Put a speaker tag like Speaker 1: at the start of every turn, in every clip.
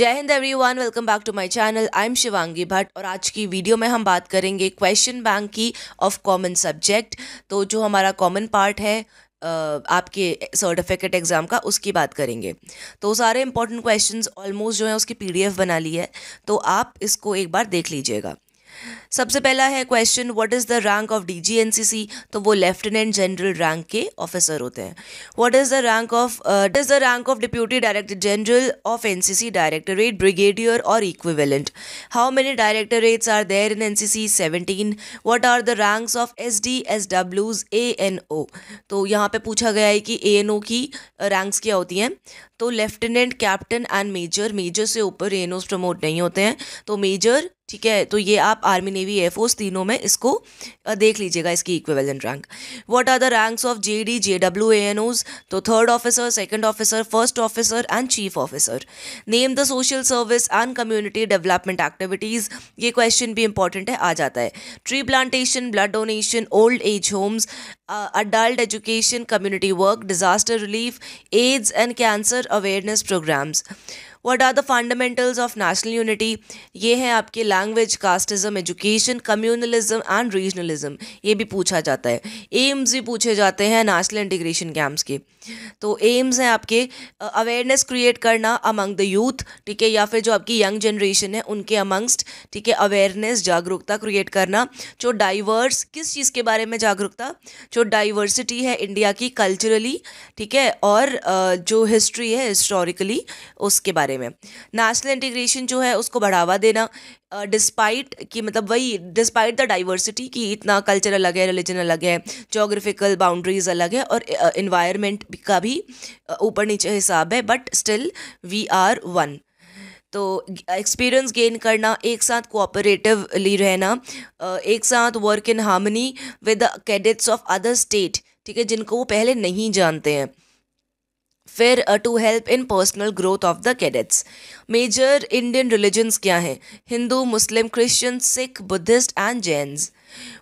Speaker 1: जय हिंद everyone welcome back to my channel I am Shivangi Bhatt और आज की वीडियो में हम बात करेंगे क्वेश्चन बैंक की ऑफ कॉमन सब्जेक्ट तो जो हमारा कॉमन पार्ट है आपके सर्टिफिकेट एग्ज़ाम का उसकी बात करेंगे तो सारे इंपॉर्टेंट क्वेश्चंस ऑलमोस्ट जो है उसकी पीडीएफ बना ली है तो आप इसको एक बार देख लीजिएगा सबसे पहला है question what is the rank of D तो वो लेफ्टिनेंट जनरल रैंक के ऑफिसर होते हैं what is the rank of what is the rank of deputy director general of an directorate brigadier और equivalent how many directorates are there in C C what are the ranks of S D S डब्ल्यूज A N O तो यहाँ पे पूछा गया है कि ए N ओ की रैंक्स uh, क्या होती हैं तो lieutenant captain and major major से ऊपर एनोज प्रमोट नहीं होते हैं तो मेजर ठीक है तो ये आप आर्मी नेवी एयरफोर्स तीनों में इसको देख लीजिएगा इसकी equivalent rank what are the ranks of J D J W A N Os तो third officer second officer first officer and chief officer name the social service and community development activities ये question भी important है आ जाता है tree plantation blood donation old age homes uh, adult education, community work, disaster relief, AIDS, and cancer awareness programs. What are the fundamentals of national unity ये हैं आपके language casteism education communalism and regionalism ये भी पूछा जाता है AIIMS भी पूछे जाते हैं नेशनल इंटीग्रेशन कैम्प्स के तो एम्स हैं आपके अवेयरनेस क्रिएट करना अमंग द यूथ ठीक है या फिर जो आपकी यंग जनरेशन है उनके अमंगस्ट ठीक है अवेयरनेस जागरूकता क्रिएट करना जो डाइवर्स किस चीज़ के बारे में जागरूकता जो डाइवर्सिटी है इंडिया की कल्चरली ठीक है और जो हिस्ट्री है हिस्टोरिकली उसके बारे बारे में नेशनल इंटीग्रेशन जो है उसको बढ़ावा देना डिस्पाइट कि मतलब वही डिस्पाइट द डाइवर्सिटी कि इतना कल्चर अलग है रिलीजन अलग है जोग्राफिकल बाउंड्रीज अलग है और इन्वायरमेंट का भी ऊपर नीचे हिसाब है but still we are one तो एक्सपीरियंस गेन करना एक साथ कोऑपरेटिवली रहना एक साथ work in harmony with the cadets of other state ठीक है जिनको वो पहले नहीं जानते हैं फिर to help in personal growth of the cadets major Indian religions क्या हैं Hindu Muslim Christian Sikh Buddhist and Jains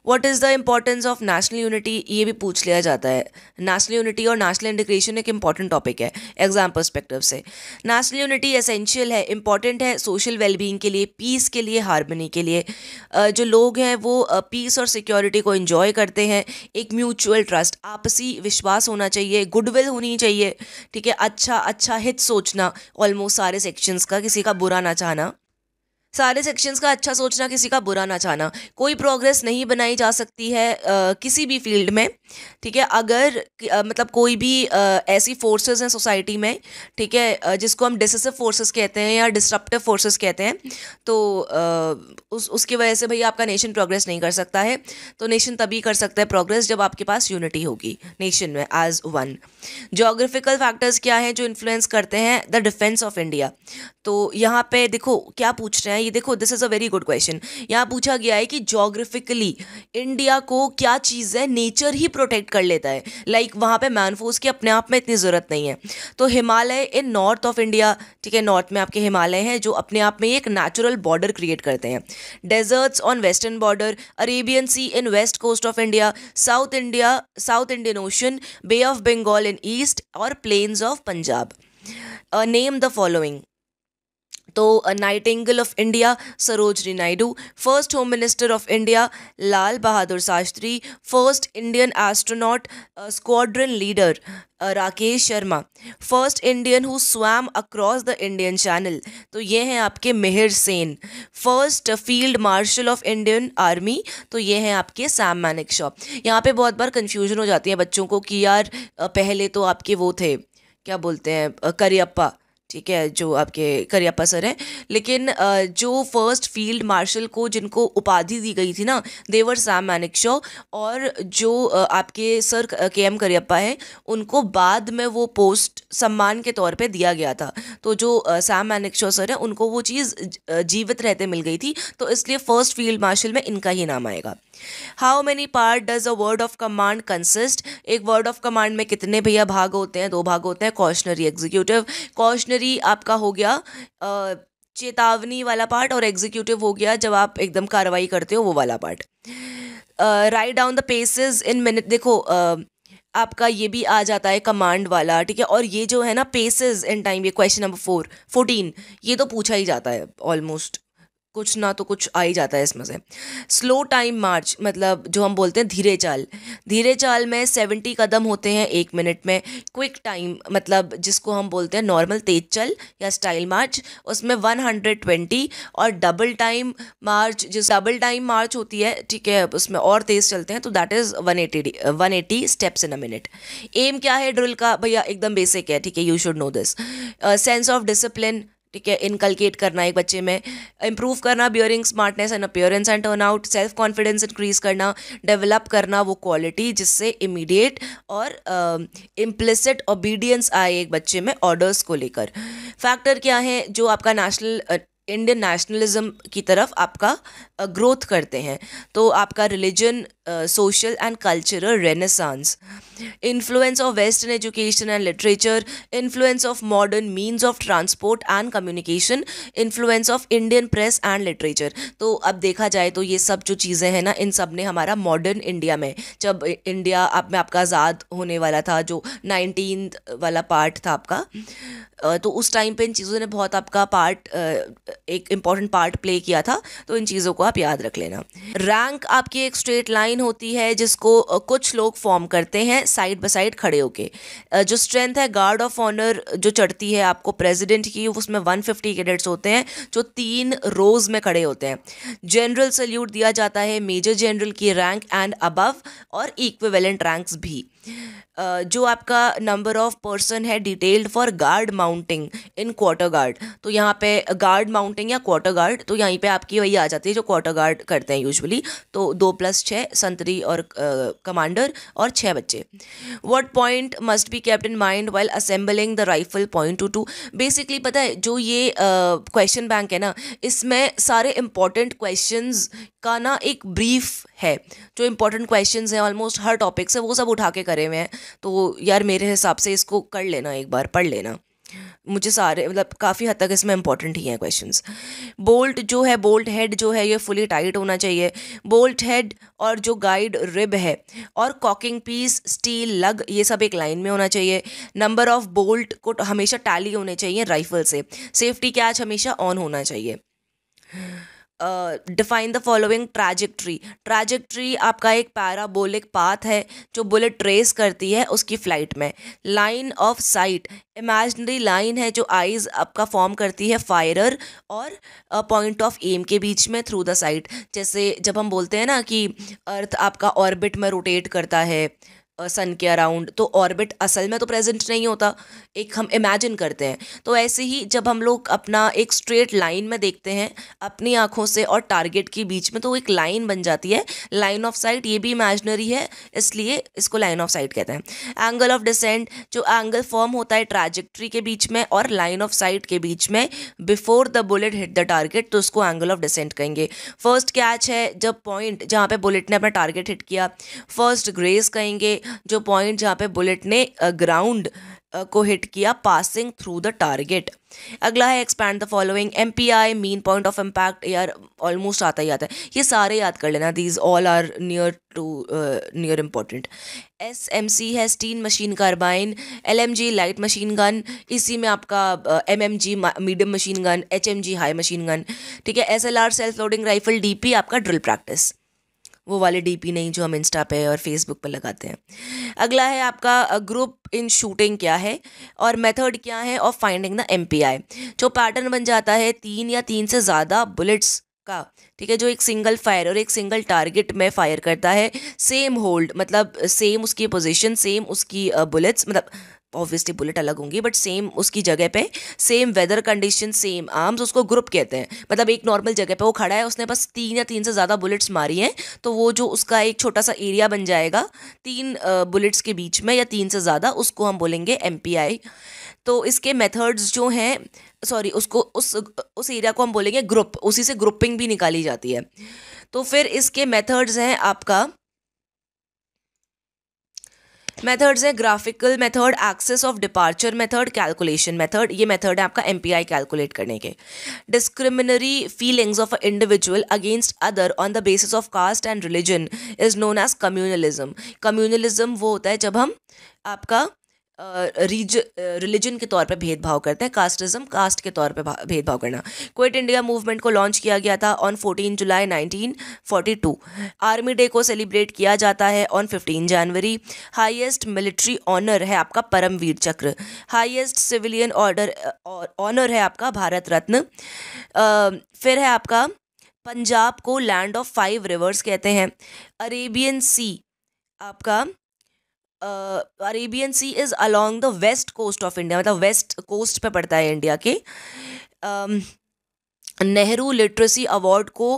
Speaker 1: what is the importance of national unity ये भी पूछ लिया जाता है नेशनल यूनिटी और नेशनल इंटीग्रेशन एक इंपॉर्टेंट टॉपिक है एग्जाम परस्पेक्टिव से नेशनल यूनिटी एसेंशियल है इंपॉर्टेंट है सोशल वेलबींग के लिए पीस के लिए हारमनी के लिए जो लोग हैं वो पीस और सिक्योरिटी को इन्जॉय करते हैं एक म्यूचुअल ट्रस्ट आपसी विश्वास होना चाहिए गुडविल होनी चाहिए ठीक है अच्छा अच्छा हित सोचना ऑलमोस्ट सारे सेक्शंस का किसी का बुरा ना चाहना सारे सेक्शंस का अच्छा सोचना किसी का बुरा ना चाहना कोई प्रोग्रेस नहीं बनाई जा सकती है आ, किसी भी फील्ड में ठीक है अगर आ, मतलब कोई भी आ, ऐसी फोर्सेस हैं सोसाइटी में ठीक है जिसको हम डिसिसिव फोर्सेस कहते हैं या डिस्ट्रप्टिव फोर्सेस कहते हैं तो आ, उस उसकी वजह से भाई आपका नेशन प्रोग्रेस नहीं कर सकता है तो नेशन तभी कर सकता है प्रोग्रेस जब आपके पास यूनिटी होगी नेशन में एज वन जोग्राफिकल फैक्टर्स क्या हैं जो इन्फ्लुएंस करते हैं द डिफेंस ऑफ इंडिया तो यहाँ पे देखो क्या पूछ रहे हैं जी देखो this is a very good question यहाँ पूछा गया है कि जोग्राफिकली इंडिया को क्या चीज़ है नेचर ही प्रोटेक्ट कर लेता है लाइक like, वहाँ पे मैनफोर्स की अपने आप में इतनी ज़रूरत नहीं है तो Himalaya in north of India ठीक है नॉर्थ में आपके हिमालय हैं जो अपने आप में एक नेचुरल बॉर्डर क्रिएट करते हैं deserts on western border Arabian sea in west coast of India south India south Indian ocean bay of Bengal in east और plains of Punjab name the following तो nightingale of India Sarojini Naidu first home minister of India Lal Bahadur Shastri first Indian astronaut squadron leader Rakesh Sharma first Indian who swam across the Indian channel तो ये हैं आपके Mihir Sen first field marshal of Indian army तो ये हैं आपके Sam manic shop यहाँ पे बहुत बार कन्फ्यूजन हो जाती है बच्चों को कि यार पहले तो आपके वो थे क्या बोलते हैं करियप्पा ठीक है जो आपके करियप्पा सर हैं लेकिन जो फर्स्ट फील्ड मार्शल को जिनको उपाधि दी गई थी ना देवर साम शो और जो आपके सर के एम करियप्पा हैं उनको बाद में वो पोस्ट सम्मान के तौर पे दिया गया था तो जो साम शो सर हैं उनको वो चीज़ जीवित रहते मिल गई थी तो इसलिए फ़र्स्ट फील्ड मार्शल में इनका ही नाम आएगा how many part does a word of command consist एक वर्ड ऑफ कमांड में कितने भैया भाग होते हैं दो भाग होते हैं कॉशनरी एग्जीक्यूटिव कॉशनरी आपका हो गया चेतावनी वाला पार्ट और एग्जीक्यूटिव हो गया जब आप एकदम कार्रवाई करते हो वो वाला part write down the paces in minute देखो uh, आपका ये भी आ जाता है कमांड वाला ठीक है और ये जो है ना पेसेस इन टाइम ये क्वेश्चन नंबर फोर फोर्टीन ये तो पूछा ही जाता है ऑलमोस्ट कुछ ना तो कुछ आ ही जाता है इसमें से स्लो टाइम मार्च मतलब जो हम बोलते हैं धीरे चाल धीरे चाल में सेवेंटी कदम होते हैं एक मिनट में क्विक टाइम मतलब जिसको हम बोलते हैं नॉर्मल तेज चल या स्टाइल मार्च उसमें वन हंड्रेड ट्वेंटी और डबल टाइम मार्च जिस डबल टाइम मार्च होती है ठीक है उसमें और तेज़ चलते हैं तो that is one eighty one eighty steps in a minute aim क्या है ड्रिल का भैया एकदम बेसिक है ठीक है you should know this sense of discipline ठीक है इनकलकेट करना एक बच्चे में इम्प्रूव करना bearing smartness and appearance and turn out self confidence increase करना डेवलप करना वो क्वालिटी जिससे इमीडिएट और इम्प्लिसिट ओबीडियंस आए एक बच्चे में ऑर्डर्स को लेकर फैक्टर क्या है जो आपका नेशनल इंडियन नेशनलिज्म की तरफ आपका ग्रोथ करते हैं तो आपका religion social and cultural renaissance influence of western education and literature influence of modern means of transport and communication influence of Indian press and literature तो अब देखा जाए तो ये सब जो चीज़ें हैं ना इन सब ने हमारा मॉडर्न इंडिया में जब इंडिया आप में आपका आज़ाद होने वाला था जो नाइनटीन वाला पार्ट था आपका तो उस टाइम पे इन चीज़ों ने बहुत आपका पार्ट एक इम्पॉर्टेंट पार्ट प्ले किया था तो इन चीज़ों को आप याद रख लेना रैंक आपकी एक स्ट्रेट लाइन होती है जिसको कुछ लोग फॉर्म करते हैं साइड बाय साइड खड़े होके जो स्ट्रेंथ है गार्ड ऑफ ऑनर जो चढ़ती है आपको प्रेसिडेंट की उसमें 150 कैडेट्स होते हैं जो तीन रोज में खड़े होते हैं जनरल सल्यूट दिया जाता है मेजर जनरल की रैंक एंड अबव और इक्विवेलेंट रैंक्स भी जो आपका नंबर ऑफ पर्सन है detailed for guard mounting in quarter guard तो यहाँ पे गार्ड माउंटिंग या क्वार्टर गार्ड तो यहीं पे आपकी वही आ जाती है जो क्वार्टर गार्ड करते हैं यूजुअली तो दो प्लस छः संतरी और कमांडर और छः बच्चे what point must be kept in mind while assembling the rifle point two two basically पता है जो ये क्वेश्चन uh, बैंक है ना इसमें सारे इंपॉर्टेंट क्वेश्चन का ना एक ब्रीफ है जो इंपॉर्टेंट क्वेश्चन हैं ऑलमोस्ट हर टॉपिक से वो सब उठा के करे हुए हैं तो यार मेरे हिसाब से इसको कर लेना एक बार पढ़ लेना मुझे सारे मतलब काफ़ी हद तक इसमें इंपॉर्टेंट ही हैं क्वेश्चंस बोल्ट जो है बोल्ट हेड जो है ये फुली टाइट होना चाहिए बोल्ट हेड और जो गाइड रिब है और कॉकिंग पीस स्टील लग ये सब एक लाइन में होना चाहिए नंबर ऑफ बोल्ट को हमेशा टैली होने चाहिए राइफल से सेफ्टी कैच हमेशा ऑन होना चाहिए define the following trajectory trajectory आपका एक पैराबोलिक पाथ है जो बुलेट ट्रेस करती है उसकी फ्लाइट में line of sight imaginary line है जो आइज आपका फॉर्म करती है फायरर और पॉइंट ऑफ एम के बीच में थ्रू द साइट जैसे जब हम बोलते हैं ना कि अर्थ आपका ऑर्बिट में रोटेट करता है सन के अराउंड तो ऑर्बिट असल में तो प्रेजेंट नहीं होता एक हम इमेजिन करते हैं तो ऐसे ही जब हम लोग अपना एक स्ट्रेट लाइन में देखते हैं अपनी आँखों से और टारगेट के बीच में तो एक लाइन बन जाती है लाइन ऑफ साइट ये भी इमेजनरी है इसलिए इसको लाइन ऑफ साइट कहते हैं एंगल ऑफ डिसेंट जो एंगल फॉर्म होता है ट्राजेक्ट्री के बीच में और लाइन ऑफ साइट के बीच में before the bullet hit the target तो उसको एंगल ऑफ डिसेंट कहेंगे फर्स्ट कैच है जब पॉइंट जहाँ पे बुलेट ने अपना टारगेट हिट किया फर्स्ट ग्रेस कहेंगे जो पॉइंट जहाँ पे बुलेट ने ग्राउंड को हिट किया पासिंग थ्रू द टारगेट अगला है expand the following M P I mean point of impact यार ऑलमोस्ट आता ही आता है ये सारे याद कर लेना these all are near to near important S M C है Sten machine carbine L M G light machine gun इसी में आपका M M G medium machine gun H M G high machine gun ठीक है S L R self loading rifle D P आपका drill practice वो वाले DP नहीं जो हम इंस्टा पे और फेसबुक पे लगाते हैं अगला है आपका ग्रुप इन शूटिंग क्या है और मेथड क्या है ऑफ फाइंडिंग द एम जो पैटर्न बन जाता है तीन या तीन से ज़्यादा बुलेट्स का ठीक है जो एक सिंगल फायर और एक सिंगल टारगेट में फायर करता है सेम होल्ड मतलब सेम उसकी पोजीशन सेम उसकी बुलेट्स मतलब ऑब्वियसली बुलेट अलग होंगी बट सेम उसकी जगह पे same weather condition same arms उसको ग्रुप कहते हैं मतलब एक नॉर्मल जगह पे वो खड़ा है उसने बस तीन या तीन से ज़्यादा बुलेट्स मारी हैं तो वो जो उसका एक छोटा सा एरिया बन जाएगा तीन बुलेट्स के बीच में या तीन से ज़्यादा उसको हम बोलेंगे एम तो इसके मेथड्स जो हैं सॉरी उसको उस उस एरिया को हम बोलेंगे ग्रुप उसी से ग्रुपिंग भी निकाली जाती है तो फिर इसके मेथड्स हैं आपका मेथड्स हैं graphical method axis of departure method calculation method ये मेथड है आपका एम कैलकुलेट करने के discriminatory feelings of a individual against other on the basis of caste and religion is known as communalism communalism वो होता है जब हम आपका रिज रिलीजन के तौर पे भेदभाव करते हैं कास्टिज्म कास्ट के तौर पे भेदभाव करना क्विट इंडिया मूवमेंट को लॉन्च किया गया था on fourteen July nineteen two army day को सेलिब्रेट किया जाता है on fifteen January highest military honour है आपका परमवीर चक्र हाईएस्ट सिविलियन ऑर्डर ऑनर है आपका भारत रत्न फिर है आपका पंजाब को लैंड ऑफ फाइव रिवर्स कहते हैं अरेबियन सी आपका Arabian sea is along the west coast of India मतलब वेस्ट कोस्ट पे पड़ता है इंडिया के um, नेहरू लिटरेसी अवार्ड को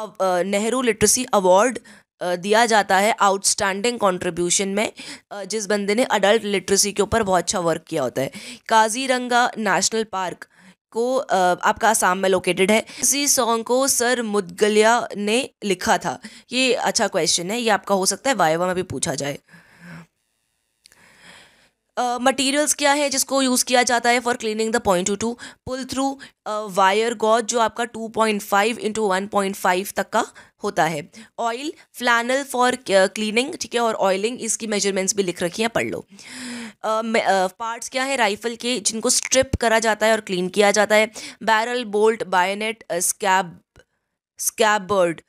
Speaker 1: uh, Nehru literacy award uh, दिया जाता है आउटस्टैंडिंग कंट्रीब्यूशन में uh, जिस बंदे ने अडल्ट लिटरेसी के ऊपर बहुत अच्छा वर्क किया होता है काजीरंगा नेशनल पार्क को आपका आसाम में लोकेटेड है इसी सॉन्ग को सर मुदगलिया ने लिखा था ये अच्छा क्वेश्चन है ये आपका हो सकता है वायवा में भी पूछा जाए मटेरियल्स uh, क्या है जिसको यूज़ किया जाता है for cleaning the point two two pull through wire gauze जो आपका two point five into one point five तक का होता है ऑयल फ्लैनल फॉर क्लीनिंग ठीक है और ऑयलिंग इसकी मेजरमेंट्स भी लिख रखी हैं पढ़ लो पार्ट्स uh, क्या है राइफल के जिनको स्ट्रिप करा जाता है और क्लीन किया जाता है barrel bolt bayonet scab scabbard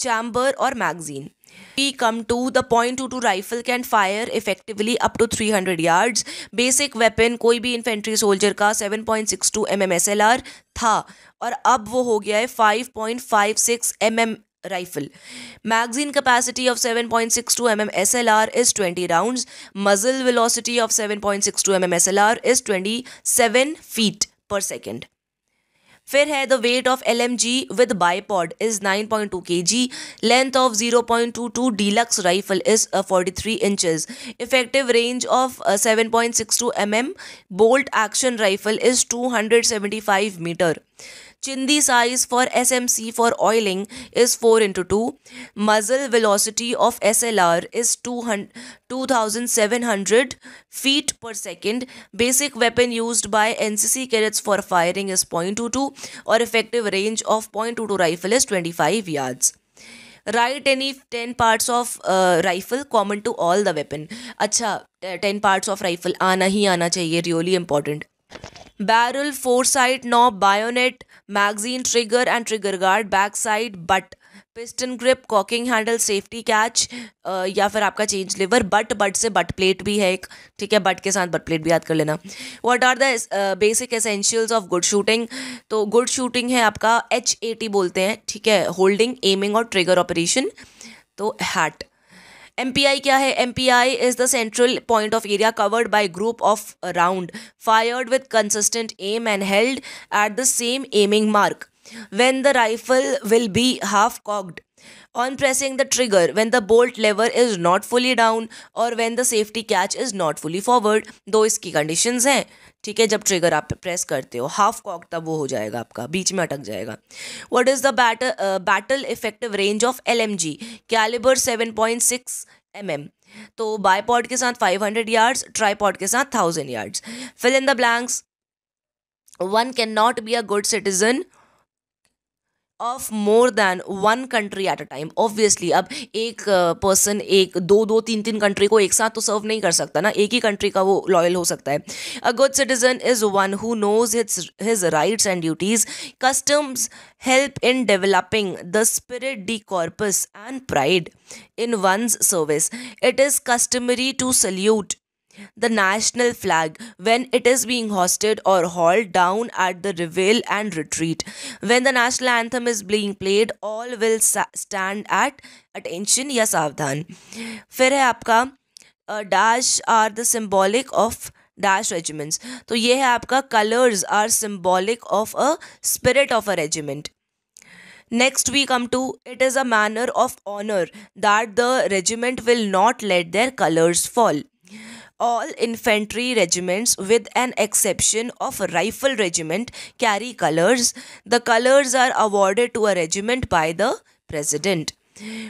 Speaker 1: chamber और magazine we come to the point two two rifle can fire effectively up to three hundred yards basic weapon कोई भी इन्फेंट्री सोल्जर का seven point six two M M S L R था और अब वो हो गया है five point five six M M rifle magazine capacity of seven point six two M M S L R is twenty round muzzle velocity of seven point six two M M S L R is twenty seven feet per second फिर है the weight of L M G with bipod is nine point two K G length of zero point two two deluxe rifle is forty three inches effective range of seven point six two M M bolt action rifle is two hundred seventy five metre चिंदी size for S M C for oiling is four into two muzzle velocity of S L R is two two thousand seven hundred feet per second basic weapon used by N C C cadets for firing is point two two और effective range of point two two rifle is twenty five yards right any ten parts of rifle common to all the weapon अच्छा ten parts of rifle आना ही आना चाहिए really important barrel foresight no bayonet magazine trigger and trigger guard back side butt piston grip cocking handle safety catch या फिर आपका change lever butt butt से butt plate भी है एक ठीक है बट के साथ बट प्लेट भी याद कर लेना what are the basic essentials of good shooting तो गुड शूटिंग है आपका एच ए टी बोलते हैं ठीक है होल्डिंग एमिंग और ट्रिगर ऑपरेशन तो हैट एम क्या है aim is the central point of area covered by group of round fired with consistent aim and held at the same aiming mark when the rifle will be half cocked on pressing the trigger when the bolt lever is not fully down or when the safety catch is not fully forward दो इसकी conditions हैं ठीक है जब trigger आप press करते हो half Kock तब वो हो जाएगा आपका बीच में अटक जाएगा what is the battle battle effective range of L M G calibre seven point six M M तो बाईपॉड के साथ फाइव हंड्रेड यार्ड्स ट्राईपॉड के साथ thousand yards fill in the blanks one can not be a good citizen of more than one country at a time obviously अब एक person uh, एक दो दो तीन तीन कंट्री को एक साथ तो सर्व नहीं कर सकता ना एक ही कंट्री का वो लॉयल हो सकता है a good citizen is one who knows hits his rights and duties customs help in developing the spirit de corps and pride in one's service it is customary to salute the national flag when it is being hoisted or hauled down at the reveille and retreat. When the national anthem is being played, all will stand at attention या सावधान फिर है आपका dash are the symbolic of dash regiments. तो ये है आपका colours are symbolic of a spirit of a regiment. Next, we come to it is a manner of honor that the regiment will not let their colors fall. All infantry regiments with an exception of rifle regiment carry colors. The colors are awarded to a regiment by the president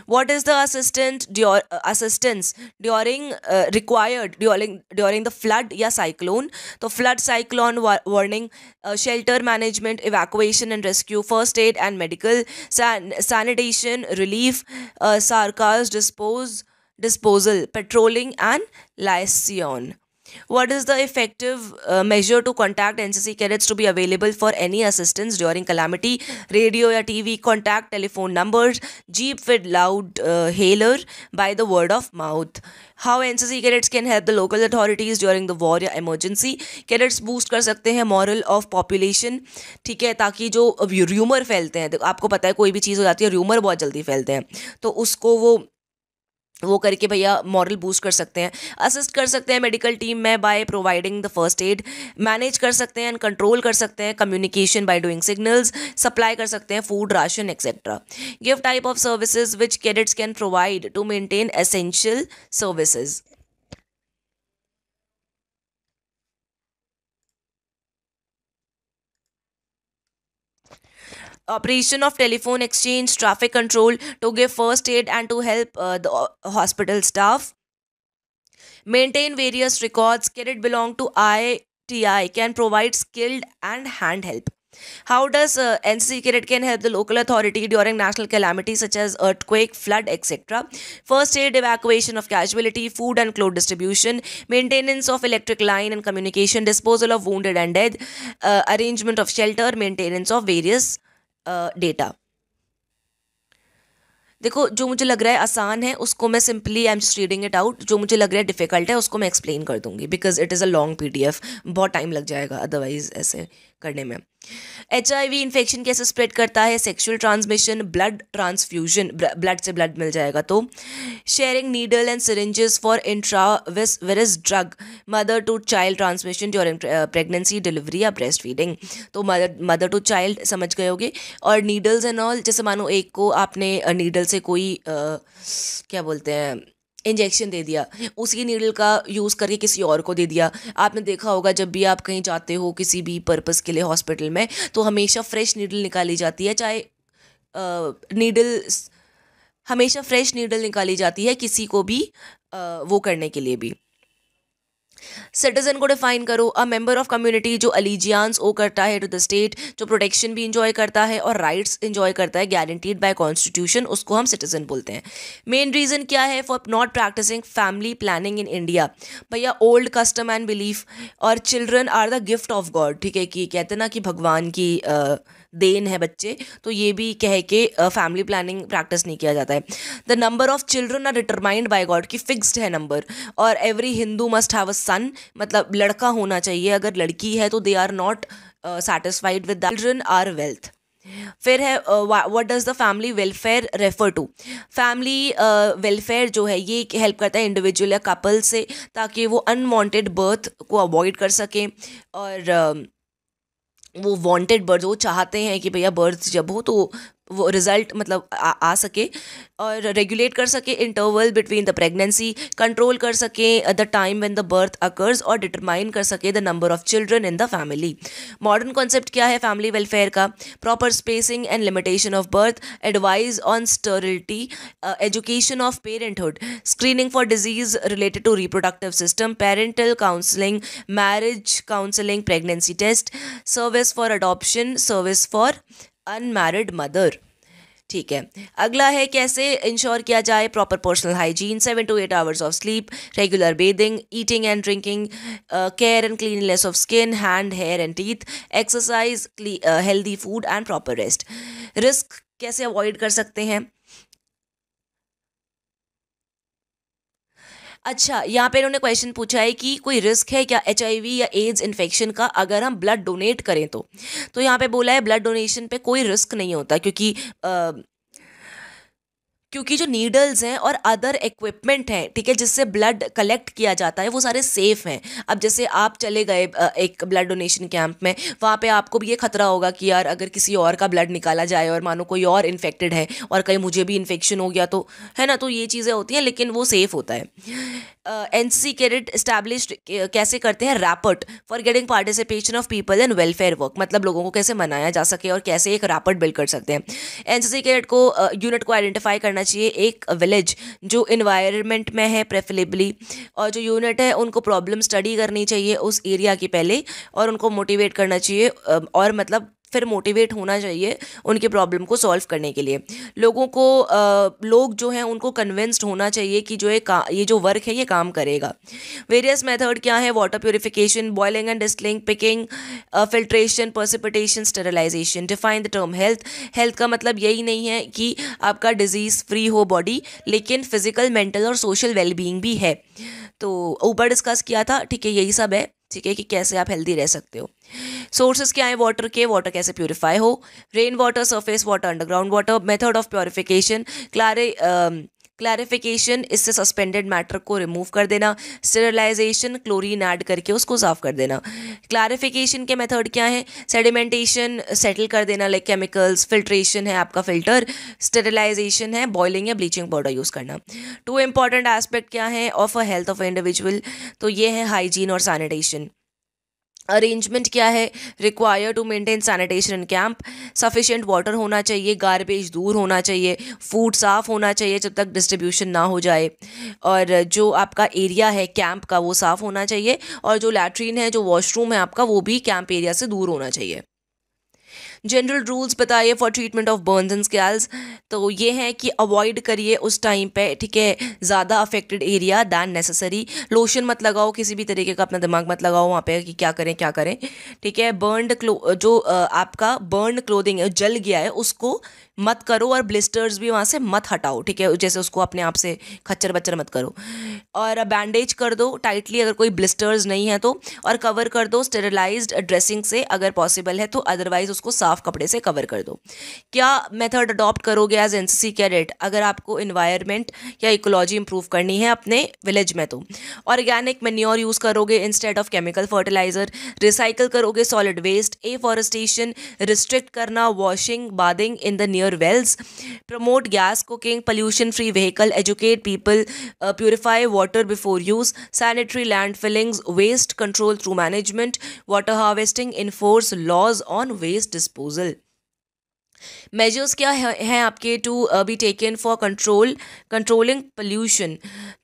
Speaker 1: what is the assistant dur- uh, assistance during uh, required during during the flood or cyclone The flood cyclone warning uh, shelter management evacuation and rescue first aid and medical san- sanitation relief uh, sarcas dispose disposal, patrolling, and liaison. What is the effective uh, measure to contact NCC cadets to be available for any assistance during calamity? Radio or TV, contact telephone numbers, jeep with loud uh, hailer by the word of mouth. How NCC cadets can help the local authorities during the war or emergency? Cadets boost kar sakte hain morale of population. theek hai taki jo rumor phailte hain तो आपको पता है कोई भी चीज़ हो जाती है rumor bahut jaldi phailte hain to usko wo वो करके भैया मॉरल बूस्ट कर सकते हैं असिस्ट कर सकते हैं मेडिकल टीम में by providing the first aid manage कर सकते हैं एंड कंट्रोल कर सकते हैं communication by doing signals supply कर सकते हैं food ration etcetera give type of services which cadets can provide to maintain essential services operation of telephone exchange, traffic control to give first aid and to help uh, the uh, hospital staff. Maintain various records. it belong to ITI can provide skilled and hand help. How does uh, NC Cadet can help the local authority during national calamities such as earthquake, flood, etc.? First aid, evacuation of casualty, food and cloth distribution, maintenance of electric line and communication, disposal of wounded and dead, uh, arrangement of shelter, maintenance of various data देखो जो मुझे लग रहा है आसान है उसको मैं simply I am just reading it out जो मुझे लग रहा है डिफिकल्ट है उसको मैं एक्सप्लेन कर दूंगी because it is a long P बहुत टाइम लग जाएगा अदरवाइज ऐसे करने में एच आई वी इन्फेक्शन कैसे स्प्रेड करता है sexual transmission blood transfusion blood से ब्लड मिल जाएगा तो sharing needle and syringes for intravenous drug mother to child transmission during pregnancy delivery या ब्रेस्ट फीडिंग तो मदर मदर टू चाइल्ड समझ गए होगे और नीडल्स एंड ऑल जैसे मानो एक को आपने नीडल uh, से कोई आ, uh, क्या बोलते हैं इंजेक्शन दे दिया उसी नीडल का यूज़ करके किसी और को दे दिया आपने देखा होगा जब भी आप कहीं जाते हो किसी भी पर्पज़ के लिए हॉस्पिटल में तो हमेशा फ्रेश नीडल निकाली जाती है चाहे नीडल हमेशा फ्रेश नीडल निकाली जाती है किसी को भी आ, वो करने के लिए भी सिटीजन को डिफाइन करो अ मेंबर ऑफ कम्युनिटी जो अलीजियांस ओ करता है टू द स्टेट जो प्रोटेक्शन भी इंजॉय करता है और राइट्स इंजॉय करता है गारंटीड बाय कॉन्स्टिट्यूशन उसको हम सिटीजन बोलते हैं मेन रीज़न क्या है for not practising family planning in India भैया ओल्ड कस्टम एंड बिलीफ और children are the gift of God ठीक है कि कहते ना कि भगवान की uh, देन है बच्चे तो ये भी कह के फैमिली प्लानिंग प्रैक्टिस नहीं किया जाता है the number of children are determined by God कि फिक्स्ड है नंबर और every Hindu must have a son मतलब लड़का होना चाहिए अगर लड़की है तो they are not satisfied with children are wealth फिर है what does the family welfare refer to family welfare जो है ये हेल्प करता है इंडिविजुअल या कपल से ताकि वो अनवांटेड बर्थ को अवॉइड कर सकें और uh, वो वांटेड बर्ड्स वो चाहते हैं कि भैया बर्ड्स जब हो तो वो रिज़ल्ट मतलब आ, आ सके और रेगुलेट कर सके interval between the pregnancy control कर सके the time when the birth occurs और डिटरमाइन कर सके the number of children in the family modern concept क्या है फैमिली वेलफेयर का proper spacing and limitation of birth advice on sterility education of parenthood screening for disease related to reproductive system parental counselling marriage counselling pregnancy test service for adoption service for unmarried mother ठीक है अगला है कैसे ensure किया जाए proper personal hygiene seven to eight hours of sleep regular bathing eating and drinking care and cleanness of skin hand hair and teeth exercise healthy food and proper rest risk कैसे avoid कर सकते हैं अच्छा यहाँ पे इन्होंने question पूछा है कि कोई रिस्क है क्या एच या एड्स इन्फेक्शन का अगर हम ब्लड डोनेट करें तो तो यहाँ पे बोला है ब्लड डोनेशन पे कोई रिस्क नहीं होता क्योंकि क्योंकि जो नीडल्स हैं और अदर इक्विपमेंट है ठीक है जिससे ब्लड कलेक्ट किया जाता है वो सारे सेफ़ हैं अब जैसे आप चले गए एक ब्लड डोनेशन कैंप में वहाँ पे आपको भी ये खतरा होगा कि यार अगर किसी और का ब्लड निकाला जाए और मानो कोई और इन्फेक्टेड है और कहीं मुझे भी इन्फेक्शन हो गया तो है ना तो ये चीज़ें होती हैं लेकिन वो सेफ़ होता है एन सी कैडेट इस्टेब्लिश कैसे करते हैं rapport for getting participation of people and welfare work मतलब लोगों को कैसे मनाया जा सके और कैसे एक रैपर्ट बिल्ड कर सकते हैं एन सी कैडेट को यूनिट uh, को आइडेंटिफाई करना चाहिए एक विलेज जो इन्वायरमेंट में है प्रेफरेबली और जो यूनिट है उनको प्रॉब्लम स्टडी करनी चाहिए उस एरिया की पहले और उनको मोटिवेट करना चाहिए uh, और मतलब फिर मोटिवेट होना चाहिए उनके प्रॉब्लम को सॉल्व करने के लिए लोगों को आ, लोग जो हैं उनको कन्विंस्ड होना चाहिए कि जो ये का ये जो वर्क है ये काम करेगा वेरियस मेथड क्या है water purification boiling and distilling picking filtration precipitation sterilisation define the term health health का मतलब यही नहीं है कि आपका डिजीज़ फ्री हो बॉडी लेकिन फिजिकल मेंटल और सोशल वेलबींग भी है तो ऊपर डिस्कस किया था ठीक है यही सब है ठीक है कि कैसे आप हेल्दी रह सकते हो सोर्सेज क्या है वाटर के वाटर कैसे प्योरीफाई हो rain water surface water underground water method of purification क्लारे क्लैरिफिकेशन इससे सस्पेंडेड मैटर को रिमूव कर देना स्टेरलाइजेशन क्लोरीन ऐड करके उसको साफ कर देना क्लैरिफिकेशन के मेथड क्या है सेडिमेंटेशन सेटल कर देना लाइक केमिकल्स फिल्ट्रेशन है आपका फिल्टर स्टेरलाइजेशन है बॉइलिंग या ब्लीचिंग पाउडर यूज़ करना टू इंपॉर्टेंट एस्पेक्ट क्या है of a health of individual तो ये है हाइजीन और सैनिटेशन अरेंजमेंट क्या है require to maintain sanitation in camp sufficient water होना चाहिए गारबेज दूर होना चाहिए फूड साफ़ होना चाहिए जब तक डिस्ट्रीब्यूशन ना हो जाए और जो आपका एरिया है कैंप का वो साफ़ होना चाहिए और जो लैट्रीन है जो वॉशरूम है आपका वो भी कैंप एरिया से दूर होना चाहिए जनरल रूल्स बताइए for treatment of burns and scalds तो ये है कि अवॉइड करिए उस टाइम पे ठीक है ज़्यादा affected area than necessary lotion मत लगाओ किसी भी तरीके का अपना दिमाग मत लगाओ वहाँ पे कि क्या करें क्या करें ठीक है बर्नड जो आपका बर्न क्लोदिंग जल गया है उसको मत करो और ब्लिस्टर्स भी वहाँ से मत हटाओ ठीक है जैसे उसको अपने आप से खच्चर बच्चर मत करो और बैंडेज कर दो टाइटली अगर कोई ब्लिस्टर्स नहीं है तो और कवर कर दो स्टेरलाइज ड्रेसिंग से अगर पॉसिबल है तो अदरवाइज़ उसको साफ कपड़े से कवर कर दो क्या मेथड अडॉप्ट करोगे एज एन सी कैडेट अगर आपको इन्वायरमेंट या इकोलॉजी इंप्रूव करनी है अपने विलेज में तो ऑर्गेनिक मेन्योर यूज़ करोगे instead of chemical fertiliser recycle करोगे सॉलिड वेस्ट एफॉरेस्टेशन रिस्ट्रिक्ट करना washing bathing in the near wells, promote gas cooking, pollution free vehicle, educate people, uh, purify water before use, sanitary landfillings, waste control through management, water harvesting, enforce laws on waste disposal. Measures क्या हैं आपके to be taken for control controlling pollution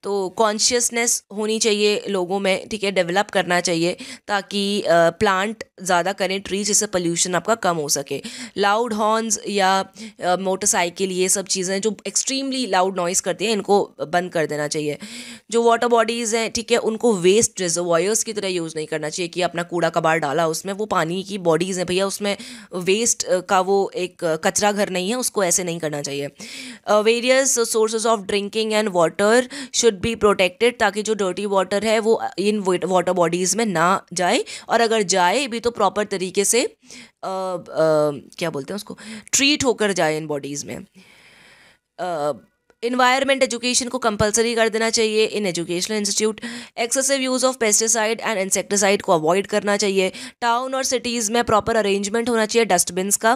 Speaker 1: तो consciousness होनी चाहिए लोगों में ठीक है डेवलप करना चाहिए ताकि प्लांट uh, ज़्यादा करें ट्रीज जिससे पोल्यूशन आपका कम हो सके लाउड हॉर्न्स या मोटरसाइकिल uh, ये सब चीज़ें जो एक्सट्रीमली लाउड नॉइज़ करती हैं इनको बंद कर देना चाहिए जो वाटर बॉडीज़ हैं ठीक है उनको वेस्ट रिजर्वायर्स की तरह यूज़ नहीं करना चाहिए कि अपना कूड़ा कबाड़ डाला उसमें वो पानी की बॉडीज़ हैं भैया उसमें वेस्ट uh, का वो एक कचरा घर नहीं है उसको ऐसे नहीं करना चाहिए various sources of drinking and water should be protected ताकि जो डर्टी वाटर है वो इन वाटर बॉडीज़ में ना जाए और अगर जाए भी तो प्रॉपर तरीके से uh, uh, क्या बोलते हैं उसको ट्रीट होकर जाए इन बॉडीज़ में uh, इन्वायरमेंट एजुकेशन को कंपलसरी कर देना चाहिए in educational institute excessive use of pesticide and insecticide को अवॉइड करना चाहिए टाउन और सिटीज़ में प्रॉपर अरेंजमेंट होना चाहिए डस्टबिन्स का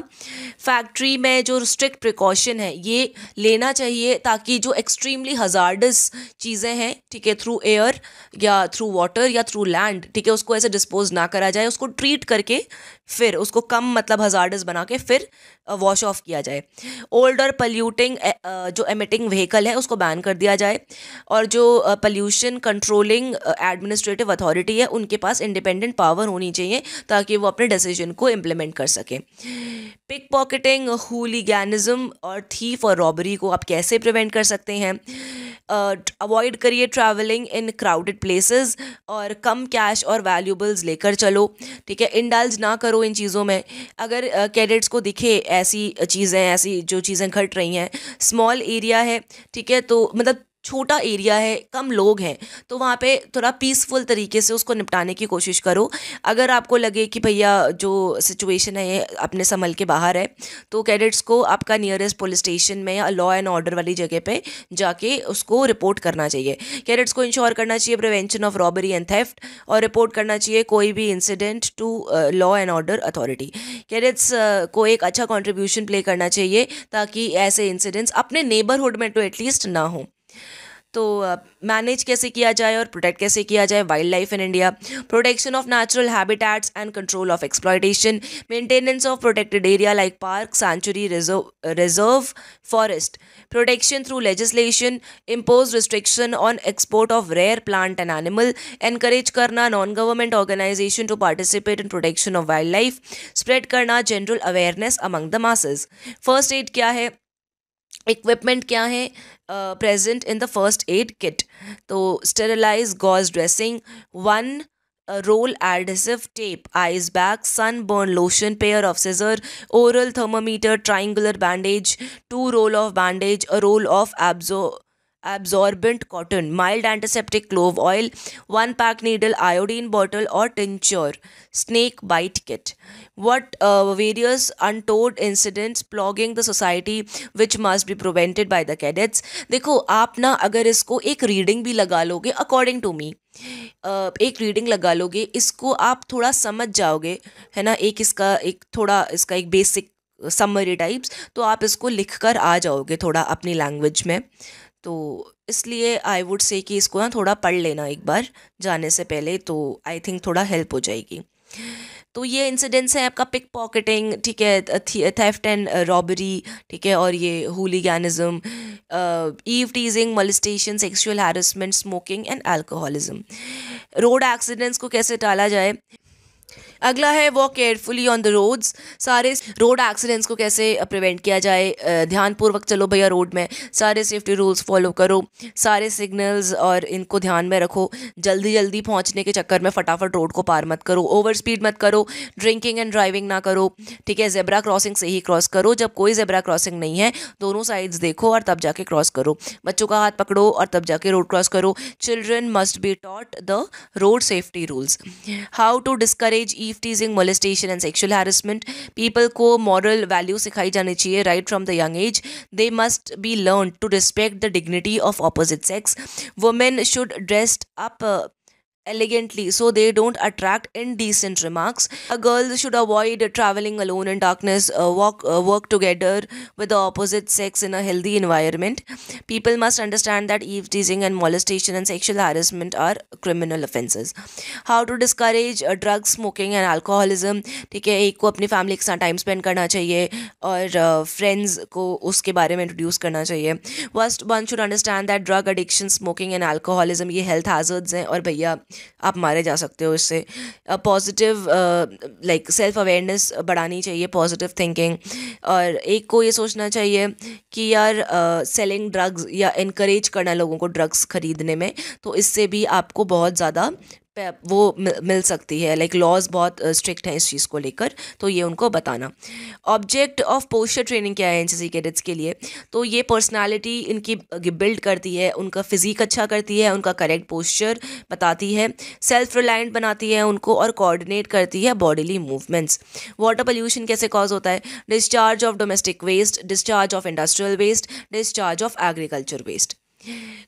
Speaker 1: फैक्ट्री में जो स्ट्रिक्ट प्रिकॉशन है ये लेना चाहिए ताकि जो एक्सट्रीमली हजार्डस चीज़ें हैं ठीक है थ्रू एयर या थ्रू वाटर या थ्रू लैंड ठीक है उसको ऐसे डिस्पोज ना करा जाए उसको ट्रीट करके फिर उसको कम मतलब हजार्डस बना के फिर वॉश ऑफ किया जाए ओल्ड और पल्यूटिंग जो एमिटिंग व्हीकल है उसको बैन कर दिया जाए और जो पल्यूशन कंट्रोलिंग एडमिनिस्ट्रेटिव अथॉरिटी है उनके पास इंडिपेंडेंट पावर होनी चाहिए ताकि वो अपने डिसीजन को इम्प्लीमेंट कर सकें पिक पॉकेटिंग हुलीगैनिज्म और थीफ और रॉबरी को आप कैसे प्रिवेंट कर सकते हैं अवॉइड करिए ट्रैवलिंग इन क्राउडेड प्लेसेस और कम कैश और वैल्यूबल्स लेकर चलो ठीक है इंडल्ज ना करो करो इन चीज़ों में अगर कैडेट्स को दिखे ऐसी चीज़ें ऐसी जो चीज़ें घट रही हैं स्मॉल एरिया है ठीक है तो मतलब छोटा एरिया है कम लोग हैं तो वहाँ पे थोड़ा पीसफुल तरीके से उसको निपटाने की कोशिश करो अगर आपको लगे कि भैया जो सिचुएशन है ये अपने संभल के बाहर है तो कैडेट्स को आपका नियरेस्ट पुलिस स्टेशन में या लॉ एंड ऑर्डर वाली जगह पे जाके उसको रिपोर्ट करना चाहिए कैडेट्स को इंश्योर करना चाहिए prevention of robbery and theft और रिपोर्ट करना चाहिए कोई भी incident to law and order authority cadets को एक अच्छा कॉन्ट्रीब्यूशन प्ले करना चाहिए ताकि ऐसे इंसिडेंट्स अपने नेबरहुड में तो एटलीस्ट ना हों तो मैनेज कैसे किया जाए और प्रोटेक्ट कैसे किया जाए wildlife in India protection of natural habitats and control of exploitation maintenance of protected area like park sanctuary reserve forest protection through legislation impose restriction on export of rare plant and animal encourage करना non government organisation to participate in protection of wildlife spread करना general awareness among the masses first aid क्या है equipment क्या है present in the first aid kit तो sterilise gauze dressing one roll adhesive tape ice bag sunburn lotion pair of scissor oral thermometer triangular bandage two roll of bandage a roll of एब्जो absorbent cotton mild antiseptic clove oil one pack needle iodine bottle और tincture snake bite kit what various untold incidents plaguing the society which must be prevented by the cadets देखो आप ना अगर इसको एक reading भी लगा लोगे अकॉर्डिंग टू मी एक रीडिंग लगा लोगे इसको आप थोड़ा समझ जाओगे है ना एक इसका एक थोड़ा इसका एक बेसिक समरी टाइप्स तो आप इसको लिख कर आ जाओगे थोड़ा अपनी लैंग्वेज में तो इसलिए आई वुड से कि इसको ना थोड़ा पढ़ लेना एक बार जाने से पहले तो आई थिंक थोड़ा हेल्प हो जाएगी तो ये इंसिडेंट्स हैं आपका पिक पॉकेटिंग ठीक है थेफ्ट एंड रॉबरी ठीक है और ये hooliganism eve teasing molestation sexual harassment smoking and alcoholism road accidents को कैसे टाला जाए अगला है walk carefully on the roads सारे रोड एक्सीडेंट्स को कैसे प्रिवेंट किया जाए ध्यानपूर्वक चलो भैया रोड में सारे सेफ्टी रूल्स फॉलो करो सारे सिग्नल्स और इनको ध्यान में रखो जल्दी जल्दी पहुंचने के चक्कर में फटाफट रोड को पार मत करो ओवर स्पीड मत करो ड्रिंकिंग एंड ड्राइविंग ना करो ठीक है जेबरा क्रॉसिंग से ही क्रॉस करो जब कोई जेबरा क्रॉसिंग नहीं है दोनों साइड्स देखो और तब जाके क्रॉस करो बच्चों का हाथ पकड़ो और तब जाके रोड क्रॉस करो children must be taught the road safety rules how to discourage ई eve teasing molestation and sexual harassment people को मॉरल वैल्यू सिखाई जानी चाहिए right from the young age they must be learn to respect the dignity of opposite sex women should dressed up elegantly so they don't attract indecent remarks a girl should avoid traveling alone in darkness uh, walk uh, work together with the opposite sex in a healthy environment people must understand that eve teasing and molestation and sexual harassment are criminal offenses how to discourage uh, drug smoking and alcoholism ठीक है एक को अपनी family के साथ time spend करना चाहिए और फ्रेंड्स uh, को उसके बारे में introduce करना चाहिए first one should understand that drug addiction, smoking, and alcoholism ये health hazards, हैं भैया आप मारे जा सकते हो इससे पॉजिटिव लाइक सेल्फ अवेयरनेस बढ़ानी चाहिए पॉजिटिव थिंकिंग और एक को ये सोचना चाहिए कि यार सेलिंग ड्रग्स या इनक्रेज करना लोगों को ड्रग्स ख़रीदने में तो इससे भी आपको बहुत ज़्यादा वो मिल सकती है लाइक लॉज बहुत स्ट्रिक्ट uh, हैं इस चीज़ को लेकर तो ये उनको बताना ऑब्जेक्ट ऑफ पोस्टर ट्रेनिंग क्या है एन कैडेट्स के लिए तो ये पर्सनालिटी इनकी बिल्ड करती है उनका फिजिक अच्छा करती है उनका करेक्ट पोस्चर बताती है सेल्फ रिलायंट बनाती है उनको और कोऑर्डिनेट करती है बॉडीली मूवमेंट्स वाटर पोल्यूशन कैसे कॉज होता है discharge of domestic waste discharge of industrial waste discharge of agriculture waste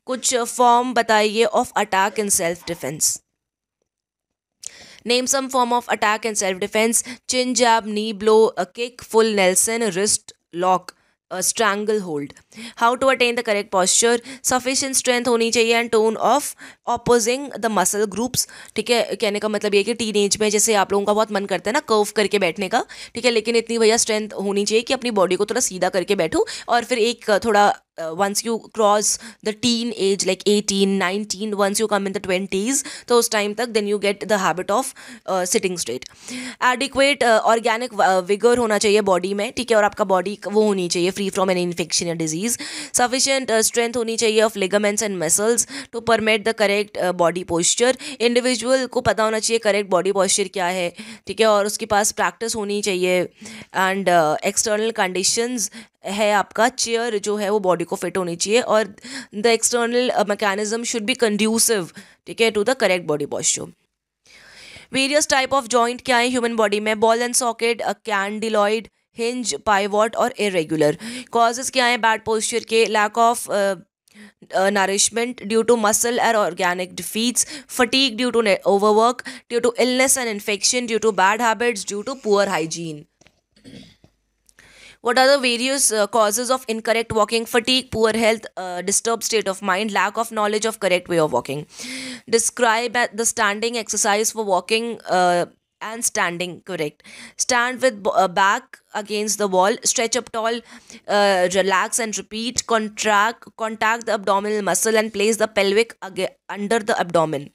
Speaker 1: कुछ फॉर्म बताइए of attack in self defence name some form of attack and self defence chin jab knee blow kick full nelson wrist lock strangle hold how to attain the correct posture sufficient strength होनी चाहिए and tone of opposing the muscle groups ठीक है कहने का मतलब ये कि teen age में जैसे आप लोगों का बहुत मन करता है ना कर्व करके बैठने का ठीक है लेकिन इतनी भैया स्ट्रेंथ होनी चाहिए कि अपनी बॉडी को थोड़ा सीधा करके बैठूँ और फिर एक थोड़ा uh, once you cross the teen age like 18 19 once you come in the 20s those time tak then you get the habit of uh, sitting straight adequate organic uh, vigour uh, होना चाहिए body में ठीक है और आपका body वो होनी चाहिए फ्री फ्रॉम एन इन्फेक्शन या डिजीज सफिशियंट स्ट्रेंथ होनी चाहिए of ligaments and muscles to permit the correct body posture individual को पता होना चाहिए करेक्ट बॉडी पॉस्चर क्या है ठीक है और उसके पास प्रैक्टिस होनी चाहिए एंड एक्सटर्नल कंडीशंस है आपका चेयर जो है वो बॉडी को फिट होनी चाहिए और the external mechanism should be conducive ठीक है to the correct body posture various type of joint क्या है ह्यूमन बॉडी में ball and socket condyloid hinge pivot और इरेगुलर कॉजेज क्या हैं बैड पोस्चर के lack of nourishment due to muscle and organic defects fatigue due to overwork due to illness and infection due to bad habits due to poor hygiene What are the various uh, causes of incorrect walking? Fatigue, poor health, uh, disturbed state of mind, lack of knowledge of correct way of walking. Describe the standing exercise for walking uh, and standing correct stand with uh, back against the wall stretch up tall uh, relax and repeat contract contact the abdominal muscle and place the pelvic under the abdomen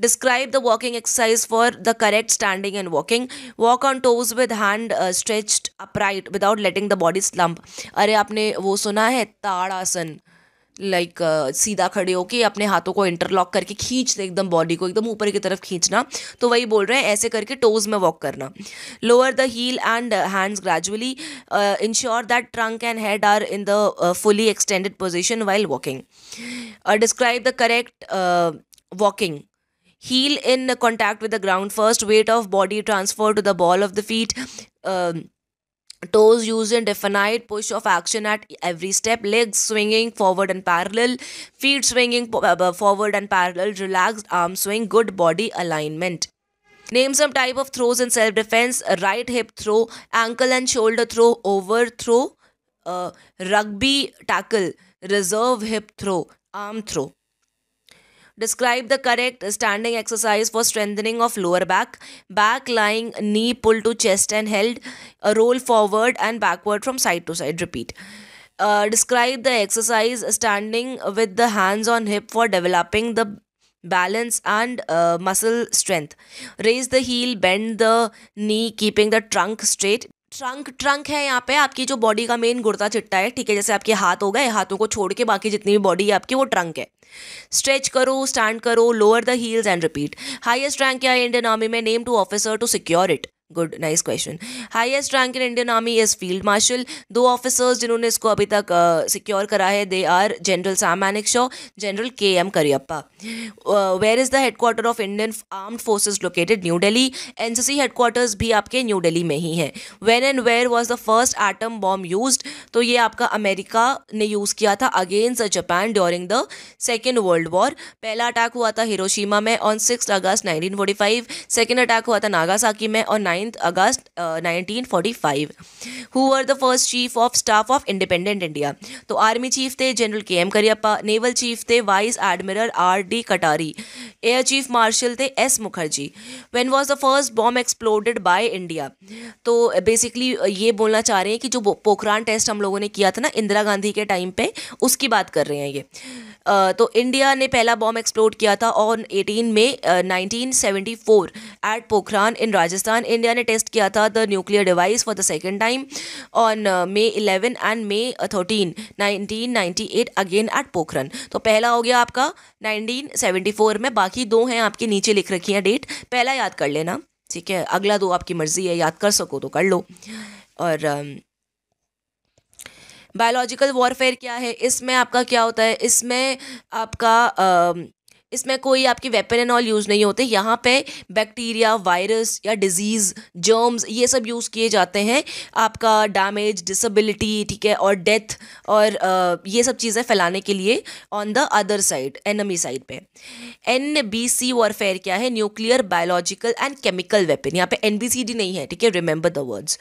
Speaker 1: Describe the walking exercise for the correct standing and walking. Walk on toes with hand uh, stretched upright without letting the body slump. अरे आपने वो सुना है ताड़ासन like like, uh, सीधा खड़े होके अपने हाथों को इंटरलॉक करके खींच दे एकदम बॉडी को एकदम ऊपर की तरफ खींचना तो वही बोल रहे हैं ऐसे करके टोज में वॉक करना lower the heel and hands gradually ensure that trunk and head are in the fully extended position while walking describe the correct walking heel in contact with the ground first weight of body transfer to the ball of the feet um, toes used in definite push of action at every step legs swinging forward and parallel feet swinging uh, uh, forward and parallel relaxed arm swing good body alignment Name some type of throws in self-defense: right hip throw, ankle and shoulder throw, over uh, rugby tackle, reserve hip throw, arm throw. Describe the correct standing exercise for strengthening of lower back. Back lying, knee pulled to chest and held. roll forward and backward from side to side. Repeat. Uh, describe the exercise standing with the hands on hip for developing the balance and uh, muscle strength. Raise the heel, bend the knee, keeping the trunk straight. Trunk trunk है यहाँ पे आपकी जो body का main गुर्दा चिट्टा है ठीक है जैसे आपके हाथ हो गए हाथों को छोड़ के बाकी जितनी भी बॉडी है आपकी वो ट्रंक है स्ट्रेच करो स्टैंड करो lower the heels and repeat highest rank क्या है इंडियन आर्मी में name two officer to secure it good nice question highest rank in Indian army is field marshal दो ऑफिसर्स जिन्होंने इसको अभी तक सिक्योर uh, करा है they are general Sam Shaw general K M Cariappa where is the headquarter of Indian armed forces located new Delhi NCC headquarters भी आपके new Delhi में ही हैं when and where was the first atom bomb use तो ये आपका अमेरिका ने यूज़ किया था against Japan during the second world war पहला अटैक हुआ था हिरोशिमा में on six August nineteen forty five second attack हुआ था नागासाकी में और nine 9th August nineteen forty five who are the first chief of staff of independent India तो army chief थे general K M Cariappa naval chief थे vice admiral R D Katari air chief marshal थे S Mukherjee when was the first bomb exploded by India तो basically uh, ये बोलना चाह रहे हैं कि जो पोखरान टेस्ट हम लोगों ने किया था ना इंदिरा गांधी के टाइम पे उसकी बात कर रहे हैं ये तो इंडिया ने पहला बॉम्ब एक्सप्लोड किया था और 18 में 1974 at Pokhran in Rajasthan India ने टेस्ट किया था the nuclear device for the second time on May eleven and May thirteen nineteen again at Pokhran तो पहला हो गया आपका 1974 में बाकी दो हैं आपके नीचे लिख रखी हैं डेट पहला याद कर लेना ठीक है अगला दो आपकी मर्ज़ी है याद कर सको तो कर लो और बायोलॉजिकल वॉरफेयर क्या है इसमें आपका क्या होता है इसमें आपका आ, इसमें कोई आपकी वेपन एंड ऑल यूज़ नहीं होते यहाँ पे बैक्टीरिया वायरस या डिजीज़ जर्म्स ये सब यूज़ किए जाते हैं आपका डैमेज डिसेबिलिटी ठीक है और डेथ और आ, ये सब चीज़ें फैलाने के लिए on the other side enemy side पे एन बी सी वॉरफेयर क्या है nuclear biological and chemical weapon यहाँ पे एन बी सी डी नहीं है ठीक है remember the words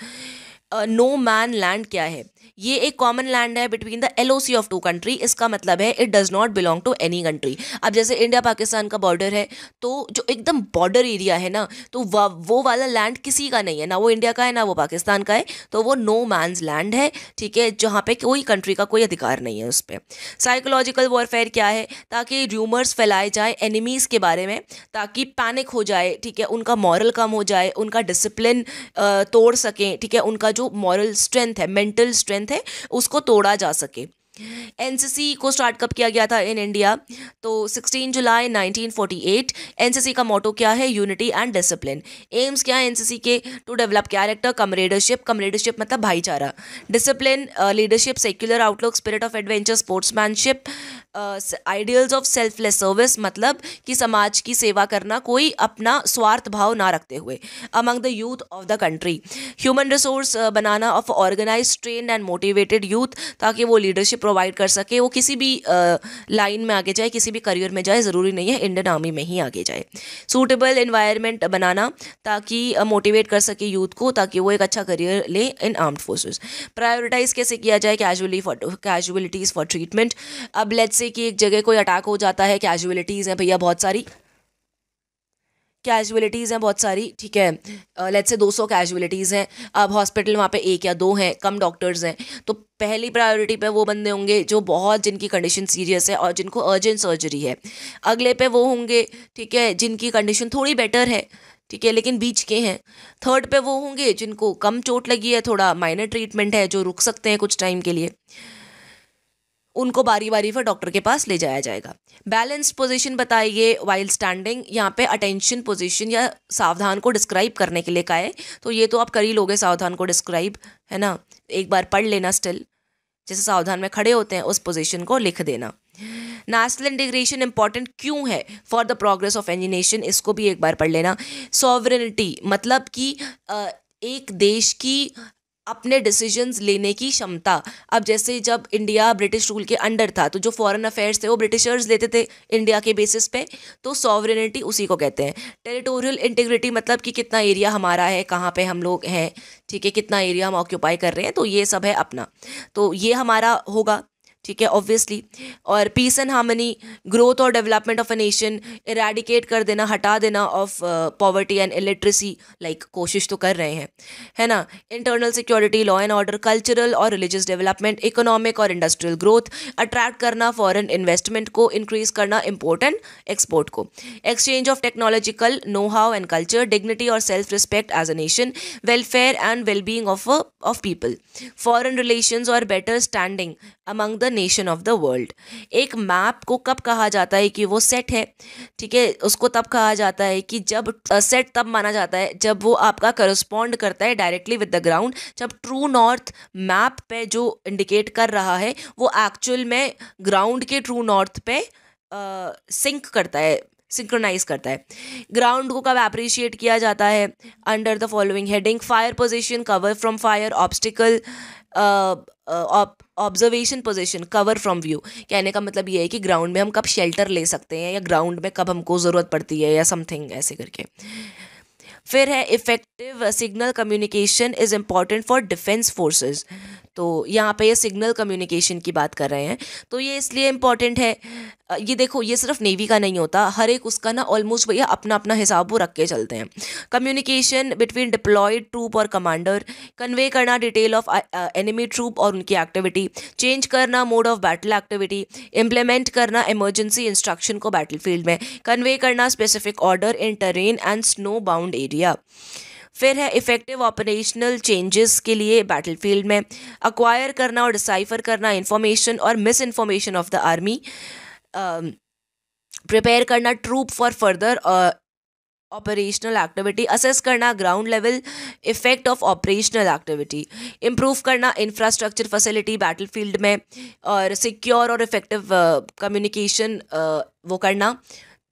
Speaker 1: no man land क्या है ये एक कॉमन लैंड है between the L of two country इसका मतलब है it does not belong to any country अब जैसे इंडिया पाकिस्तान का बॉर्डर है तो जो एकदम बॉर्डर एरिया है ना तो वा वो वाला लैंड किसी का नहीं है ना वो इंडिया का है ना वो पाकिस्तान का है तो वो नो मैंस लैंड है ठीक है जहाँ पे कोई कंट्री का कोई अधिकार नहीं है उस पर साइकोलॉजिकल वॉरफेयर क्या है ताकि र्यूमर्स फैलाए जाए एनिमीज़ के बारे में ताकि पैनिक हो जाए ठीक है उनका मॉरल कम हो जाए उनका डिसिप्लिन तोड़ सकें ठीक है उनका जो मॉरल स्ट्रेंथ है मेंटल स्ट्रेंथ स्ट्रेंथ है उसको तोड़ा जा सके एनसीसी को स्टार्ट कब किया गया था इन इंडिया तो 16 जुलाई 1948 एनसीसी का मोटो क्या है यूनिटी एंड डिसिप्लिन एम्स क्या है एनसीसी के to develop character camaraderie camaraderie मतलब भाईचारा discipline leadership secular outlook spirit of adventure sportsmanship ideals of selfless service मतलब कि समाज की सेवा करना कोई अपना स्वार्थ भाव ना रखते हुए among the youth of the country human resource बनाना of organise train and motivated youth ताकि वो लीडरशिप प्रोवाइड कर सके वो किसी भी लाइन uh, में आगे जाए किसी भी करियर में जाए ज़रूरी नहीं है इंडियन आर्मी में ही आगे जाए सूटेबल इन्वायरमेंट बनाना ताकि मोटिवेट uh, कर सके यूथ को ताकि वो एक अच्छा करियर लें इन आर्म्ड फोर्सेज प्रायोरिटाइज कैसे किया जाए casually for casualties for treatment अब लेट से जैसे कि एक जगह कोई अटैक हो जाता है कैजुअलिटीज़ हैं भैया बहुत सारी कैजुअलिटीज़ हैं बहुत सारी ठीक है लेट्स से 200 कैजुअलिटीज़ हैं अब हॉस्पिटल वहाँ पे एक या दो हैं कम डॉक्टर्स हैं तो पहली प्रायोरिटी पे वो बंदे होंगे जो बहुत जिनकी कंडीशन सीरियस है और जिनको अर्जेंट सर्जरी है अगले पे वो होंगे ठीक है जिनकी कंडीशन थोड़ी बेटर है ठीक है लेकिन बीच के हैं थर्ड पे वो होंगे जिनको कम चोट लगी है थोड़ा माइनर ट्रीटमेंट है जो रुक सकते हैं कुछ टाइम के लिए उनको बारी बारी पर डॉक्टर के पास ले जाया जाएगा बैलेंस्ड पोजीशन बताइए वाइल्ड स्टैंडिंग यहाँ पे अटेंशन पोजीशन या सावधान को डिस्क्राइब करने के लिए कहा है तो ये तो आप कर ही लोगे सावधान को डिस्क्राइब है ना एक बार पढ़ लेना स्टिल जैसे सावधान में खड़े होते हैं उस पोजिशन को लिख देना नेशनल इंटीग्रेशन इंपॉर्टेंट क्यों है for the progress of any nation इसको भी एक बार पढ़ लेना सॉवरेनिटी मतलब कि एक देश की अपने डिसीजंस लेने की क्षमता अब जैसे जब इंडिया ब्रिटिश रूल के अंडर था तो जो फॉरेन अफेयर्स थे वो ब्रिटिशर्स लेते थे इंडिया के बेसिस पे तो सॉवरेनिटी उसी को कहते हैं टेरिटोरियल इंटीग्रिटी मतलब कि कितना एरिया हमारा है कहाँ पे हम लोग हैं ठीक है कितना एरिया हम ऑक्यूपाई कर रहे हैं तो ये सब है अपना तो ये हमारा होगा ठीक है ऑब्वियसली और पीस एंड हार्मनी ग्रोथ और development of a nation eradicate कर देना हटा देना of poverty and illiteracy like कोशिश तो कर रहे हैं है ना internal security law and order cultural और रिलीजियस डेवलपमेंट इकोनॉमिक और इंडस्ट्रियल ग्रोथ अट्रैक्ट करना फॉरन इन्वेस्टमेंट को इंक्रीज करना इम्पोर्ट एंड एक्सपोर्ट को exchange of technological know how and culture dignity और self respect as a nation welfare and wellbeing of of people foreign relation और better standing among the nation of the world एक map को कब कहा जाता है कि वो सेट है ठीक है उसको तब कहा जाता है कि जब सेट तब माना जाता है जब वो आपका करस्पॉन्ड करता है डायरेक्टली विद द ग्राउंड जब ट्रू नॉर्थ मैप पे जो इंडिकेट कर रहा है वो एक्चुअल में ग्राउंड के ट्रू नॉर्थ पे सिंक करता है सिंक्रोनाइज करता है ग्राउंड को कब अप्रिशिएट किया जाता है under the following heading fire position cover from fire obstacle observation position cover from view कहने का मतलब ये है कि ग्राउंड में हम कब शेल्टर ले सकते हैं या ग्राउंड में कब हमको ज़रूरत पड़ती है या समथिंग ऐसे करके फिर है effective signal communication is important for defence forces तो यहाँ पे ये सिग्नल कम्युनिकेशन की बात कर रहे हैं तो ये इसलिए इम्पॉर्टेंट है ये देखो ये सिर्फ नेवी का नहीं होता हर एक उसका ना ऑलमोस्ट भैया अपना अपना हिसाब वो रख के चलते हैं कम्युनिकेशन बिटवीन डिप्लॉयड ट्रूप और कमांडर कन्वे करना डिटेल ऑफ एनिमी ट्रूप और उनकी एक्टिविटी चेंज करना mode of battle activity implement करना इमरजेंसी इंस्ट्रक्शन को बैटल में कन्वे करना specific order in terrain and snow bound area फिर है इफेक्टिव ऑपरेशनल चेंजेस के लिए बैटलफील्ड में अक्वायर करना और डिसाइफर करना इन्फॉर्मेशन और misinformation of the army prepare करना troop for further operational activity assess करना ground level effect of operational activity improve करना इंफ्रास्ट्रक्चर फैसिलिटी बैटलफील्ड में और सिक्योर और इफेक्टिव कम्युनिकेशन uh, uh, वो करना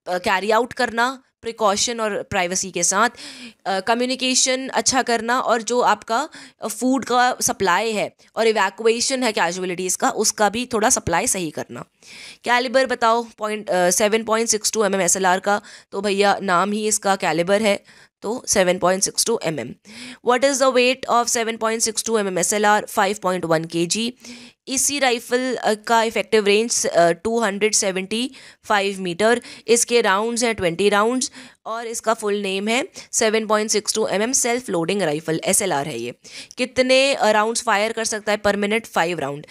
Speaker 1: कैरी uh, आउट करना प्रिकॉशन और प्राइवेसी के साथ कम्युनिकेशन अच्छा करना और जो आपका फूड का सप्लाई है और इवैक्यूएशन है कैजुअलिटीज़ का उसका भी थोड़ा सप्लाई सही करना कैलिबर बताओ point seven point six two M M S L R का तो भैया नाम ही इसका कैलिबर है तो seven point six two M M what is the weight of seven point six two M M S L R five point one K G इसी rifle का effective range two hundred seventy five metre इसके rounds हैं twenty rounds और इसका full name है seven point six two M M self loading rifle S L R है ये कितने राउंड्स फायर कर सकता है पर मिनट फाइव राउंड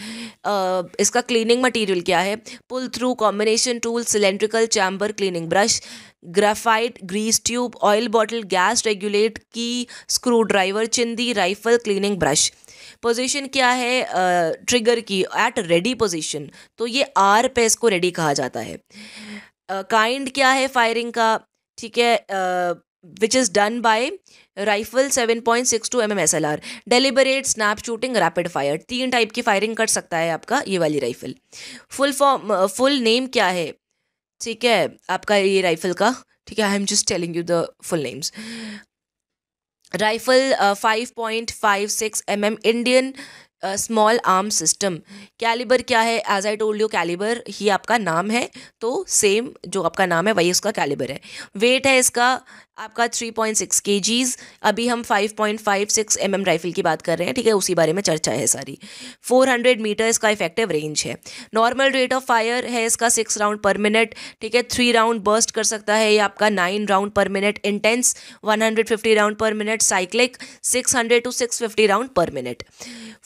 Speaker 1: इसका क्लीनिंग मटेरियल क्या है pull through combination tool cylindrical chamber cleaning brush graphite grease tube oil bottle gas regulate key screw driver चिंदी राइफल क्लीनिंग ब्रश पोजीशन क्या है ट्रिगर की एट रेडी पोजीशन तो ये are पे इसको रेडी कहा जाता है काइंड क्या है फायरिंग का ठीक है which is done by rifle seven point six two M M S L R deliberate snap shooting rapid fire तीन टाइप की फायरिंग कर सकता है आपका ये वाली rifle full form full name क्या है ठीक है आपका ये राइफल का ठीक है I am just telling you the full names rifle uh, 5.56 mm indian small arm system calibre क्या है as I told you calibre ही आपका नाम है तो सेम जो आपका नाम है वही उसका कैलिबर है वेट है इसका आपका थ्री पॉइंट सिक्स के जीज अभी हम five point five six M M rifle की बात कर रहे हैं ठीक है उसी बारे में चर्चा है सारी फोर हंड्रेड मीटर इसका इफेक्टिव रेंज है नॉर्मल रेट ऑफ फायर है इसका सिक्स राउंड पर मिनट ठीक है थ्री राउंड बर्स्ट कर सकता है ये आपका nine round per minute intense one hundred fifty round per minute cyclic six hundred to six fifty round per minute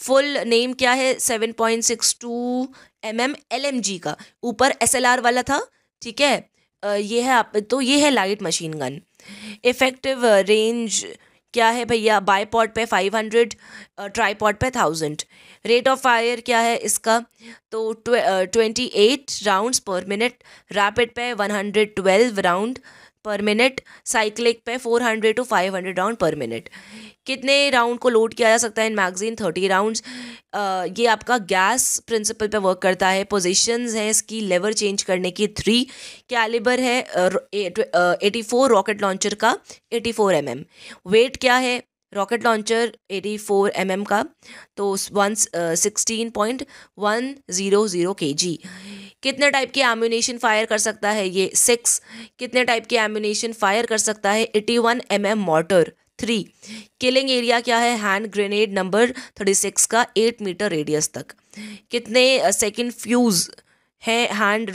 Speaker 1: full total name क्या है seven point six two M M L M G का ऊपर S L are वाला था ठीक है ये है आप तो ये है light machine gun effective range क्या है भैया बाईपॉड पे फाइव हंड्रेड ट्राईपॉड पे थाउजेंड रेट ऑफ फायर क्या है इसका तो twenty eight rounds per minute rapid पे one hundred twelve round per minute cyclic पे four hundred to five hundred round per minute कितने राउंड को लोड किया जा सकता है इन मैगजीन थर्टी राउंड ये आपका गैस प्रिंसिपल पे वर्क करता है पोजीशंस हैं इसकी लेवर चेंज करने की थ्री कैलिबर है एटी फोर रॉकेट लॉन्चर का eighty four M M weight क्या है rocket launcher eighty four M M का तो one sixteen point one zero zero K G कितने टाइप के एम्यूनेशन फायर कर सकता है ये सिक्स कितने टाइप के एम्यूनेशन फायर कर सकता है eighty one M M mortar three killing area क्या है hand grenade number thirty six का एट मीटर रेडियस तक कितने सेकेंड फ्यूज़ है hand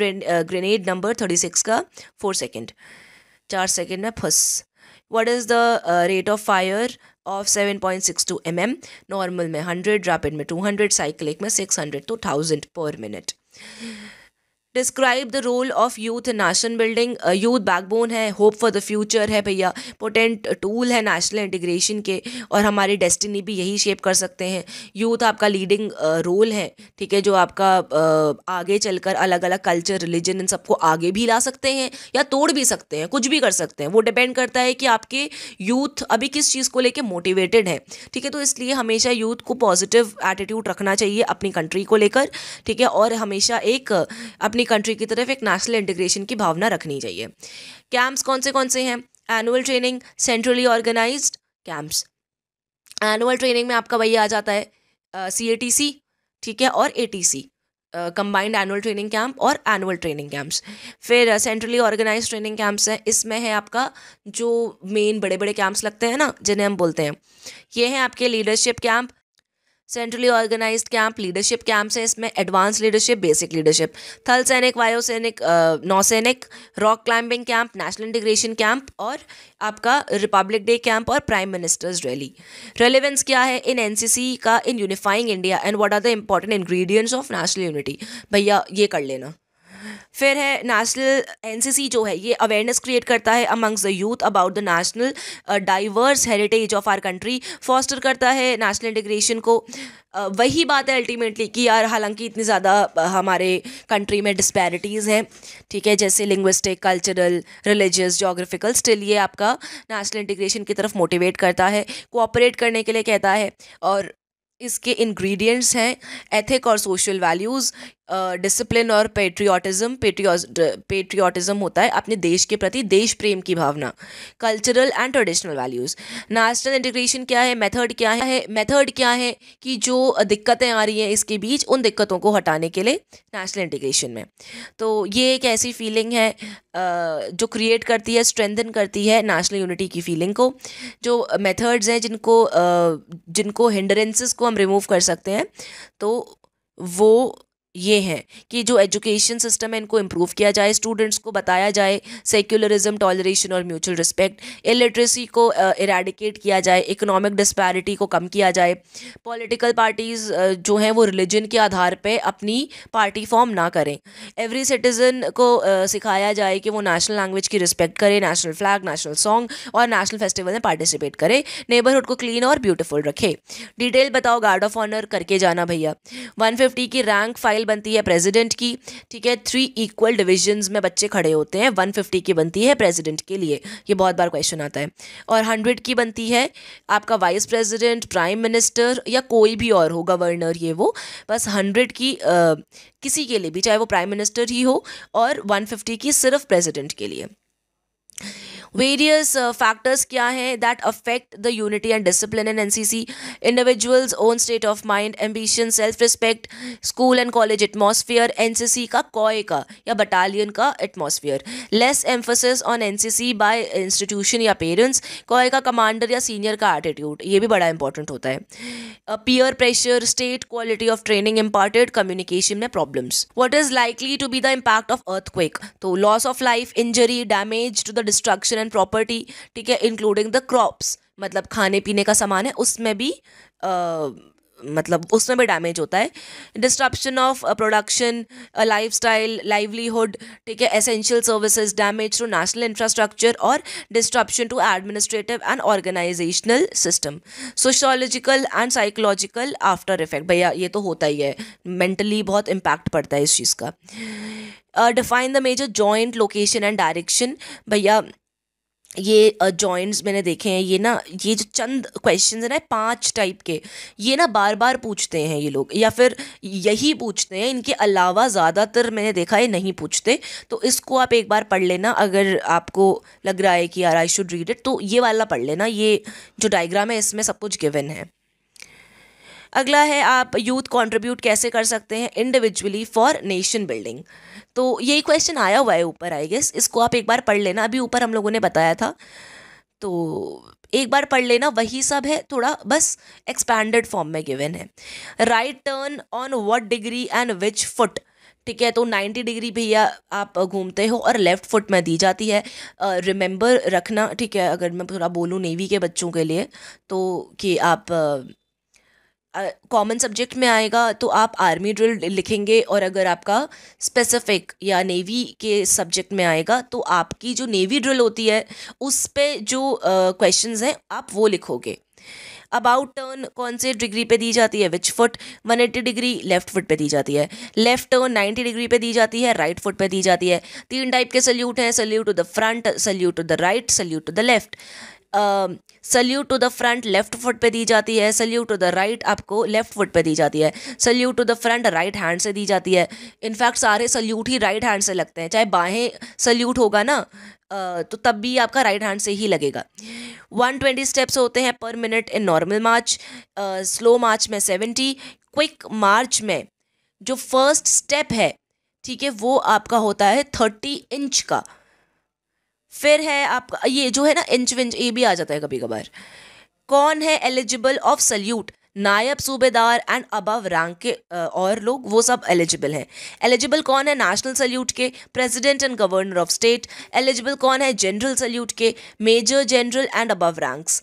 Speaker 1: grenade number thirty six का फोर सेकेंड चार सेकेंड में फस what is the rate of fire of seven point six two M M normal में हंड्रेड रैपिड में टू हंड्रेड साइकिल में six hundred to thousand per minute describe the role of youth in nation building youth backbone है hope for the future है भैया potent tool है national integration के और हमारी डेस्टिनी भी यही शेप कर सकते हैं यूथ आपका लीडिंग रोल uh, है ठीक है जो आपका uh, आगे चलकर अलग अलग कल्चर रिलीजन इन सबको आगे भी ला सकते हैं या तोड़ भी सकते हैं कुछ भी कर सकते हैं वो डिपेंड करता है कि आपके यूथ अभी किस चीज़ को लेकर मोटिवेटेड है ठीक है तो इसलिए हमेशा यूथ को पॉजिटिव एटीट्यूड रखना चाहिए अपनी कंट्री को लेकर ठीक है और हमेशा एक अपनी अपनी कंट्री की तरफ एक नेशनल इंटीग्रेशन की भावना रखनी चाहिए कैंप्स कौन से कौन से हैं annual training centrally organise camps annual training में आपका वही आ जाता है सी ए टी सी ठीक है और A T C combined annual training camp और एनुअल ट्रेनिंग कैंप्स फिर सेंट्रली ऑर्गेनाइज ट्रेनिंग कैंप्स हैं इसमें है आपका जो मेन बड़े बड़े कैंप्स लगते हैं ना जिन्हें हम बोलते हैं ये हैं आपके leadership camp centrally organised camp leadership camps हैं इसमें एडवांस लीडरशिप बेसिक लीडरशिप थल Sainik Vayu Sainik Nau Sainik rock climbing camp national integration camp और आपका रिपब्लिक डे कैंप और प्राइम मिनिस्टर्स रैली रेलिवेंस क्या है इन एनसीसी का in unifying India and what are the important ingredients of national unity भैया ये कर लेना फिर है नेशनल एनसीसी जो है ये अवेयरनेस क्रिएट करता है amongst the youth about the national diverse heritage of our country foster करता है नेशनल इंटीग्रेशन को uh, वही बात है अल्टीमेटली कि यार हालांकि इतनी ज़्यादा uh, हमारे कंट्री में डिस्पैरिटीज़ हैं ठीक है जैसे linguistic cultural religious geographical still ये आपका नेशनल इंटीग्रेशन की तरफ मोटिवेट करता है कोऑपरेट करने के लिए कहता है और इसके इंग्रेडिएंट्स हैं एथिक और सोशल वैल्यूज़ डिसिप्लिन और पेट्रियाटिज़म पेट्रियाटिज़्म होता है अपने देश के प्रति देश प्रेम की भावना cultural and traditional values national integration क्या है मेथड क्या है मेथड क्या है कि जो दिक्कतें आ रही हैं इसके बीच उन दिक्कतों को हटाने के लिए नेशनल इंटीग्रेशन में तो ये एक ऐसी फीलिंग है जो क्रिएट करती है स्ट्रेंथन करती है नेशनल यूनिटी की फीलिंग को जो मेथड्स हैं जिनको जिनको हिंडरेंसेस को हम रिमूव कर सकते हैं तो वो ये है कि जो एजुकेशन सिस्टम है इनको इम्प्रूव किया जाए स्टूडेंट्स को बताया जाए सेक्युलरिज्म टॉलरेशन और म्यूचुअल रिस्पेक्ट इलिटरेसी को इराडिकेट किया जाए इकोनॉमिक डिस्पैरिटी को कम किया जाए पॉलिटिकल पार्टीज़ जो हैं वो रिलीजन के आधार पे अपनी पार्टी फॉर्म ना करें एवरी सिटीज़न को सिखाया जाए कि वो नेशनल लैंग्वेज की रिस्पेक्ट करें नेशनल फ्लैग नेशनल सॉन्ग और नेशनल फेस्टिवल में पार्टिसिपेट करें नेबरहुड को क्लीन और ब्यूटिफुल रखे डिटेल बताओ गार्ड ऑफ ऑनर करके जाना भैया वन की रैंक फाइल स्केल बनती है प्रेसिडेंट की ठीक है थ्री इक्वल डिविजन्स में बच्चे खड़े होते हैं वन फिफ्टी की बनती है प्रेसिडेंट के लिए ये बहुत बार क्वेश्चन आता है और हंड्रेड की बनती है आपका वाइस प्रेसिडेंट प्राइम मिनिस्टर या कोई भी और हो गवर्नर ये वो बस हंड्रेड की आ, किसी के लिए भी चाहे वो प्राइम मिनिस्टर ही हो और वन फिफ्टी की सिर्फ प्रेजिडेंट के लिए वेरियस फैक्टर्स क्या हैं that affect the unity and discipline in NCC individuals own state of mind ambition self respect school and college atmosphere NCC का कॉय का या बटालियन का atmosphere less emphasis on NCC by institution या parents coy का commander या senior का attitude ये भी बड़ा इंपॉर्टेंट होता है peer pressure state quality of training imported communication में problems what is likely to be the impact of earthquake तो loss of life injury damage to the destruction and property ठीक है इंक्लूडिंग द क्रॉप्स मतलब खाने पीने का सामान है उसमें भी आ, मतलब उसमें भी डैमेज होता है disruption of production life style livelihood ठीक है essential services damage to national infrastructure और disruption to administrative and organisational system sociological and psychological after effect भैया ये तो होता ही है मेंटली बहुत इम्पैक्ट पड़ता है इस चीज़ का define the major joint location and direction भैया ये जॉइंट्स uh, मैंने देखे हैं ये ना ये जो चंद क्वेश्चन है ना पांच टाइप के ये ना बार बार पूछते हैं ये लोग या फिर यही पूछते हैं इनके अलावा ज़्यादातर मैंने देखा है नहीं पूछते तो इसको आप एक बार पढ़ लेना अगर आपको लग रहा है कि यार आई शुड रीड इट तो ये वाला पढ़ लेना ये जो डायग्राम है इसमें सब कुछ गिवन है अगला है आप यूथ कंट्रीब्यूट कैसे कर सकते हैं इंडिविजुअली फॉर नेशन बिल्डिंग तो यही क्वेश्चन आया हुआ है ऊपर आई गेस इसको आप एक बार पढ़ लेना अभी ऊपर हम लोगों ने बताया था तो एक बार पढ़ लेना वही सब है थोड़ा बस एक्सपैंडेड फॉर्म में गिवन है right turn on what degree and which foot ठीक है तो 90 डिग्री भैया आप घूमते हो और लेफ़्ट फुट में दी जाती है रिमेंबर रखना ठीक है अगर मैं थोड़ा बोलूँ नेवी के बच्चों के लिए तो कि आप कॉमन सब्जेक्ट में आएगा तो आप आर्मी ड्रिल लिखेंगे और अगर आपका स्पेसिफिक या नेवी के सब्जेक्ट में आएगा तो आपकी जो नेवी ड्रिल होती है उस पर जो क्वेश्चंस uh, हैं आप वो लिखोगे अबाउट टर्न कौन से डिग्री पे दी जाती है which foot 180 degree left foot पे दी जाती है लेफ्ट टर्न 90 डिग्री पे दी जाती है राइट फुट पे दी जाती है तीन टाइप के सल्यूट हैं salute to the front salute to the right salute to the left salute to the front left foot पे दी जाती है सल्यूट टू द राइट आपको लेफ्ट फुट पे दी जाती है salute to the front right hand से दी जाती है इनफैक्ट सारे सल्यूट ही राइट हैंड से लगते हैं चाहे बाहें सल्यूट होगा ना तो तब भी आपका राइट हैंड से ही लगेगा 120 स्टेप्स होते हैं per minute in normal march slow march में 70 क्विक मार्च में जो फर्स्ट स्टेप है ठीक है वो आपका होता है थर्टी इंच का फिर है आपका ये जो है ना इंच विंच ये भी आ जाता है कभी कभार कौन है एलिजिबल ऑफ सल्यूट नायब सूबेदार एंड अबव रैंक के और लोग वो सब एलिजिबल हैं एलिजिबल कौन है नेशनल सल्यूट के president and governor of state eligible कौन है जनरल सल्यूट के major general and above ranks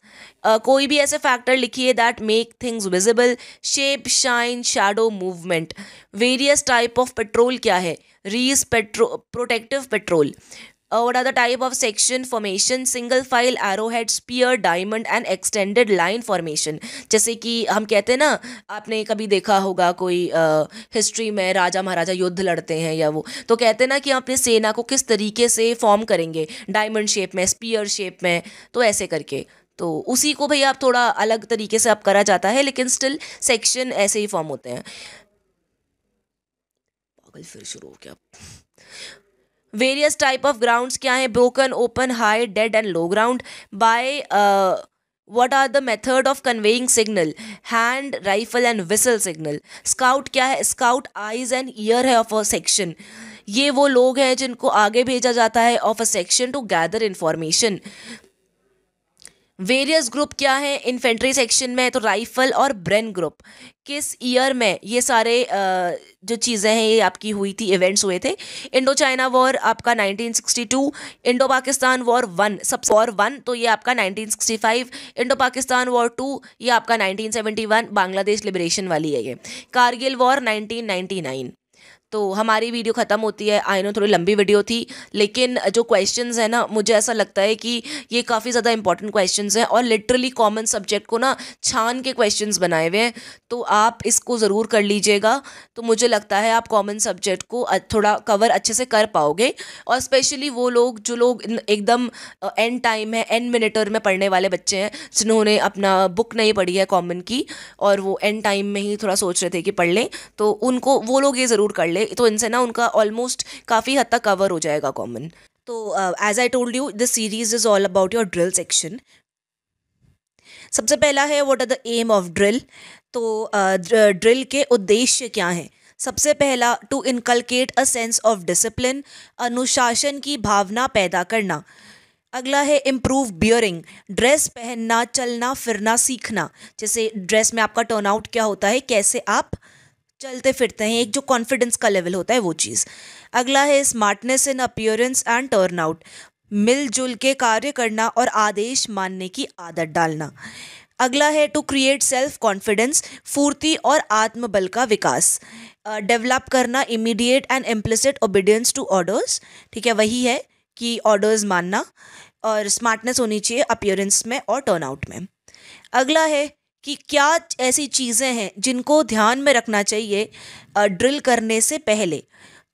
Speaker 1: कोई भी ऐसे फैक्टर लिखिए that make things visible shape shine shadow movement various type of patrol क्या है recce patrol protective patrol Uh, what are the type of section formation single file arrowhead spear diamond and extended line formation जैसे कि हम कहते हैं ना आपने कभी देखा होगा कोई हिस्ट्री uh, में राजा महाराजा युद्ध लड़ते हैं या वो तो कहते हैं ना कि हम अपनी सेना को किस तरीके से फॉर्म करेंगे डायमंड शेप में स्पीयर शेप में तो ऐसे करके तो उसी को भाई आप थोड़ा अलग तरीके से आप करा जाता है लेकिन स्टिल सेक्शन ऐसे ही फॉर्म होते हैं पागल फिर शुरू हो गया वेरियस टाइप ऑफ ग्राउंड्स क्या हैं broken open high dead and low ground by what are the method of conveying signal hand rifle and whistle signal scout क्या है स्काउट आइज एंड ईयर है ऑफ अ सेक्शन ये वो लोग हैं जिनको आगे भेजा जाता है of a section to gather information various group क्या है इन्फेंट्री सेक्शन में तो राइफल और ब्रेन ग्रुप किस ईयर में ये सारे जो चीज़ें हैं ये आपकी हुई थी इवेंट्स हुए थे इंडो चाइना वॉर आपका 1962 इंडो पाकिस्तान वॉर वन सब वॉर वन तो ये आपका 1965 इंडो पाकिस्तान वॉर टू ये आपका 1971 बांग्लादेश लिबरेशन वाली है ये कारगिल वॉर 1999 तो हमारी वीडियो ख़त्म होती है आई नो थोड़ी लंबी वीडियो थी लेकिन जो क्वेश्चंस हैं ना मुझे ऐसा लगता है कि ये काफ़ी ज़्यादा इंपॉर्टेंट क्वेश्चंस हैं और लिटरली कॉमन सब्जेक्ट को ना छान के क्वेश्चंस बनाए हुए हैं तो आप इसको ज़रूर कर लीजिएगा तो मुझे लगता है आप कॉमन सब्जेक्ट को थोड़ा कवर अच्छे से कर पाओगे और स्पेशली वो लोग जो लोग एकदम एंड टाइम है एंड मिनटर में पढ़ने वाले बच्चे हैं जिन्होंने अपना बुक नहीं पढ़ी है कॉमन की और वो एंड टाइम में ही थोड़ा सोच रहे थे कि पढ़ लें तो उनको वो लोग ये ज़रूर कर लें पहले तो इनसे ना उनका ऑलमोस्ट काफ़ी हद तक कवर हो जाएगा कॉमन तो as I told you this series is all about your drill section सबसे पहला है what are the aim of drill तो ड्रिल uh, के उद्देश्य क्या हैं सबसे पहला to inculcate a sense of discipline अनुशासन की भावना पैदा करना अगला है इम्प्रूव बियरिंग ड्रेस पहनना चलना फिरना सीखना जैसे ड्रेस में आपका टर्नआउट क्या होता है कैसे आप uh, चलते फिरते हैं एक जो कॉन्फिडेंस का लेवल होता है वो चीज़ अगला है smartness in appearance and turn out मिलजुल के कार्य करना और आदेश मानने की आदत डालना अगला है टू क्रिएट सेल्फ कॉन्फिडेंस फूर्ति और आत्मबल का विकास डेवलप uh, करना immediate and implicit obedience to orders ठीक है वही है कि ऑर्डर्स मानना और स्मार्टनेस होनी चाहिए अपियरेंस में और टर्नआउट में अगला है कि क्या ऐसी चीज़ें हैं जिनको ध्यान में रखना चाहिए ड्रिल करने से पहले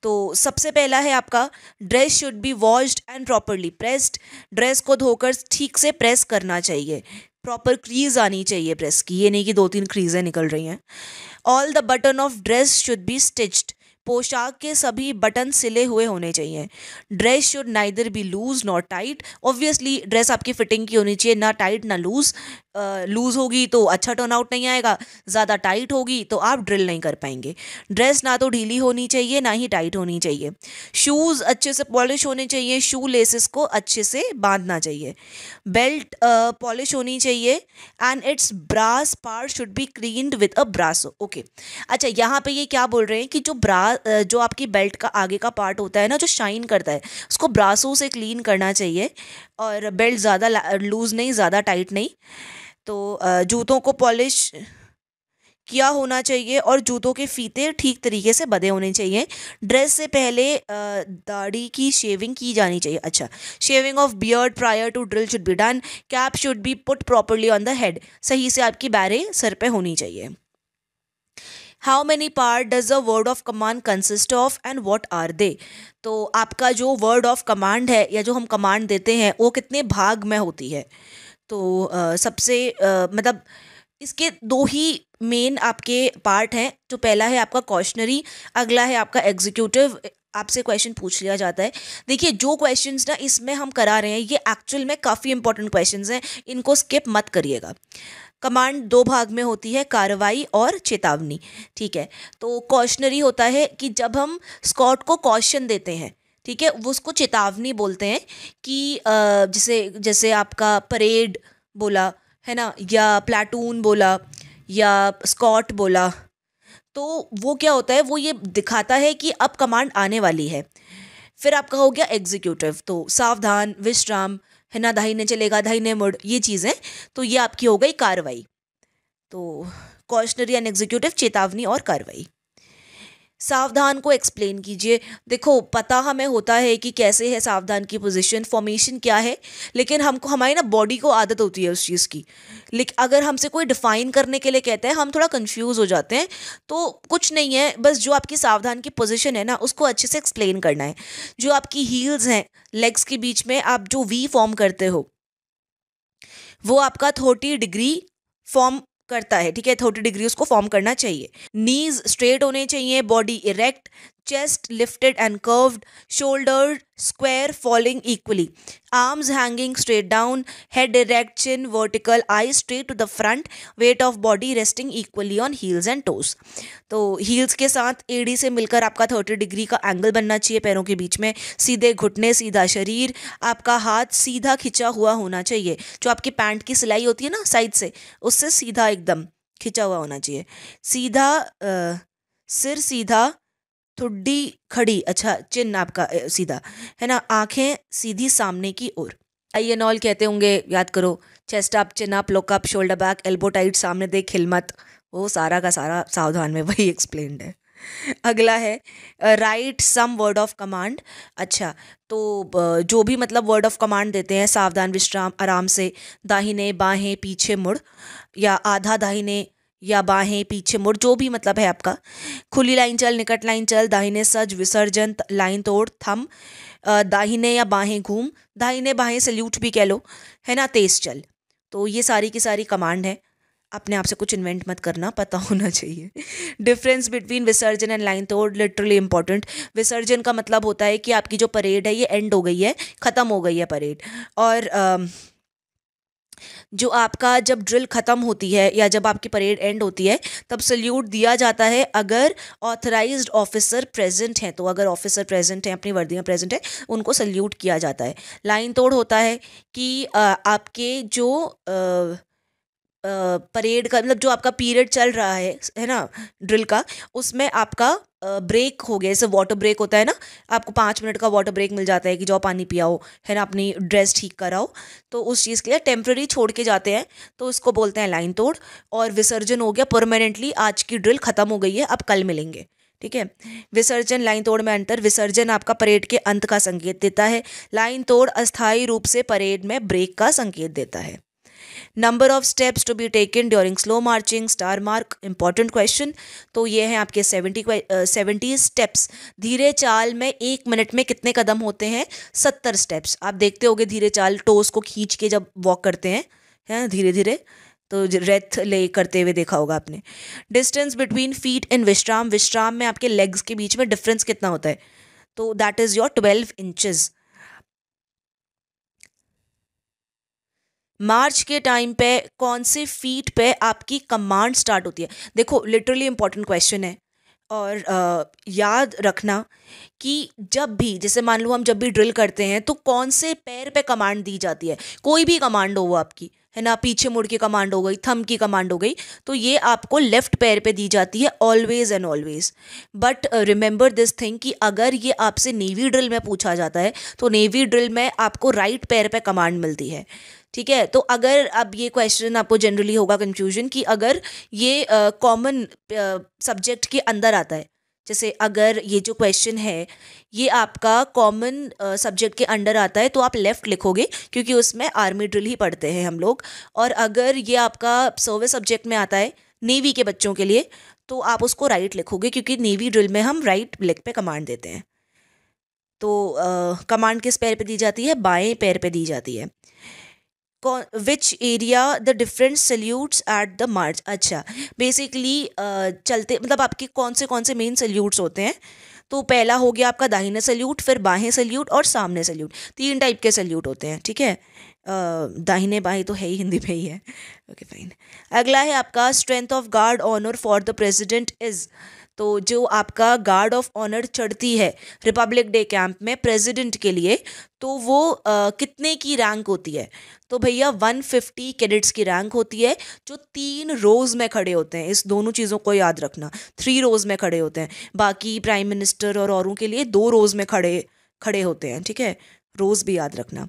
Speaker 1: तो सबसे पहला है आपका dress should be washed and properly pressed dress को धोकर ठीक से प्रेस करना चाहिए प्रॉपर क्रीज आनी चाहिए प्रेस की ये नहीं कि दो तीन क्रीज़ें निकल रही हैं all the button of dress should be stitched पोशाक के सभी बटन सिले हुए होने चाहिए dress should neither be loose not tight obviously dress आपकी फिटिंग की होनी चाहिए ना टाइट ना लूज लूज़ होगी तो अच्छा टर्न आउट नहीं आएगा ज़्यादा टाइट होगी तो आप ड्रिल नहीं कर पाएंगे ड्रेस ना तो ढीली होनी चाहिए ना ही टाइट होनी चाहिए शूज़ अच्छे से पॉलिश होने चाहिए शू लेसेस को अच्छे से बांधना चाहिए बेल्ट पॉलिश होनी चाहिए and it's brass part should be cleaned with a Brasso okay अच्छा यहाँ पे ये क्या बोल रहे हैं कि जो ब्रा जो आपकी बेल्ट का आगे का पार्ट होता है ना जो शाइन करता है उसको ब्रासों से क्लीन करना चाहिए और बेल्ट ज़्यादा लूज़ नहीं ज़्यादा टाइट नहीं तो जूतों को पॉलिश किया होना चाहिए और जूतों के फीते ठीक तरीके से बधे होने चाहिए ड्रेस से पहले दाढ़ी की शेविंग की जानी चाहिए अच्छा shaving of beard prior to drill should be done cap should be put properly on the head सही से आपकी बैरें सर पे होनी चाहिए how many part does a word of command consist of and what are they तो आपका जो वर्ड ऑफ कमांड है या जो हम कमांड देते हैं वो कितने भाग में होती है तो आ, सबसे आ, मतलब इसके दो ही मेन आपके पार्ट हैं जो पहला है आपका कॉशनरी अगला है आपका एग्जीक्यूटिव आपसे क्वेश्चन पूछ लिया जाता है देखिए जो क्वेश्चंस ना इसमें हम करा रहे हैं ये एक्चुअल में काफ़ी इंपॉर्टेंट क्वेश्चंस हैं इनको स्किप मत करिएगा कमांड दो भाग में होती है कार्रवाई और चेतावनी ठीक है तो कॉशनरी होता है कि जब हम स्कॉट को कॉशन देते हैं ठीक है वो उसको चेतावनी बोलते हैं कि जैसे जैसे आपका परेड बोला है ना या प्लाटून बोला या स्कॉट बोला तो वो क्या होता है वो ये दिखाता है कि अब कमांड आने वाली है फिर आपका हो गया एग्जीक्यूटिव तो सावधान विश्राम है ना दाहिने चलेगा दाहिने मुड़ ये चीज़ें तो ये आपकी हो गई कार्रवाई तो कॉशनरी एंड एग्जीक्यूटिव चेतावनी और कार्रवाई सावधान को एक्सप्लेन कीजिए देखो पता हमें होता है कि कैसे है सावधान की पोजीशन फॉर्मेशन क्या है लेकिन हमको हमारी ना बॉडी को आदत होती है उस चीज़ की लेकिन अगर हमसे कोई डिफाइन करने के लिए कहता है हम थोड़ा कंफ्यूज हो जाते हैं तो कुछ नहीं है बस जो आपकी सावधान की पोजिशन है ना उसको अच्छे से एक्सप्लेन करना है जो आपकी हील्स हैं लेग्स के बीच में आप जो वी फॉर्म करते हो वो आपका थर्टी डिग्री फॉर्म करता है ठीक है थर्टी डिग्री उसको फॉर्म करना चाहिए नीज स्ट्रेट होने चाहिए body erect chest lifted and curved, shoulders square falling equally, arms hanging straight down, head erect, chin vertical, eyes straight to the front, weight of body resting equally on heels and toes. तो heels के साथ AD से मिलकर आपका thirty degree का angle बनना चाहिए पैरों के बीच में सीधे घुटने सीधा शरीर आपका हाथ सीधा खिंचा हुआ होना चाहिए जो आपकी पैंट की सिलाई होती है ना साइड से उससे सीधा एकदम खिंचा हुआ होना चाहिए सीधा आ, सिर सीधा ठुड्डी खड़ी अच्छा चिन्ह आपका सीधा है ना आंखें सीधी सामने की ओर आई एन ऑल कहते होंगे याद करो chest up chin up look up shoulder back elbow tight सामने देख हिलमत वो सारा का सारा सावधान में वही एक्सप्लेन्ड है अगला है write some word of command अच्छा तो जो भी मतलब वर्ड ऑफ कमांड देते हैं सावधान विश्राम आराम से दाहिने बाहें पीछे मुड़ या आधा दाहिने या बाहें पीछे मुड़ जो भी मतलब है आपका खुली लाइन चल निकट लाइन चल दाहिने सज विसर्जन लाइन तोड़ थम दाहिने या बाहें घूम दाहिने बाहें सल्यूट भी कह लो है ना तेज चल तो ये सारी की सारी कमांड है अपने आप से कुछ इन्वेंट मत करना पता होना चाहिए डिफरेंस बिटवीन विसर्जन एंड लाइन तोड़ लिटरली इंपॉर्टेंट विसर्जन का मतलब होता है कि आपकी जो परेड है ये एंड हो गई है ख़त्म हो गई है परेड और uh, जो आपका जब ड्रिल ख़त्म होती है या जब आपकी परेड एंड होती है तब सल्यूट दिया जाता है अगर ऑथराइज्ड ऑफिसर प्रेजेंट हैं तो अगर ऑफिसर प्रेजेंट हैं अपनी वर्दी में प्रेजेंट है उनको सल्यूट किया जाता है लाइन तोड़ होता है कि आ, आपके जो परेड का मतलब जो आपका पीरियड चल रहा है है ना ड्रिल का उसमें आपका ब्रेक हो गया जैसे वाटर ब्रेक होता है ना आपको पाँच मिनट का वाटर ब्रेक मिल जाता है कि जाओ पानी पियाओ है ना अपनी ड्रेस ठीक कराओ तो उस चीज़ के लिए टेम्प्रेरी छोड़ के जाते हैं तो उसको बोलते हैं लाइन तोड़ और विसर्जन हो गया परमानेंटली आज की ड्रिल ख़त्म हो गई है अब कल मिलेंगे ठीक है विसर्जन लाइन तोड़ में अंतर विसर्जन आपका परेड के अंत का संकेत देता है लाइन तोड़ अस्थायी रूप से परेड में ब्रेक का संकेत देता है number of steps to be taken during slow marching star mark important question तो ये हैं आपके सेवेंटी सेवेंटी स्टेप्स धीरे चाल में एक मिनट में कितने कदम होते हैं सत्तर स्टेप्स आप देखते होगे धीरे चाल टोस को खींच के जब वॉक करते हैं है धीरे धीरे तो रेथ ले करते हुए देखा होगा आपने डिस्टेंस बिटवीन फीट एंड विश्राम विश्राम में आपके लेग्स के बीच में डिफरेंस कितना होता है तो that is your twelve inches march के टाइम पे कौन से फीट पे आपकी कमांड स्टार्ट होती है देखो लिटरली इम्पॉर्टेंट क्वेश्चन है और आ, याद रखना कि जब भी जैसे मान लो हम जब भी ड्रिल करते हैं तो कौन से पैर पे कमांड दी जाती है कोई भी कमांड हो वो आपकी है ना पीछे मुड़ की कमांड हो गई थम की कमांड हो गई तो ये आपको लेफ्ट पैर पे दी जाती है always and always but remember this thing कि अगर ये आपसे नेवी ड्रिल में पूछा जाता है तो नेवी ड्रिल में आपको राइट right पैर पे कमांड मिलती है ठीक है तो अगर अब ये क्वेश्चन आपको जनरली होगा कंफ्यूजन कि अगर ये कॉमन सब्जेक्ट के अंदर आता है जैसे अगर ये जो क्वेश्चन है ये आपका कॉमन सब्जेक्ट के अंडर आता है तो आप लेफ़्ट लिखोगे क्योंकि उसमें आर्मी ड्रिल ही पढ़ते हैं हम लोग और अगर ये आपका सर्विस सब्जेक्ट में आता है नेवी के बच्चों के लिए तो आप उसको राइट right लिखोगे क्योंकि नेवी ड्रिल में हम राइट right लेग पे कमांड देते हैं तो कमांड किस पैर पे दी जाती है बाएं पैर पे दी जाती है which area the different salutes at the march अच्छा बेसिकली चलते मतलब आपके कौन से कौन से मेन सल्यूट्स होते हैं तो पहला हो गया आपका दाहिने सल्यूट फिर बाहें सल्यूट और सामने सल्यूट तीन टाइप के सल्यूट होते हैं ठीक है दाहिने बाहें तो है ही हिंदी में ही है ओके okay, फाइन अगला है आपका strength of guard honour for the president is तो जो आपका गार्ड ऑफ ऑनर चढ़ती है रिपब्लिक डे कैंप में प्रेसिडेंट के लिए तो वो आ, कितने की रैंक होती है तो भैया 150 कैडेट्स की रैंक होती है जो तीन रोज़ में खड़े होते हैं इस दोनों चीज़ों को याद रखना थ्री रोज़ में खड़े होते हैं बाकी प्राइम मिनिस्टर और औरों के लिए दो रोज़ में खड़े खड़े होते हैं ठीक है रोज़ भी याद रखना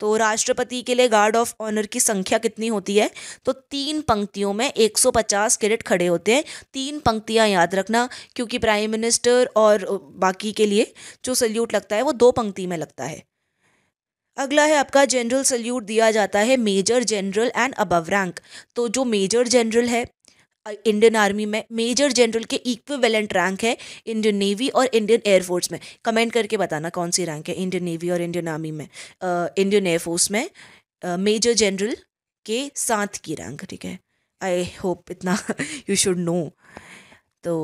Speaker 1: तो राष्ट्रपति के लिए गार्ड ऑफ ऑनर की संख्या कितनी होती है तो तीन पंक्तियों में 150 कैडेट खड़े होते हैं तीन पंक्तियां याद रखना क्योंकि प्राइम मिनिस्टर और बाकी के लिए जो सल्यूट लगता है वो दो पंक्ति में लगता है अगला है आपका जनरल सल्यूट दिया जाता है major general and above rank तो जो मेजर जनरल है इंडियन आर्मी में मेजर जनरल के इक्विवेलेंट रैंक है इंडियन नेवी और इंडियन एयरफोर्स में कमेंट करके बताना कौन सी रैंक है इंडियन नेवी और इंडियन आर्मी में इंडियन एयरफोर्स में मेजर जनरल के साथ की रैंक ठीक है आई होप इतना यू शुड नो तो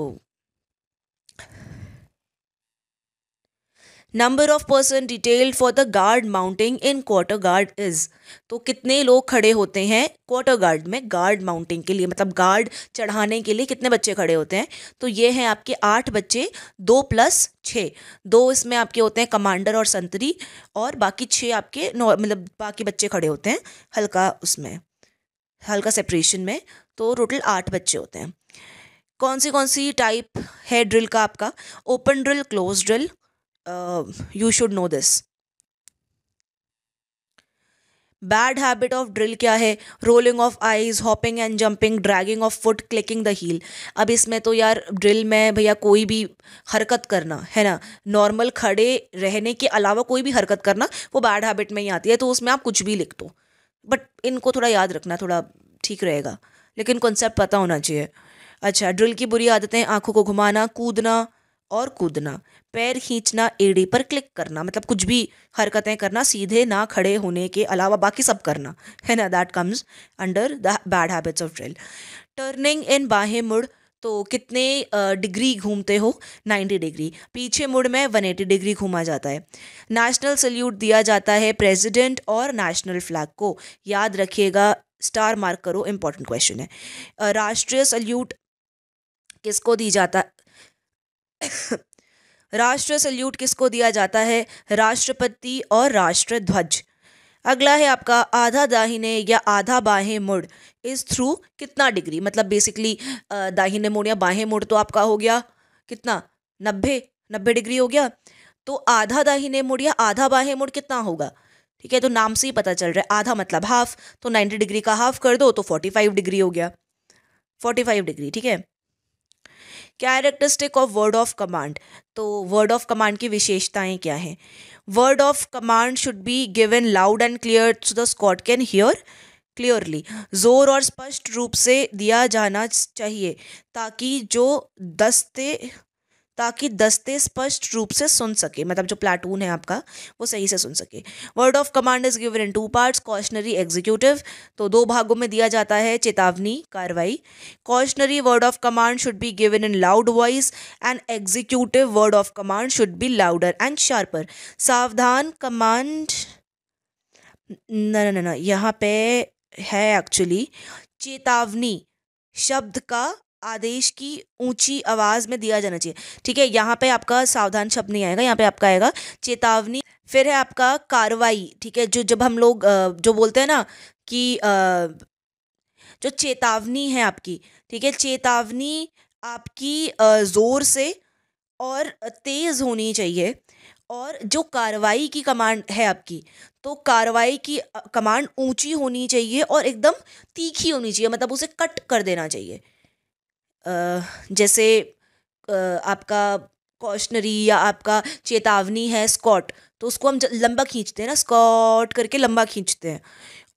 Speaker 1: number of person detail for the guard mounting in quarter guard is तो कितने लोग खड़े होते हैं क्वार्टर गार्ड में गार्ड माउंटिंग के लिए मतलब गार्ड चढ़ाने के लिए कितने बच्चे खड़े होते हैं तो ये हैं आपके आठ बच्चे दो प्लस छः दो इसमें आपके होते हैं कमांडर और संतरी और बाकी छः आपके मतलब बाकी बच्चे खड़े होते हैं हल्का उसमें हल्का सेपरेशन में तो टोटल आठ बच्चे होते हैं कौन सी कौन सी टाइप है ड्रिल का आपका open drill close drill you should know this bad habit of drill क्या है rolling of eyes hopping and jumping dragging of foot clicking the heel अब इसमें तो यार ड्रिल में भैया कोई भी हरकत करना है ना नॉर्मल खड़े रहने के अलावा कोई भी हरकत करना वो बैड हैबिट में ही आती है तो उसमें आप कुछ भी लिख दो बट इनको थोड़ा याद रखना थोड़ा ठीक रहेगा लेकिन कॉन्सेप्ट पता होना चाहिए अच्छा ड्रिल की बुरी आदतें आंखों को घुमाना कूदना और कूदना पैर खींचना एड़ी पर क्लिक करना मतलब कुछ भी हरकतें करना सीधे ना खड़े होने के अलावा बाकी सब करना है ना that comes under the bad habits of drill turning in बाहें मुड़ तो कितने डिग्री घूमते हो 90 डिग्री पीछे मुड़ में 180 डिग्री घूमा जाता है नेशनल सल्यूट दिया जाता है प्रेसिडेंट और नेशनल फ्लैग को याद रखिएगा स्टार मार्क करो इम्पॉर्टेंट क्वेश्चन है राष्ट्रीय सल्यूट किसको दी जाता राष्ट्र सल्यूट किसको दिया जाता है राष्ट्रपति और राष्ट्र ध्वज अगला है आपका आधा दाहिने या आधा बाहें मुड़ इस थ्रू कितना डिग्री मतलब बेसिकली दाहिने मुड़ या बाहें मुड़ तो आपका हो गया कितना नब्बे नब्बे डिग्री हो गया तो आधा दाहिने मुड़ या आधा बाहें मुड़ कितना होगा ठीक है तो नाम से ही पता चल रहा है आधा मतलब हाफ तो नाइन्टी डिग्री का हाफ कर दो तो फोर्टी फाइव डिग्री हो गया फोर्टी फाइव डिग्री ठीक है characteristic of word of command तो वर्ड ऑफ कमांड की विशेषताएं क्या हैं word of command should be given loud and clear to the squad can hear clearly जोर और स्पष्ट रूप से दिया जाना चाहिए ताकि जो दस्ते ताकि दस्ते स्पष्ट रूप से सुन सके मतलब जो प्लाटून है आपका वो सही से सुन सके word of command is given in two parts cautionary executive तो दो भागों में दिया जाता है चेतावनी कार्रवाई cautionary word of command should be given in loud voice and executive word of command should be louder and sharper सावधान कमांड न न न यहाँ पे है एक्चुअली चेतावनी शब्द का आदेश की ऊंची आवाज़ में दिया जाना चाहिए ठीक है यहाँ पे आपका सावधान शब्द नहीं आएगा यहाँ पे आपका आएगा चेतावनी फिर है आपका कार्रवाई ठीक है जो जब हम लोग जो बोलते हैं ना कि जो चेतावनी है आपकी ठीक है चेतावनी आपकी ज़ोर से और तेज़ होनी चाहिए और जो कार्रवाई की कमांड है आपकी तो कार्रवाई की कमांड ऊंची होनी चाहिए और एकदम तीखी होनी चाहिए मतलब उसे कट कर देना चाहिए जैसे आपका कॉशनरी या आपका चेतावनी है स्कॉट तो उसको हम लंबा खींचते हैं ना स्कॉट करके लंबा खींचते हैं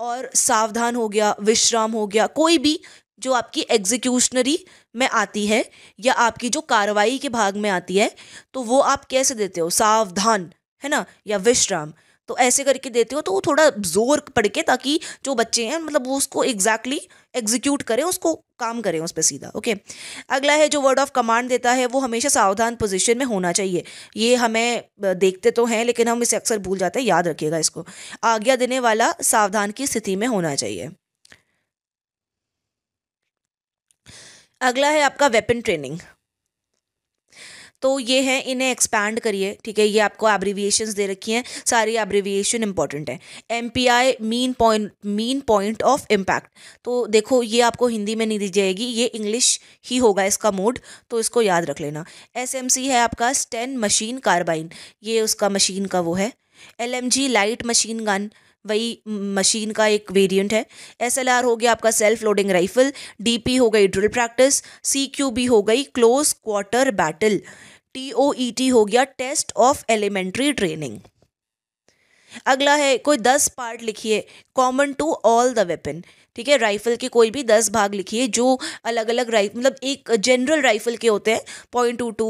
Speaker 1: और सावधान हो गया विश्राम हो गया कोई भी जो आपकी एग्जीक्यूशनरी में आती है या आपकी जो कार्रवाई के भाग में आती है तो वो आप कैसे देते हो सावधान है ना या विश्राम तो ऐसे करके देते हो तो वो थोड़ा जोर पड़ के ताकि जो बच्चे हैं मतलब वो उसको एग्जैक्टली एग्जीक्यूट करें उसको काम करें उस पर सीधा ओके अगला है जो वर्ड ऑफ कमांड देता है वो हमेशा सावधान पोजीशन में होना चाहिए ये हमें देखते तो हैं लेकिन हम इसे अक्सर भूल जाते हैं याद रखिएगा इसको आज्ञा देने वाला सावधान की स्थिति में होना चाहिए अगला है आपका वेपन ट्रेनिंग तो ये है इन्हें एक्सपैंड करिए ठीक है ये आपको एब्रीविएशन दे रखी हैं सारी एब्रीविएशन इंपॉर्टेंट है M P I mean point mean point of impact तो देखो ये आपको हिंदी में नहीं दी जाएगी ये इंग्लिश ही होगा इसका मोड तो इसको याद रख लेना एस एम सी है आपका स्टेन मशीन कार्बाइन ये उसका मशीन का वो है L M G light machine gun वही मशीन का एक वेरिएंट है एस एल आर हो गया आपका self loading rifle D P हो गई drill practice C Q B हो गई close quarter battle T O E T हो गया टेस्ट ऑफ एलिमेंट्री ट्रेनिंग अगला है कोई दस पार्ट लिखिए common to all the weapon ठीक है राइफल के कोई भी दस भाग लिखिए जो अलग अलग राइफ मतलब एक जनरल राइफल के होते हैं point two two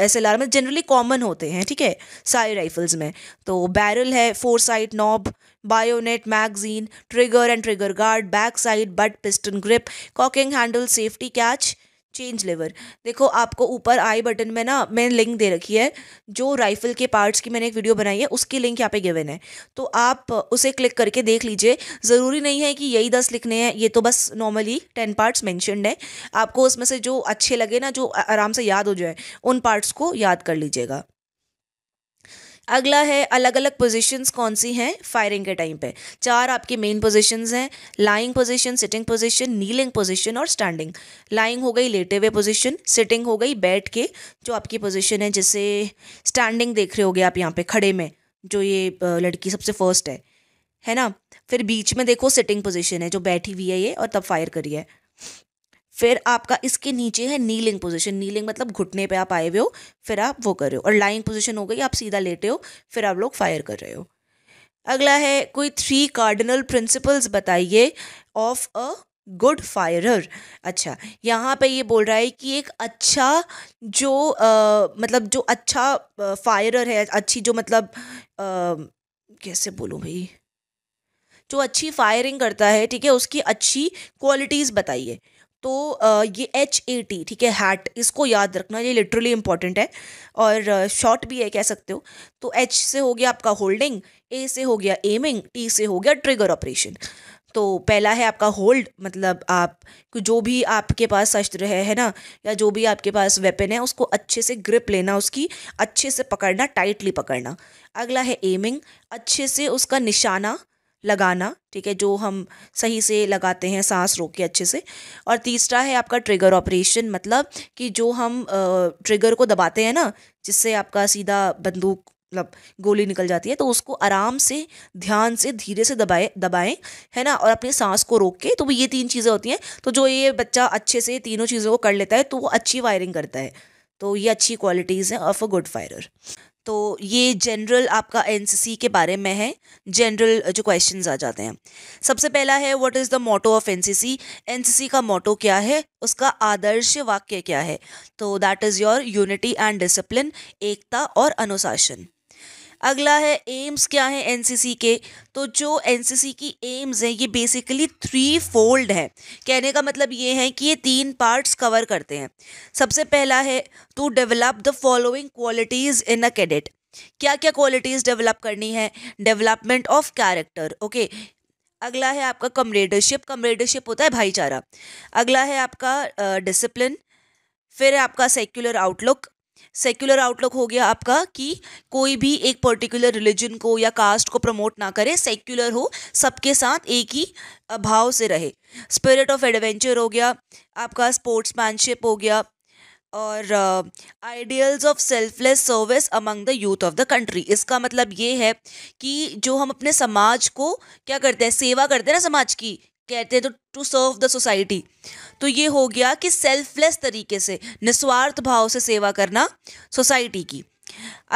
Speaker 1: S L R में जनरली कॉमन होते हैं ठीक है सारे राइफल्स में तो बैरल है foresight knob bayonet magazine trigger and trigger guard back side butt piston grip cocking handle safety catch change lever देखो आपको ऊपर आई बटन में ना मैंने लिंक दे रखी है जो राइफल के पार्ट्स की मैंने एक वीडियो बनाई है उसकी लिंक यहाँ पे गिवन है तो आप उसे क्लिक करके देख लीजिए ज़रूरी नहीं है कि यही दस लिखने हैं ये तो बस नॉर्मली टेन पार्ट्स मैंशनड है आपको उसमें से जो अच्छे लगे ना जो आराम से याद हो जाए उन पार्ट्स को याद कर लीजिएगा अगला है अलग अलग पोजीशंस कौन सी हैं फायरिंग के टाइम पे चार आपकी मेन पोजीशंस हैं lying position sitting position kneeling position और स्टैंडिंग लाइंग हो गई लेटे हुए पोजीशन सिटिंग हो गई बैठ के जो आपकी पोजीशन है जैसे स्टैंडिंग देख रहे होगे आप यहाँ पे खड़े में जो ये लड़की सबसे फर्स्ट है है ना फिर बीच में देखो सिटिंग पोजीशन है जो बैठी हुई है ये और तब फायर करी है फिर आपका इसके नीचे है नीलिंग पोजीशन नीलिंग मतलब घुटने पे आप आए हुए हो फिर आप वो कर रहे हो और लाइंग पोजीशन हो गई आप सीधा लेटे हो फिर आप लोग फायर कर रहे हो अगला है कोई थ्री कार्डिनल प्रिंसिपल्स बताइए ऑफ अ गुड फायरर अच्छा यहाँ पे ये बोल रहा है कि एक अच्छा जो आ, मतलब जो अच्छा फायरर है अच्छी जो मतलब आ, कैसे बोलूँ भाई जो अच्छी फायरिंग करता है ठीक है उसकी अच्छी क्वालिटीज़ बताइए तो ये एच ए टी ठीक है हैट इसको याद रखना ये लिटरली इम्पॉर्टेंट है और शॉर्ट भी है कह सकते हो तो एच से हो गया आपका होल्डिंग ए से हो गया एमिंग टी से हो गया ट्रिगर ऑपरेशन तो पहला है आपका होल्ड मतलब आप जो भी आपके पास शस्त्र है है ना या जो भी आपके पास वेपन है उसको अच्छे से ग्रिप लेना उसकी अच्छे से पकड़ना टाइटली पकड़ना अगला है एमिंग अच्छे से उसका निशाना लगाना ठीक है जो हम सही से लगाते हैं सांस रोक के अच्छे से और तीसरा है आपका ट्रिगर ऑपरेशन मतलब कि जो हम ट्रिगर को दबाते हैं ना जिससे आपका सीधा बंदूक मतलब गोली निकल जाती है तो उसको आराम से ध्यान से धीरे से दबाए दबाएं है ना और अपने सांस को रोक के तो ये तीन चीज़ें होती हैं तो जो ये बच्चा अच्छे से तीनों चीज़ों को कर लेता है तो वो अच्छी वायरिंग करता है तो ये अच्छी क्वालिटीज़ हैं ऑफ अ गुड फायरर तो ये जनरल आपका एन के बारे में है जनरल जो क्वेश्चन आ जाते हैं सबसे पहला है what is the motto of N C का मोटो क्या है उसका आदर्श वाक्य क्या है तो that is your unity and discipline एकता और अनुशासन अगला है एम्स क्या है एनसीसी के तो जो एनसीसी की एम्स हैं ये बेसिकली थ्री फोल्ड है कहने का मतलब ये है कि ये तीन पार्ट्स कवर करते हैं सबसे पहला है to develop the following qualities in a cadet क्या क्या क्वालिटीज़ डेवलप करनी है डेवलपमेंट ऑफ कैरेक्टर ओके अगला है आपका कमरेडरशिप कमरेडरशिप होता है भाईचारा अगला है आपका डिसिप्लिन uh, फिर आपका सेक्युलर आउटलुक सेक्युलर आउटलुक हो गया आपका कि कोई भी एक पर्टिकुलर रिलीजन को या कास्ट को प्रमोट ना करे सेक्युलर हो सबके साथ एक ही भाव से रहे स्पिरिट ऑफ एडवेंचर हो गया आपका स्पोर्ट्समैनशिप हो गया और ideals of selfless service among the youth of the country इसका मतलब ये है कि जो हम अपने समाज को क्या करते हैं सेवा करते हैं ना समाज की कहते हैं तो टू सर्व द सोसाइटी तो ये हो गया कि सेल्फलेस तरीके से निस्वार्थ भाव से सेवा करना सोसाइटी की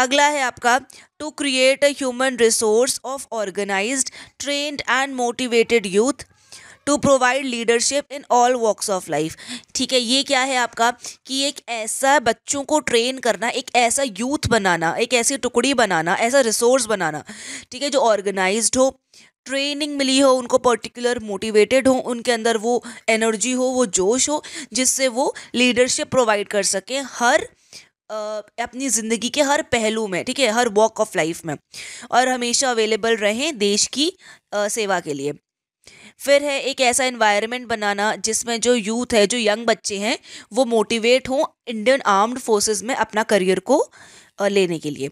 Speaker 1: अगला है आपका to create a human resource of organised trained and motivated youth to provide leadership in all walks of life ठीक है ये क्या है आपका कि एक ऐसा बच्चों को ट्रेन करना एक ऐसा यूथ बनाना एक ऐसी टुकड़ी बनाना ऐसा रिसोर्स बनाना ठीक है जो ऑर्गेनाइज्ड हो ट्रेनिंग मिली हो उनको पर्टिकुलर मोटिवेटेड हो उनके अंदर वो एनर्जी हो वो जोश हो जिससे वो लीडरशिप प्रोवाइड कर सकें हर अपनी ज़िंदगी के हर पहलू में ठीक है हर वॉक ऑफ लाइफ में और हमेशा अवेलेबल रहें देश की सेवा के लिए फिर है एक ऐसा इन्वायरमेंट बनाना जिसमें जो यूथ है जो यंग बच्चे हैं वो मोटिवेट हों इंडियन आर्म्ड फोर्सेस में अपना करियर को लेने के लिए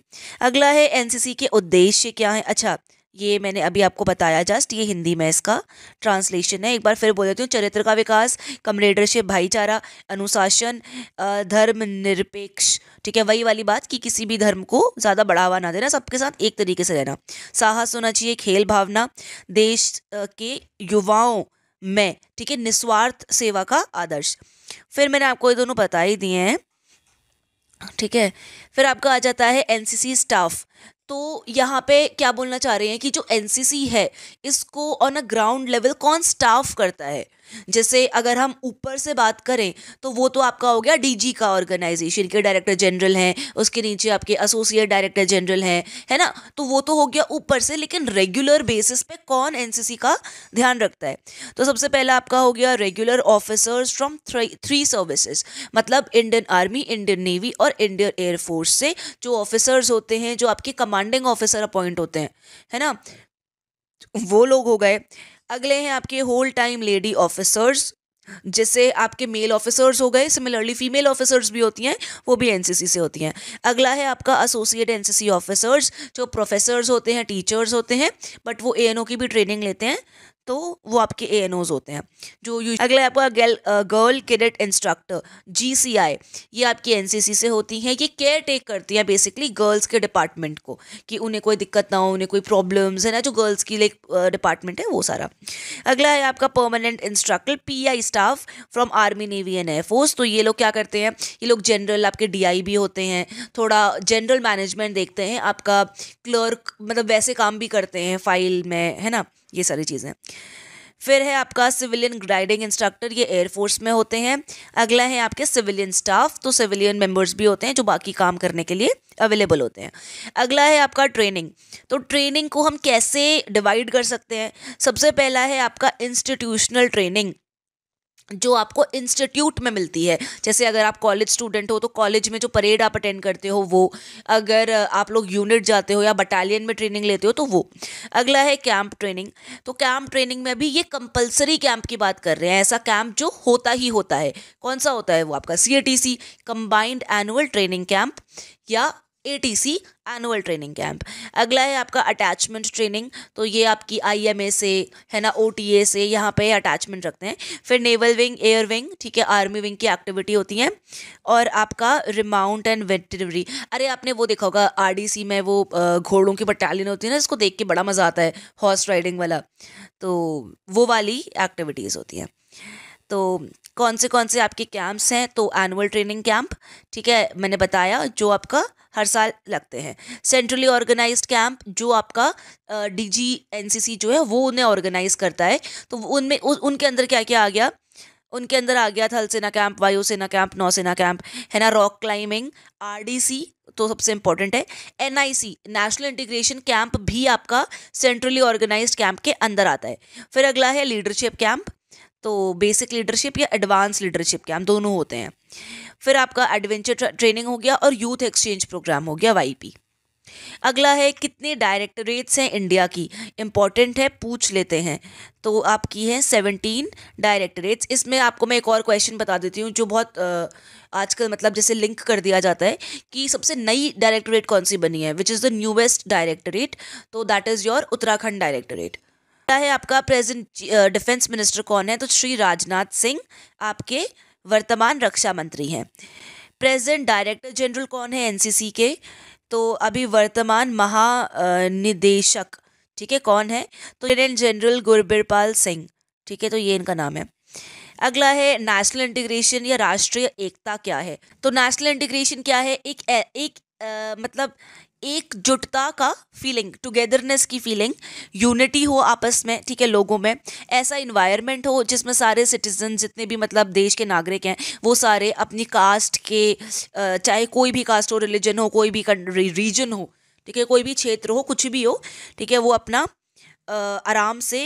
Speaker 1: अगला है एनसीसी के उद्देश्य क्या है अच्छा ये मैंने अभी आपको बताया जस्ट ये हिंदी में इसका ट्रांसलेशन है एक बार फिर बोल देती हूँ चरित्र का विकास कमरेडरशिप भाईचारा अनुशासन धर्म निरपेक्ष ठीक है वही वाली बात कि किसी भी धर्म को ज़्यादा बढ़ावा ना देना सबके साथ एक तरीके से रहना साहस होना चाहिए खेल भावना देश के युवाओं में ठीक है निस्वार्थ सेवा का आदर्श फिर मैंने आपको ये दोनों बता ही दिए हैं ठीक है फिर आपका आ जाता है एनसीसी स्टाफ तो यहाँ पे क्या बोलना चाह रहे हैं कि जो एनसीसी है इसको ऑन अ ग्राउंड लेवल कौन स्टाफ करता है जैसे अगर हम ऊपर से बात करें तो वो तो आपका हो गया डीजी का ऑर्गेनाइजेशन के डायरेक्टर जनरल हैं उसके नीचे आपके एसोसिएट डायरेक्टर जनरल हैं है ना तो वो तो हो गया ऊपर से लेकिन रेगुलर बेसिस पे कौन एनसीसी का ध्यान रखता है तो सबसे पहला आपका हो गया regular officers from three services मतलब इंडियन आर्मी इंडियन नेवी और इंडियन एयरफोर्स से जो ऑफिसर्स होते हैं जो आपके कमांडिंग ऑफिसर अपॉइंट होते हैं है ना वो लोग हो गए अगले हैं आपके होल टाइम लेडी ऑफिसर्स जैसे आपके मेल ऑफिसर्स हो गए सिमिलरली फीमेल ऑफिसर्स भी होती हैं वो भी एनसीसी से होती हैं अगला है आपका एसोसिएट एनसीसी ऑफिसर्स जो प्रोफेसर्स होते हैं टीचर्स होते हैं बट वो एएनओ की भी ट्रेनिंग लेते हैं तो वो आपके ए एन ओज होते हैं जो यूज अगला आपका girl girl cadet instructor G C I ये आपकी एन सी सी से होती हैं ये केयर टेक करती हैं बेसिकली गर्ल्स के डिपार्टमेंट को कि उन्हें कोई दिक्कत ना हो उन्हें कोई प्रॉब्लम्स है ना जो गर्ल्स की लाइक डिपार्टमेंट है वो सारा अगला है आपका permanent instructor P I staff from army navy and air force तो ये लोग क्या करते हैं ये लोग जनरल आपके डी आई भी होते हैं थोड़ा जनरल मैनेजमेंट देखते हैं आपका क्लर्क मतलब वैसे काम भी करते हैं फाइल में है ना ये सारी चीज़ें फिर है आपका सिविलियन ग्राइडिंग इंस्ट्रक्टर ये एयरफोर्स में होते हैं अगला है आपके सिविलियन स्टाफ तो सिविलियन मेंबर्स भी होते हैं जो बाकी काम करने के लिए अवेलेबल होते हैं अगला है आपका ट्रेनिंग तो ट्रेनिंग को हम कैसे डिवाइड कर सकते हैं सबसे पहला है आपका इंस्टीट्यूशनल ट्रेनिंग जो आपको इंस्टीट्यूट में मिलती है जैसे अगर आप कॉलेज स्टूडेंट हो तो कॉलेज में जो परेड आप अटेंड करते हो वो अगर आप लोग यूनिट जाते हो या बटालियन में ट्रेनिंग लेते हो तो वो अगला है कैंप ट्रेनिंग तो कैंप ट्रेनिंग में भी ये कंपलसरी कैंप की बात कर रहे हैं ऐसा कैंप जो होता ही होता है कौन सा होता है वो आपका C A T C combined annual training camp या A T C annual training camp अगला है आपका अटैचमेंट ट्रेनिंग तो ये आपकी आई एम ए से है ना ओ टी ए से यहाँ पे अटैचमेंट रखते हैं फिर नेवल विंग एयर विंग ठीक है आर्मी विंग की एक्टिविटी होती है और आपका रिमाउंट एंड वेटनरी अरे आपने वो देखा होगा आर डी सी में वो घोड़ों की बटालियन होती है ना इसको देख के बड़ा मज़ा आता है हॉर्स राइडिंग वाला तो वो वाली एक्टिविटीज़ होती हैं तो कौन से कौन से आपके कैंप्स हैं तो एनुअल ट्रेनिंग कैंप ठीक है मैंने बताया जो आपका हर साल लगते हैं सेंट्रली ऑर्गेनाइज्ड कैंप जो आपका डीजी एनसीसी जो है वो उन्हें ऑर्गेनाइज करता है तो उनमें उनके अंदर क्या क्या आ गया उनके अंदर आ गया थल सेना कैंप वायुसेना कैंप नौसेना कैंप है ना रॉक क्लाइंबिंग आरडीसी तो सबसे इंपॉर्टेंट है एनआईसी नेशनल इंटीग्रेशन कैंप भी आपका सेंट्रली ऑर्गेनाइज्ड कैंप के अंदर आता है फिर अगला है लीडरशिप कैंप तो बेसिक लीडरशिप या एडवांस लीडरशिप के हम दोनों होते हैं फिर आपका एडवेंचर ट्रेनिंग हो गया और यूथ एक्सचेंज प्रोग्राम हो गया वाई अगला है कितने डायरेक्टरेट्स हैं इंडिया की इम्पॉर्टेंट है पूछ लेते हैं तो आपकी है सेवनटीन डायरेक्टरेट्स इसमें आपको मैं एक और क्वेश्चन बता देती हूँ जो बहुत आजकल मतलब जैसे लिंक कर दिया जाता है कि सबसे नई डायरेक्टरेट कौन सी बनी है which is the newest directorate तो that is your Uttarakhand directorate है आपका प्रेजेंट डिफेंस मिनिस्टर कौन है तो श्री राजनाथ सिंह आपके वर्तमान रक्षा मंत्री हैं प्रेजेंट डायरेक्टर जनरल कौन है एनसीसी के तो अभी वर्तमान महानिदेशक ठीक है कौन है तो लेफ्टिनेंट जनरल गुरबिरपाल सिंह ठीक है तो ये इनका नाम है अगला है नेशनल इंटीग्रेशन या राष्ट्रीय एकता क्या है तो नेशनल इंटीग्रेशन क्या है एक एक आ, मतलब एकजुटता का फीलिंग टुगेदरनेस की फीलिंग यूनिटी हो आपस में ठीक है लोगों में ऐसा इन्वायरमेंट हो जिसमें सारे सिटीजन जितने भी मतलब देश के नागरिक हैं वो सारे अपनी कास्ट के चाहे कोई भी कास्ट हो रिलीजन हो कोई भी रीजन हो ठीक है कोई भी क्षेत्र हो कुछ भी हो ठीक है वो अपना आराम से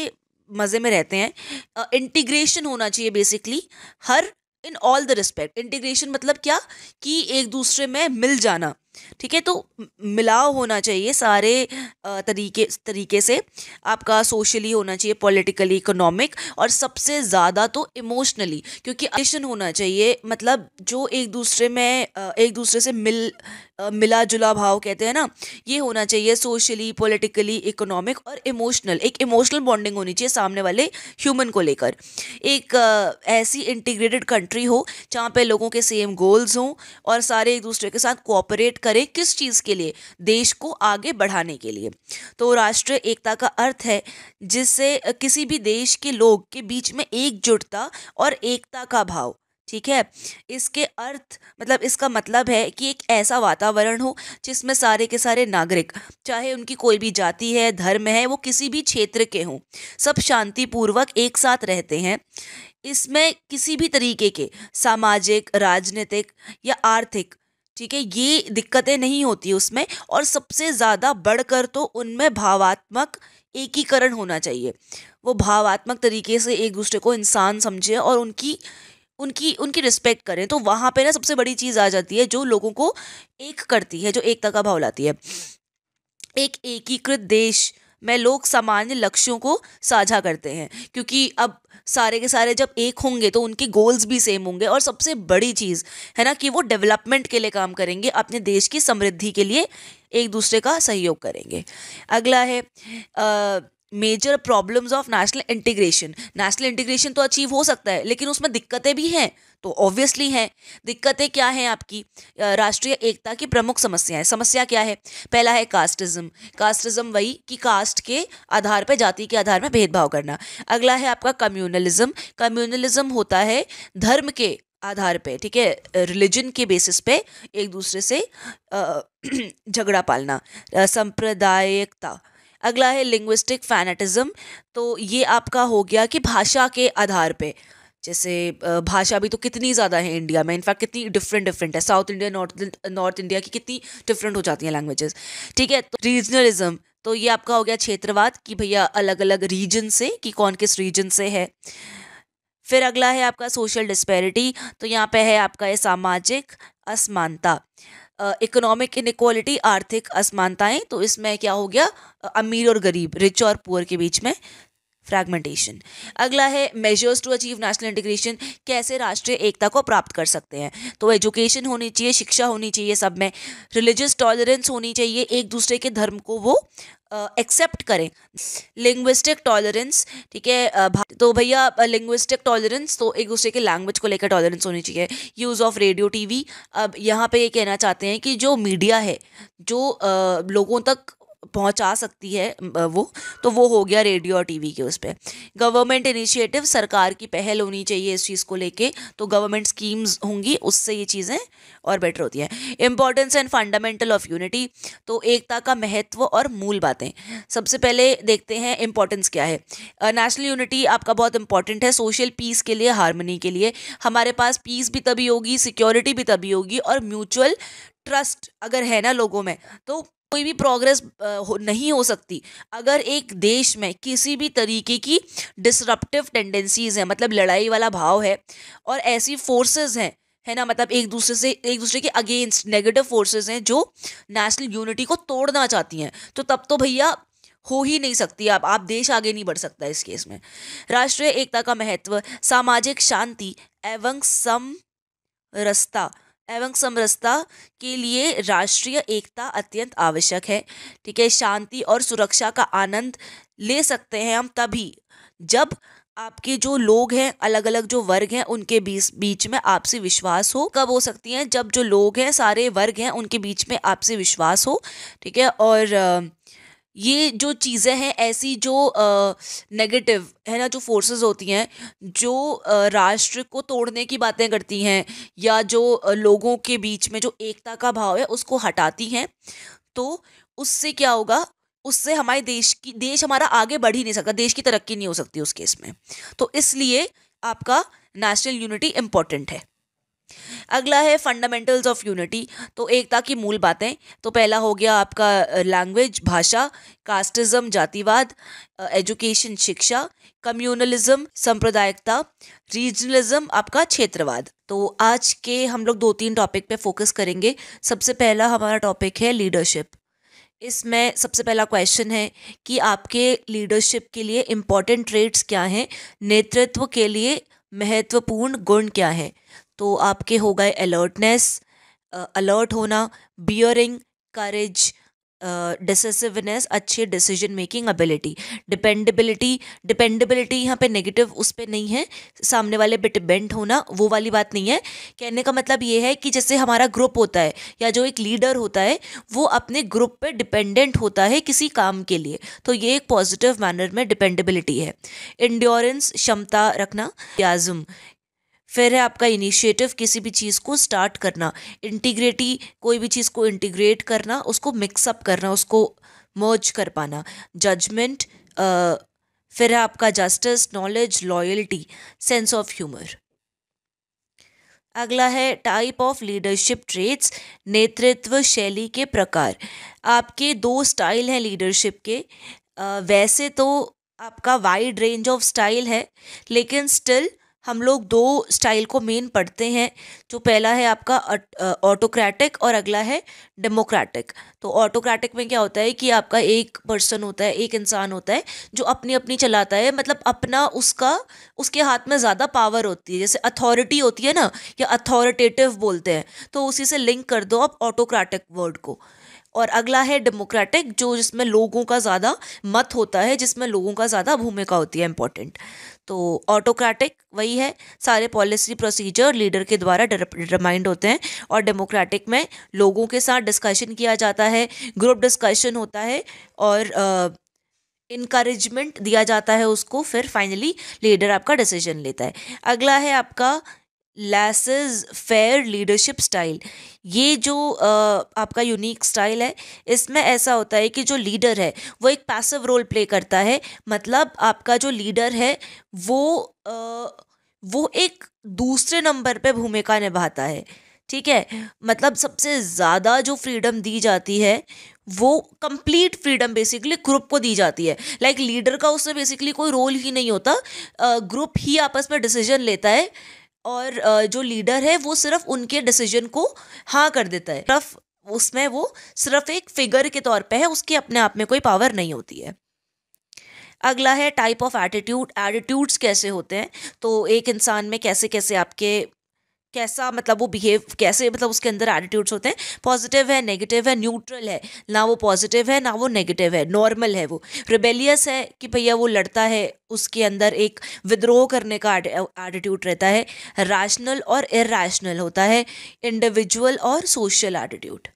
Speaker 1: मज़े में रहते हैं इंटीग्रेशन होना चाहिए बेसिकली हर in all the respect integration मतलब क्या कि एक दूसरे में मिल जाना ठीक है तो मिलाव होना चाहिए सारे तरीके तरीके से आपका सोशली होना चाहिए पॉलिटिकली इकोनॉमिक और सबसे ज़्यादा तो इमोशनली क्योंकि एडिशन होना चाहिए मतलब जो एक दूसरे में एक दूसरे से मिल मिला जुला भाव कहते हैं ना ये होना चाहिए सोशली पॉलिटिकली इकोनॉमिक और इमोशनल एक इमोशनल बॉन्डिंग होनी चाहिए सामने वाले ह्यूमन को लेकर एक ऐसी इंटीग्रेटेड कंट्री हो जहाँ पे लोगों के सेम गोल्स हों और सारे एक दूसरे के साथ कोऑपरेट करें किस चीज़ के लिए देश को आगे बढ़ाने के लिए तो राष्ट्रीय एकता का अर्थ है जिससे किसी भी देश के लोग के बीच में एकजुटता और एकता का भाव ठीक है इसके अर्थ मतलब इसका मतलब है कि एक ऐसा वातावरण हो जिसमें सारे के सारे नागरिक चाहे उनकी कोई भी जाति है धर्म है वो किसी भी क्षेत्र के हों सब शांतिपूर्वक एक साथ रहते हैं इसमें किसी भी तरीके के सामाजिक राजनीतिक या आर्थिक ठीक है ये दिक्कतें नहीं होती उसमें और सबसे ज़्यादा बढ़कर तो उनमें भावात्मक एकीकरण होना चाहिए वो भावात्मक तरीके से एक दूसरे को इंसान समझें और उनकी उनकी उनकी रिस्पेक्ट करें तो वहाँ पे ना सबसे बड़ी चीज़ आ जाती है जो लोगों को एक करती है जो एकता का भाव लाती है एक एकीकृत देश में लोग सामान्य लक्ष्यों को साझा करते हैं क्योंकि अब सारे के सारे जब एक होंगे तो उनके गोल्स भी सेम होंगे और सबसे बड़ी चीज़ है ना कि वो डेवलपमेंट के लिए काम करेंगे अपने देश की समृद्धि के लिए एक दूसरे का सहयोग करेंगे अगला है आ, major problems of national integration national integration तो अचीव हो सकता है लेकिन उसमें दिक्कतें भी हैं तो ऑब्वियसली हैं दिक्कतें क्या हैं आपकी राष्ट्रीय एकता की प्रमुख समस्याएं समस्या क्या है पहला है कास्टिज्म कास्टिज्म वही कि कास्ट के आधार पर जाति के आधार में भेदभाव करना अगला है आपका कम्युनलिज्म कम्युनलिज्म होता है धर्म के आधार पे ठीक है रिलीजन के बेसिस पे एक दूसरे से झगड़ा पालना संप्रदायिकता अगला है लिंग्विस्टिक फैनेटिज्म तो ये आपका हो गया कि भाषा के आधार पे जैसे भाषा भी तो कितनी ज़्यादा है इंडिया में इनफैक्ट कितनी डिफरेंट डिफरेंट है south India north north India की कितनी डिफरेंट हो जाती हैं लैंग्वेजेस ठीक है तो रीजनलिज्म तो ये आपका हो गया क्षेत्रवाद कि भैया अलग अलग रीजन से कि कौन किस रीजन से है फिर अगला है आपका सोशल डिस्पेरिटी तो यहाँ पे है आपका ये सामाजिक असमानता इकोनॉमिक इनक्वालिटी आर्थिक असमानताएं तो इसमें क्या हो गया अमीर और गरीब रिच और पुअर के बीच में फ्रैगमेंटेशन अगला है measures to achieve national integration कैसे राष्ट्रीय एकता को प्राप्त कर सकते हैं तो एजुकेशन होनी चाहिए शिक्षा होनी चाहिए सब में रिलीजियस टॉलरेंस होनी चाहिए एक दूसरे के धर्म को वो एक्सेप्ट करें लिंग्विस्टिक टॉलरेंस ठीक है तो भैया लिंग्विस्टिक टॉलरेंस तो एक दूसरे के लैंग्वेज को लेकर टॉलरेंस होनी चाहिए यूज़ ऑफ रेडियो टीवी अब यहाँ पे ये कहना चाहते हैं कि जो मीडिया है जो uh, लोगों तक पहुंचा सकती है वो तो वो हो गया रेडियो और टीवी के उस पर गवर्नमेंट इनिशिएटिव सरकार की पहल होनी चाहिए इस चीज़ को लेके तो गवर्नमेंट स्कीम्स होंगी उससे ये चीज़ें और बेटर होती हैं importance and fundamental of unity तो एकता का महत्व और मूल बातें सबसे पहले देखते हैं इम्पोर्टेंस क्या है नेशनल uh, यूनिटी आपका बहुत इंपॉर्टेंट है सोशल पीस के लिए हारमोनी के लिए हमारे पास पीस भी तभी होगी सिक्योरिटी भी तभी होगी और म्यूचुअल ट्रस्ट अगर है ना लोगों में तो कोई भी प्रोग्रेस नहीं हो सकती अगर एक देश में किसी भी तरीके की डिसरप्टिव टेंडेंसीज़ हैं मतलब लड़ाई वाला भाव है और ऐसी फोर्सेस हैं है ना मतलब एक दूसरे से एक दूसरे के अगेंस्ट नेगेटिव फोर्सेस हैं जो नेशनल यूनिटी को तोड़ना चाहती हैं तो तब तो भैया हो ही नहीं सकती आप आप देश आगे नहीं बढ़ सकता इस केस में राष्ट्रीय एकता का महत्व सामाजिक शांति एवं समरसता एवं समरसता के लिए राष्ट्रीय एकता अत्यंत आवश्यक है ठीक है शांति और सुरक्षा का आनंद ले सकते हैं हम तभी जब आपके जो लोग हैं अलग अलग जो वर्ग हैं उनके बीच बीच में आपसी विश्वास हो कब हो सकती हैं जब जो लोग हैं सारे वर्ग हैं उनके बीच में आपसी विश्वास हो ठीक है और ये जो चीज़ें हैं ऐसी जो नेगेटिव है ना जो फोर्सेस होती हैं जो राष्ट्र को तोड़ने की बातें करती हैं या जो लोगों के बीच में जो एकता का भाव है उसको हटाती हैं तो उससे क्या होगा उससे हमारे देश की देश हमारा आगे बढ़ ही नहीं सकता देश की तरक्की नहीं हो सकती उस केस में तो इसलिए आपका नेशनल यूनिटी इम्पोर्टेंट है अगला है फंडामेंटल्स ऑफ यूनिटी तो एकता की मूल बातें तो पहला हो गया आपका लैंग्वेज भाषा कास्टिज्म जातिवाद एजुकेशन शिक्षा कम्युनलिज्म संप्रदायिकता रीजनलिज्म आपका क्षेत्रवाद तो आज के हम लोग दो तीन टॉपिक पे फोकस करेंगे सबसे पहला हमारा टॉपिक है लीडरशिप इसमें सबसे पहला क्वेश्चन है कि आपके लीडरशिप के लिए इम्पॉर्टेंट ट्रेट्स क्या हैं नेतृत्व के लिए महत्वपूर्ण गुण क्या हैं तो आपके हो गए अलर्टनेस अलर्ट होना बियरिंग करेज डिसिसिवनेस अच्छे decision making ability dependability dependability यहाँ पे नेगेटिव उस पर नहीं है सामने वाले पे डिपेंड होना वो वाली बात नहीं है कहने का मतलब ये है कि जैसे हमारा ग्रुप होता है या जो एक लीडर होता है वो अपने ग्रुप पे डिपेंडेंट होता है किसी काम के लिए तो ये एक पॉजिटिव मैनर में डिपेंडेबिलिटी है इंड्योरेंस क्षमता रखना याजम फिर है आपका इनिशिएटिव किसी भी चीज़ को स्टार्ट करना इंटीग्रेटी कोई भी चीज़ को इंटीग्रेट करना उसको मिक्सअप करना उसको मर्ज कर पाना जजमेंट फिर है आपका justice knowledge loyalty sense of humour अगला है टाइप ऑफ लीडरशिप ट्रेट्स नेतृत्व शैली के प्रकार आपके दो स्टाइल हैं लीडरशिप के आ, वैसे तो आपका वाइड रेंज ऑफ स्टाइल है लेकिन स्टिल हम लोग दो स्टाइल को मेन पढ़ते हैं जो पहला है आपका ऑटोक्रेटिक और अगला है डेमोक्रेटिक तो ऑटोक्रेटिक में क्या होता है कि आपका एक पर्सन होता है एक इंसान होता है जो अपनी अपनी चलाता है मतलब अपना उसका उसके हाथ में ज़्यादा पावर होती है जैसे अथॉरिटी होती है ना या अथॉरिटेटिव बोलते हैं तो उसी से लिंक कर दो आप ऑटोक्रेटिक वर्ड को और अगला है डेमोक्रेटिक जो जिसमें लोगों का ज़्यादा मत होता है जिसमें लोगों का ज़्यादा भूमिका होती है इम्पोर्टेंट तो ऑटोक्रेटिक वही है सारे पॉलिसी प्रोसीजर लीडर के द्वारा डिटरमाइंड होते हैं और डेमोक्रेटिक में लोगों के साथ डिस्कशन किया जाता है ग्रुप डिस्कशन होता है और इनक्रेजमेंट दिया जाता है उसको फिर फाइनली लीडर आपका डिसीजन लेता है अगला है आपका लैसेज फेयर लीडरशिप स्टाइल ये जो आ, आपका यूनिक स्टाइल है इसमें ऐसा होता है कि जो लीडर है वो एक पैसिव रोल प्ले करता है मतलब आपका जो लीडर है वो आ, वो एक दूसरे नंबर पे भूमिका निभाता है ठीक है मतलब सबसे ज़्यादा जो फ्रीडम दी जाती है वो कंप्लीट फ्रीडम बेसिकली ग्रुप को दी जाती है लाइक like लीडर का उसमें बेसिकली कोई रोल ही नहीं होता ग्रुप ही आपस में डिसीजन लेता है और जो लीडर है वो सिर्फ उनके डिसीजन को हाँ कर देता है सिर्फ उसमें वो सिर्फ एक फिगर के तौर पे है उसके अपने आप में कोई पावर नहीं होती है अगला है टाइप ऑफ एटीट्यूड एटीट्यूड्स कैसे होते हैं तो एक इंसान में कैसे कैसे आपके कैसा मतलब वो बिहेव कैसे मतलब उसके अंदर एटीट्यूड्स होते हैं पॉजिटिव है नेगेटिव है न्यूट्रल है ना वो पॉजिटिव है ना वो नेगेटिव है नॉर्मल है वो रिबेलियस है कि भैया वो लड़ता है उसके अंदर एक विद्रोह करने का एटीट्यूड रहता है रैशनल और इरेशनल होता है इंडिविजुअल और सोशल एटीट्यूड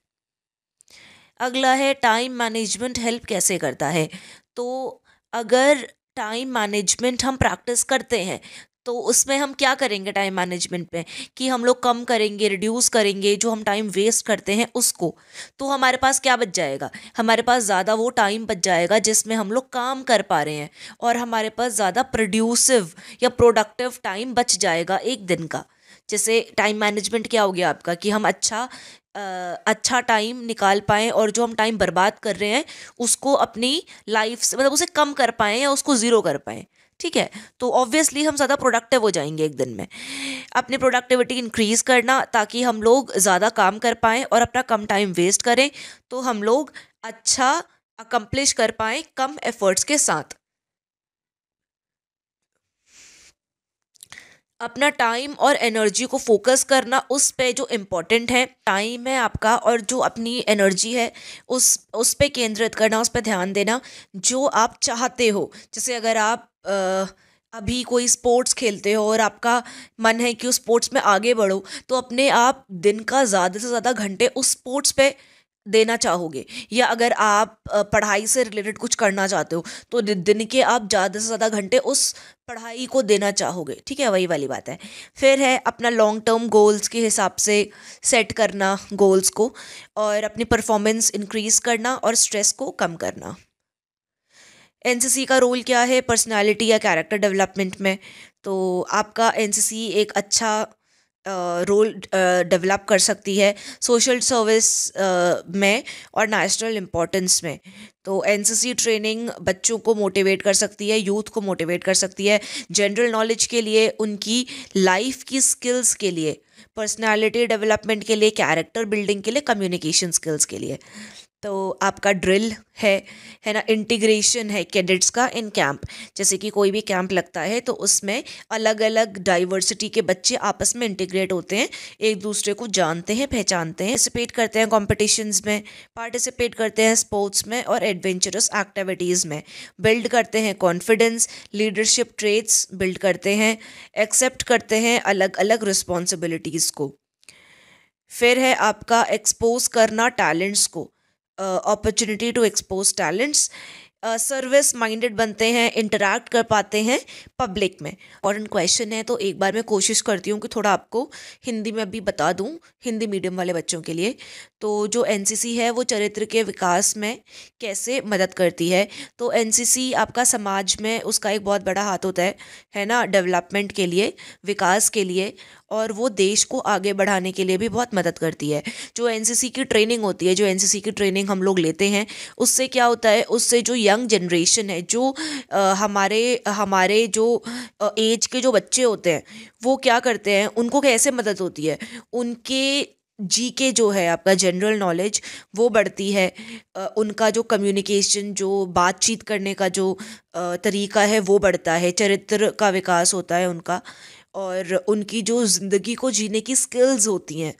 Speaker 1: अगला है टाइम मैनेजमेंट हेल्प कैसे करता है तो अगर टाइम मैनेजमेंट हम प्रैक्टिस करते हैं तो उसमें हम क्या करेंगे टाइम मैनेजमेंट पे कि हम लोग कम करेंगे रिड्यूस करेंगे जो हम टाइम वेस्ट करते हैं उसको तो हमारे पास क्या बच जाएगा हमारे पास ज़्यादा वो टाइम बच जाएगा जिसमें हम लोग काम कर पा रहे हैं और हमारे पास ज़्यादा प्रोड्यूसिव या प्रोडक्टिव टाइम बच जाएगा एक दिन का जैसे टाइम मैनेजमेंट क्या हो गया आपका कि हम अच्छा अच्छा टाइम निकाल पाएँ और जो हम टाइम बर्बाद कर रहे हैं उसको अपनी लाइफ से मतलब उसे कम कर पाएँ या उसको ज़ीरो कर पाएँ ठीक है तो ऑब्वियसली हम ज़्यादा प्रोडक्टिव हो जाएंगे एक दिन में अपनी प्रोडक्टिविटी इंक्रीज़ करना ताकि हम लोग ज़्यादा काम कर पाएँ और अपना कम टाइम वेस्ट करें तो हम लोग अच्छा अकम्पलिश कर पाएँ कम एफर्ट्स के साथ अपना टाइम और एनर्जी को फोकस करना उस पे जो इम्पोर्टेंट है टाइम है आपका और जो अपनी एनर्जी है उस उस पे केंद्रित करना उस पे ध्यान देना जो आप चाहते हो जैसे अगर आप अभी कोई स्पोर्ट्स खेलते हो और आपका मन है कि उस स्पोर्ट्स में आगे बढ़ो तो अपने आप दिन का ज़्यादा से ज़्यादा घंटे उस स्पोर्ट्स पे देना चाहोगे या अगर आप पढ़ाई से रिलेटेड कुछ करना चाहते हो तो दिन के आप ज़्यादा से ज़्यादा घंटे उस पढ़ाई को देना चाहोगे ठीक है वही वाली बात है फिर है अपना लॉन्ग टर्म गोल्स के हिसाब से सेट करना गोल्स को और अपनी परफॉर्मेंस इंक्रीज़ करना और स्ट्रेस को कम करना एन का रोल क्या है पर्सनालिटी या कैरेक्टर डेवलपमेंट में तो आपका एन एक अच्छा रोल डेवलप कर सकती है सोशल सर्विस में और नेशनल इम्पोर्टेंस में तो एन ट्रेनिंग बच्चों को मोटिवेट कर सकती है यूथ को मोटिवेट कर सकती है जनरल नॉलेज के लिए उनकी लाइफ की स्किल्स के लिए पर्सनालिटी डेवलपमेंट के लिए कैरेक्टर बिल्डिंग के लिए कम्युनिकेशन स्किल्स के लिए तो आपका ड्रिल है है ना इंटीग्रेशन है कैडेट्स का इन कैंप जैसे कि कोई भी कैंप लगता है तो उसमें अलग अलग डाइवर्सिटी के बच्चे आपस में इंटीग्रेट होते हैं एक दूसरे को जानते हैं पहचानते हैं पार्टिसिपेट करते हैं कॉम्पिटिशन्स में पार्टिसिपेट करते हैं स्पोर्ट्स में और एडवेंचरस एक्टिविटीज़ में बिल्ड करते हैं कॉन्फिडेंस लीडरशिप ट्रेड्स बिल्ड करते हैं एक्सेप्ट करते हैं अलग अलग रिस्पॉन्सिबिलिटीज़ को फिर है आपका एक्सपोज करना टैलेंट्स को opportunity to expose talents service minded बनते हैं इंटरेक्ट कर पाते हैं पब्लिक में इंपॉर्टेंट क्वेश्चन है तो एक बार मैं कोशिश करती हूँ कि थोड़ा आपको हिंदी में भी बता दूँ हिंदी मीडियम वाले बच्चों के लिए तो जो एन है वो चरित्र के विकास में कैसे मदद करती है तो एन आपका समाज में उसका एक बहुत बड़ा हाथ होता है है ना डेवलपमेंट के लिए विकास के लिए और वो देश को आगे बढ़ाने के लिए भी बहुत मदद करती है जो एन की ट्रेनिंग होती है जो एन की ट्रेनिंग हम लोग लेते हैं उससे क्या होता है उससे जो यंग जनरेशन है जो आ, हमारे हमारे जो आ, एज के जो बच्चे होते हैं वो क्या करते हैं उनको कैसे मदद होती है उनके जी के जो है आपका जनरल नॉलेज वो बढ़ती है उनका जो कम्युनिकेशन जो बातचीत करने का जो तरीका है वो बढ़ता है चरित्र का विकास होता है उनका और उनकी जो ज़िंदगी को जीने की स्किल्स होती हैं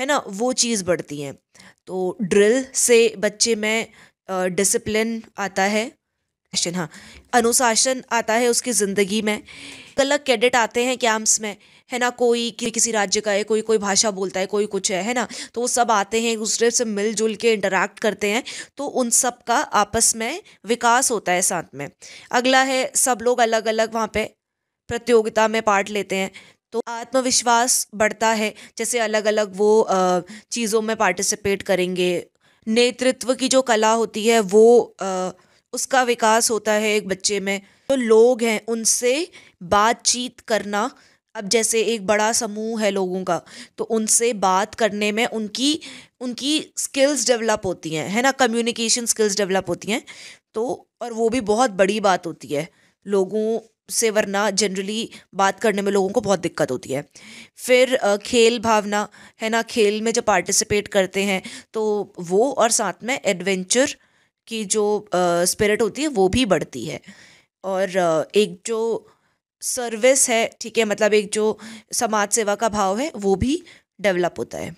Speaker 1: है ना वो चीज़ बढ़ती हैं तो ड्रिल से बच्चे में डिसिप्लिन आता है हाँ अनुशासन आता है उसकी ज़िंदगी में अलग कैडेट आते हैं कैंप्स में है ना कोई कि, किसी राज्य का है कोई कोई भाषा बोलता है कोई कुछ है है ना तो वो सब आते हैं एक दूसरे से मिलजुल के इंटरेक्ट करते हैं तो उन सब का आपस में विकास होता है साथ में अगला है सब लोग अलग अलग वहाँ पे प्रतियोगिता में पार्ट लेते हैं तो आत्मविश्वास बढ़ता है जैसे अलग अलग वो चीज़ों में पार्टिसिपेट करेंगे नेतृत्व की जो कला होती है वो आ, उसका विकास होता है एक बच्चे में जो लोग हैं उनसे बातचीत करना अब जैसे एक बड़ा समूह है लोगों का तो उनसे बात करने में उनकी उनकी स्किल्स डेवलप होती हैं है ना कम्युनिकेशन स्किल्स डेवलप होती हैं तो और वो भी बहुत बड़ी बात होती है लोगों से वरना जनरली बात करने में लोगों को बहुत दिक्कत होती है फिर खेल भावना है ना खेल में जब पार्टिसिपेट करते हैं तो वो और साथ में एडवेंचर की जो स्पिरिट होती है वो भी बढ़ती है और एक जो सर्विस है ठीक है मतलब एक जो समाज सेवा का भाव है वो भी डेवलप होता है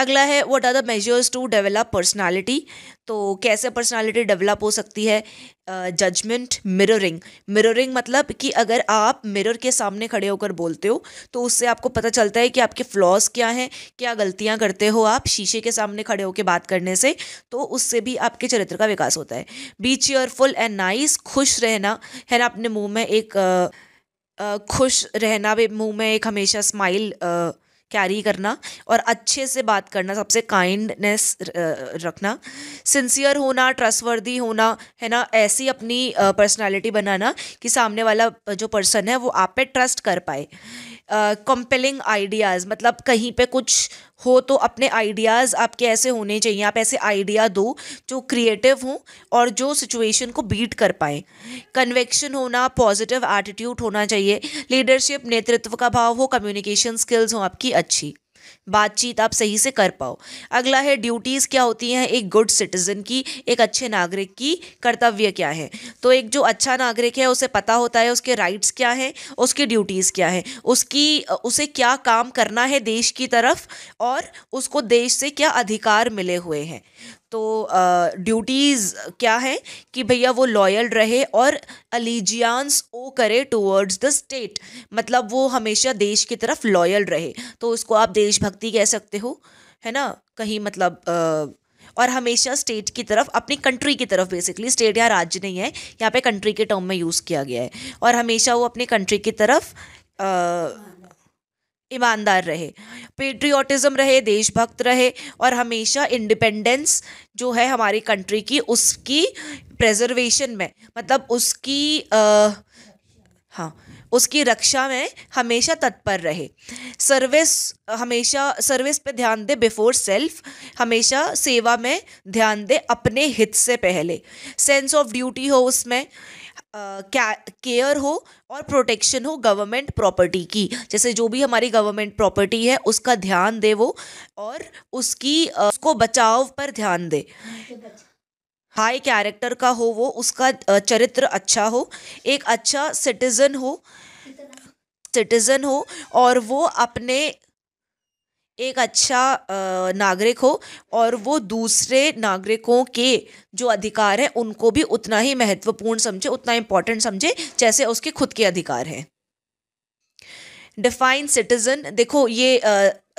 Speaker 1: अगला है what are the measures to develop personality तो कैसे पर्सनालिटी डेवलप हो सकती है जजमेंट मिररिंग मिररिंग मतलब कि अगर आप मिरर के सामने खड़े होकर बोलते हो तो उससे आपको पता चलता है कि आपके फ्लॉज क्या हैं क्या गलतियां करते हो आप शीशे के सामने खड़े होकर बात करने से तो उससे भी आपके चरित्र का विकास होता है बी चेयरफुल एंड नाइस खुश रहना है ना अपने मुँह में एक आ, खुश रहना भी मुँह में एक हमेशा स्माइल कैरी करना और अच्छे से बात करना सबसे काइंडनेस रखना सिंसियर होना ट्रस्टवर्दी होना है ना ऐसी अपनी पर्सनालिटी बनाना कि सामने वाला जो पर्सन है वो आप पे ट्रस्ट कर पाए कंपेलिंग आइडियाज़ मतलब कहीं पे कुछ हो तो अपने आइडियाज़ आपके ऐसे होने चाहिए आप ऐसे आइडिया दो जो क्रिएटिव हों और जो सिचुएशन को बीट कर पाए कन्वेक्शन होना पॉजिटिव एटीट्यूड होना चाहिए लीडरशिप नेतृत्व का भाव हो कम्युनिकेशन स्किल्स हो आपकी अच्छी बातचीत आप सही से कर पाओ अगला है ड्यूटीज़ क्या होती हैं एक गुड सिटीज़न की एक अच्छे नागरिक की कर्तव्य क्या है तो एक जो अच्छा नागरिक है उसे पता होता है उसके राइट्स क्या है उसकी ड्यूटीज़ क्या है उसकी उसे क्या काम करना है देश की तरफ और उसको देश से क्या अधिकार मिले हुए हैं तो ड्यूटीज़ क्या है कि भैया वो लॉयल रहे और अलीजियांस ओ करे टूवर्ड्स द स्टेट मतलब वो हमेशा देश की तरफ लॉयल रहे तो उसको आप देशभक्ति कह सकते हो है ना कहीं मतलब आ, और हमेशा स्टेट की तरफ अपनी कंट्री की तरफ बेसिकली स्टेट या राज्य नहीं है यहाँ पे कंट्री के टर्म में यूज़ किया गया है और हमेशा वो अपनी कंट्री की तरफ आ, ईमानदार रहे पेट्रियाटिज़म रहे देशभक्त रहे और हमेशा इंडिपेंडेंस जो है हमारी कंट्री की उसकी प्रेजर्वेशन में मतलब उसकी आ, हाँ उसकी रक्षा में हमेशा तत्पर रहे सर्विस हमेशा सर्विस पे ध्यान दे बिफोर सेल्फ हमेशा सेवा में ध्यान दे अपने हित से पहले सेंस ऑफ ड्यूटी हो उसमें क्या केयर हो और प्रोटेक्शन हो गवर्नमेंट प्रॉपर्टी की जैसे जो भी हमारी गवर्नमेंट प्रॉपर्टी है उसका ध्यान दे वो और उसकी उसको बचाव पर ध्यान दे हाई कैरेक्टर का हो वो उसका चरित्र अच्छा हो एक अच्छा सिटीज़न हो सिटीज़न हो और वो अपने एक अच्छा नागरिक हो और वो दूसरे नागरिकों के जो अधिकार हैं उनको भी उतना ही महत्वपूर्ण समझे उतना इम्पोर्टेंट समझे जैसे उसके खुद के अधिकार हैं डिफाइन सिटीज़न देखो ये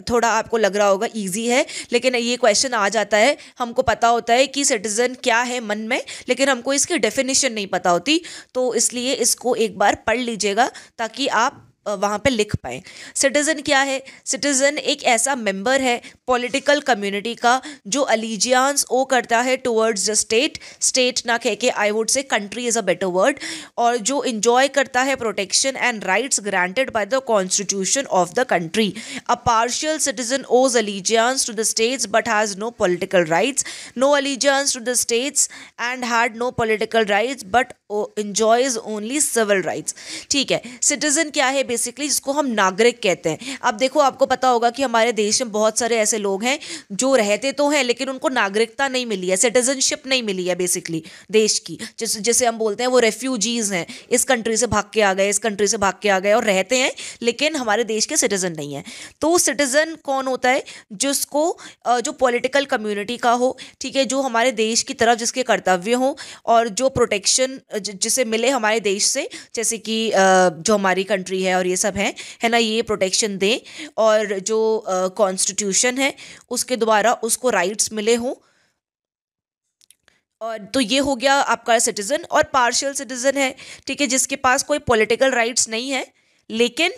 Speaker 1: थोड़ा आपको लग रहा होगा इजी है लेकिन ये क्वेश्चन आ जाता है हमको पता होता है कि सिटीज़न क्या है मन में लेकिन हमको इसकी डेफिनेशन नहीं पता होती तो इसलिए इसको एक बार पढ़ लीजिएगा ताकि आप वहाँ पे लिख पाए सिटीज़न क्या है सिटीज़न एक ऐसा मेंबर है पॉलिटिकल कम्युनिटी का जो अलीजियांस ओ करता है टुवर्ड्स द स्टेट स्टेट ना कह के I would say country is a better word और जो इन्जॉय करता है protection and rights granted by the constitution of the country a partial citizen owes allegiance to the states but has no political rights no allegiance to the states and had no political rights but enjoys only civil rights ठीक है citizen क्या है basically जिसको हम नागरिक कहते हैं अब देखो आपको पता होगा कि हमारे देश में बहुत सारे ऐसे लोग हैं जो रहते तो हैं लेकिन उनको नागरिकता नहीं मिली है सिटीजनशिप नहीं मिली है बेसिकली देश की जिस जिसे हम बोलते हैं वो रेफ्यूजीज़ हैं इस कंट्री से भाग के आ गए इस कंट्री से भाग के आ गए और रहते हैं लेकिन हमारे देश के सिटीज़न नहीं है तो सिटीज़न कौन होता है जिसको जो पॉलिटिकल कम्युनिटी का हो ठीक है जो हमारे देश की तरफ जिसके कर्तव्य हों और जो प्रोटेक्शन जिसे मिले हमारे देश से जैसे कि जो हमारी कंट्री है और और ये सब हैं है ना ये प्रोटेक्शन दें और जो कॉन्स्टिट्यूशन है उसके द्वारा उसको राइट्स मिले हों और तो ये हो गया आपका सिटीज़न और पार्शियल सिटीज़न है ठीक है जिसके पास कोई पॉलिटिकल राइट्स नहीं है लेकिन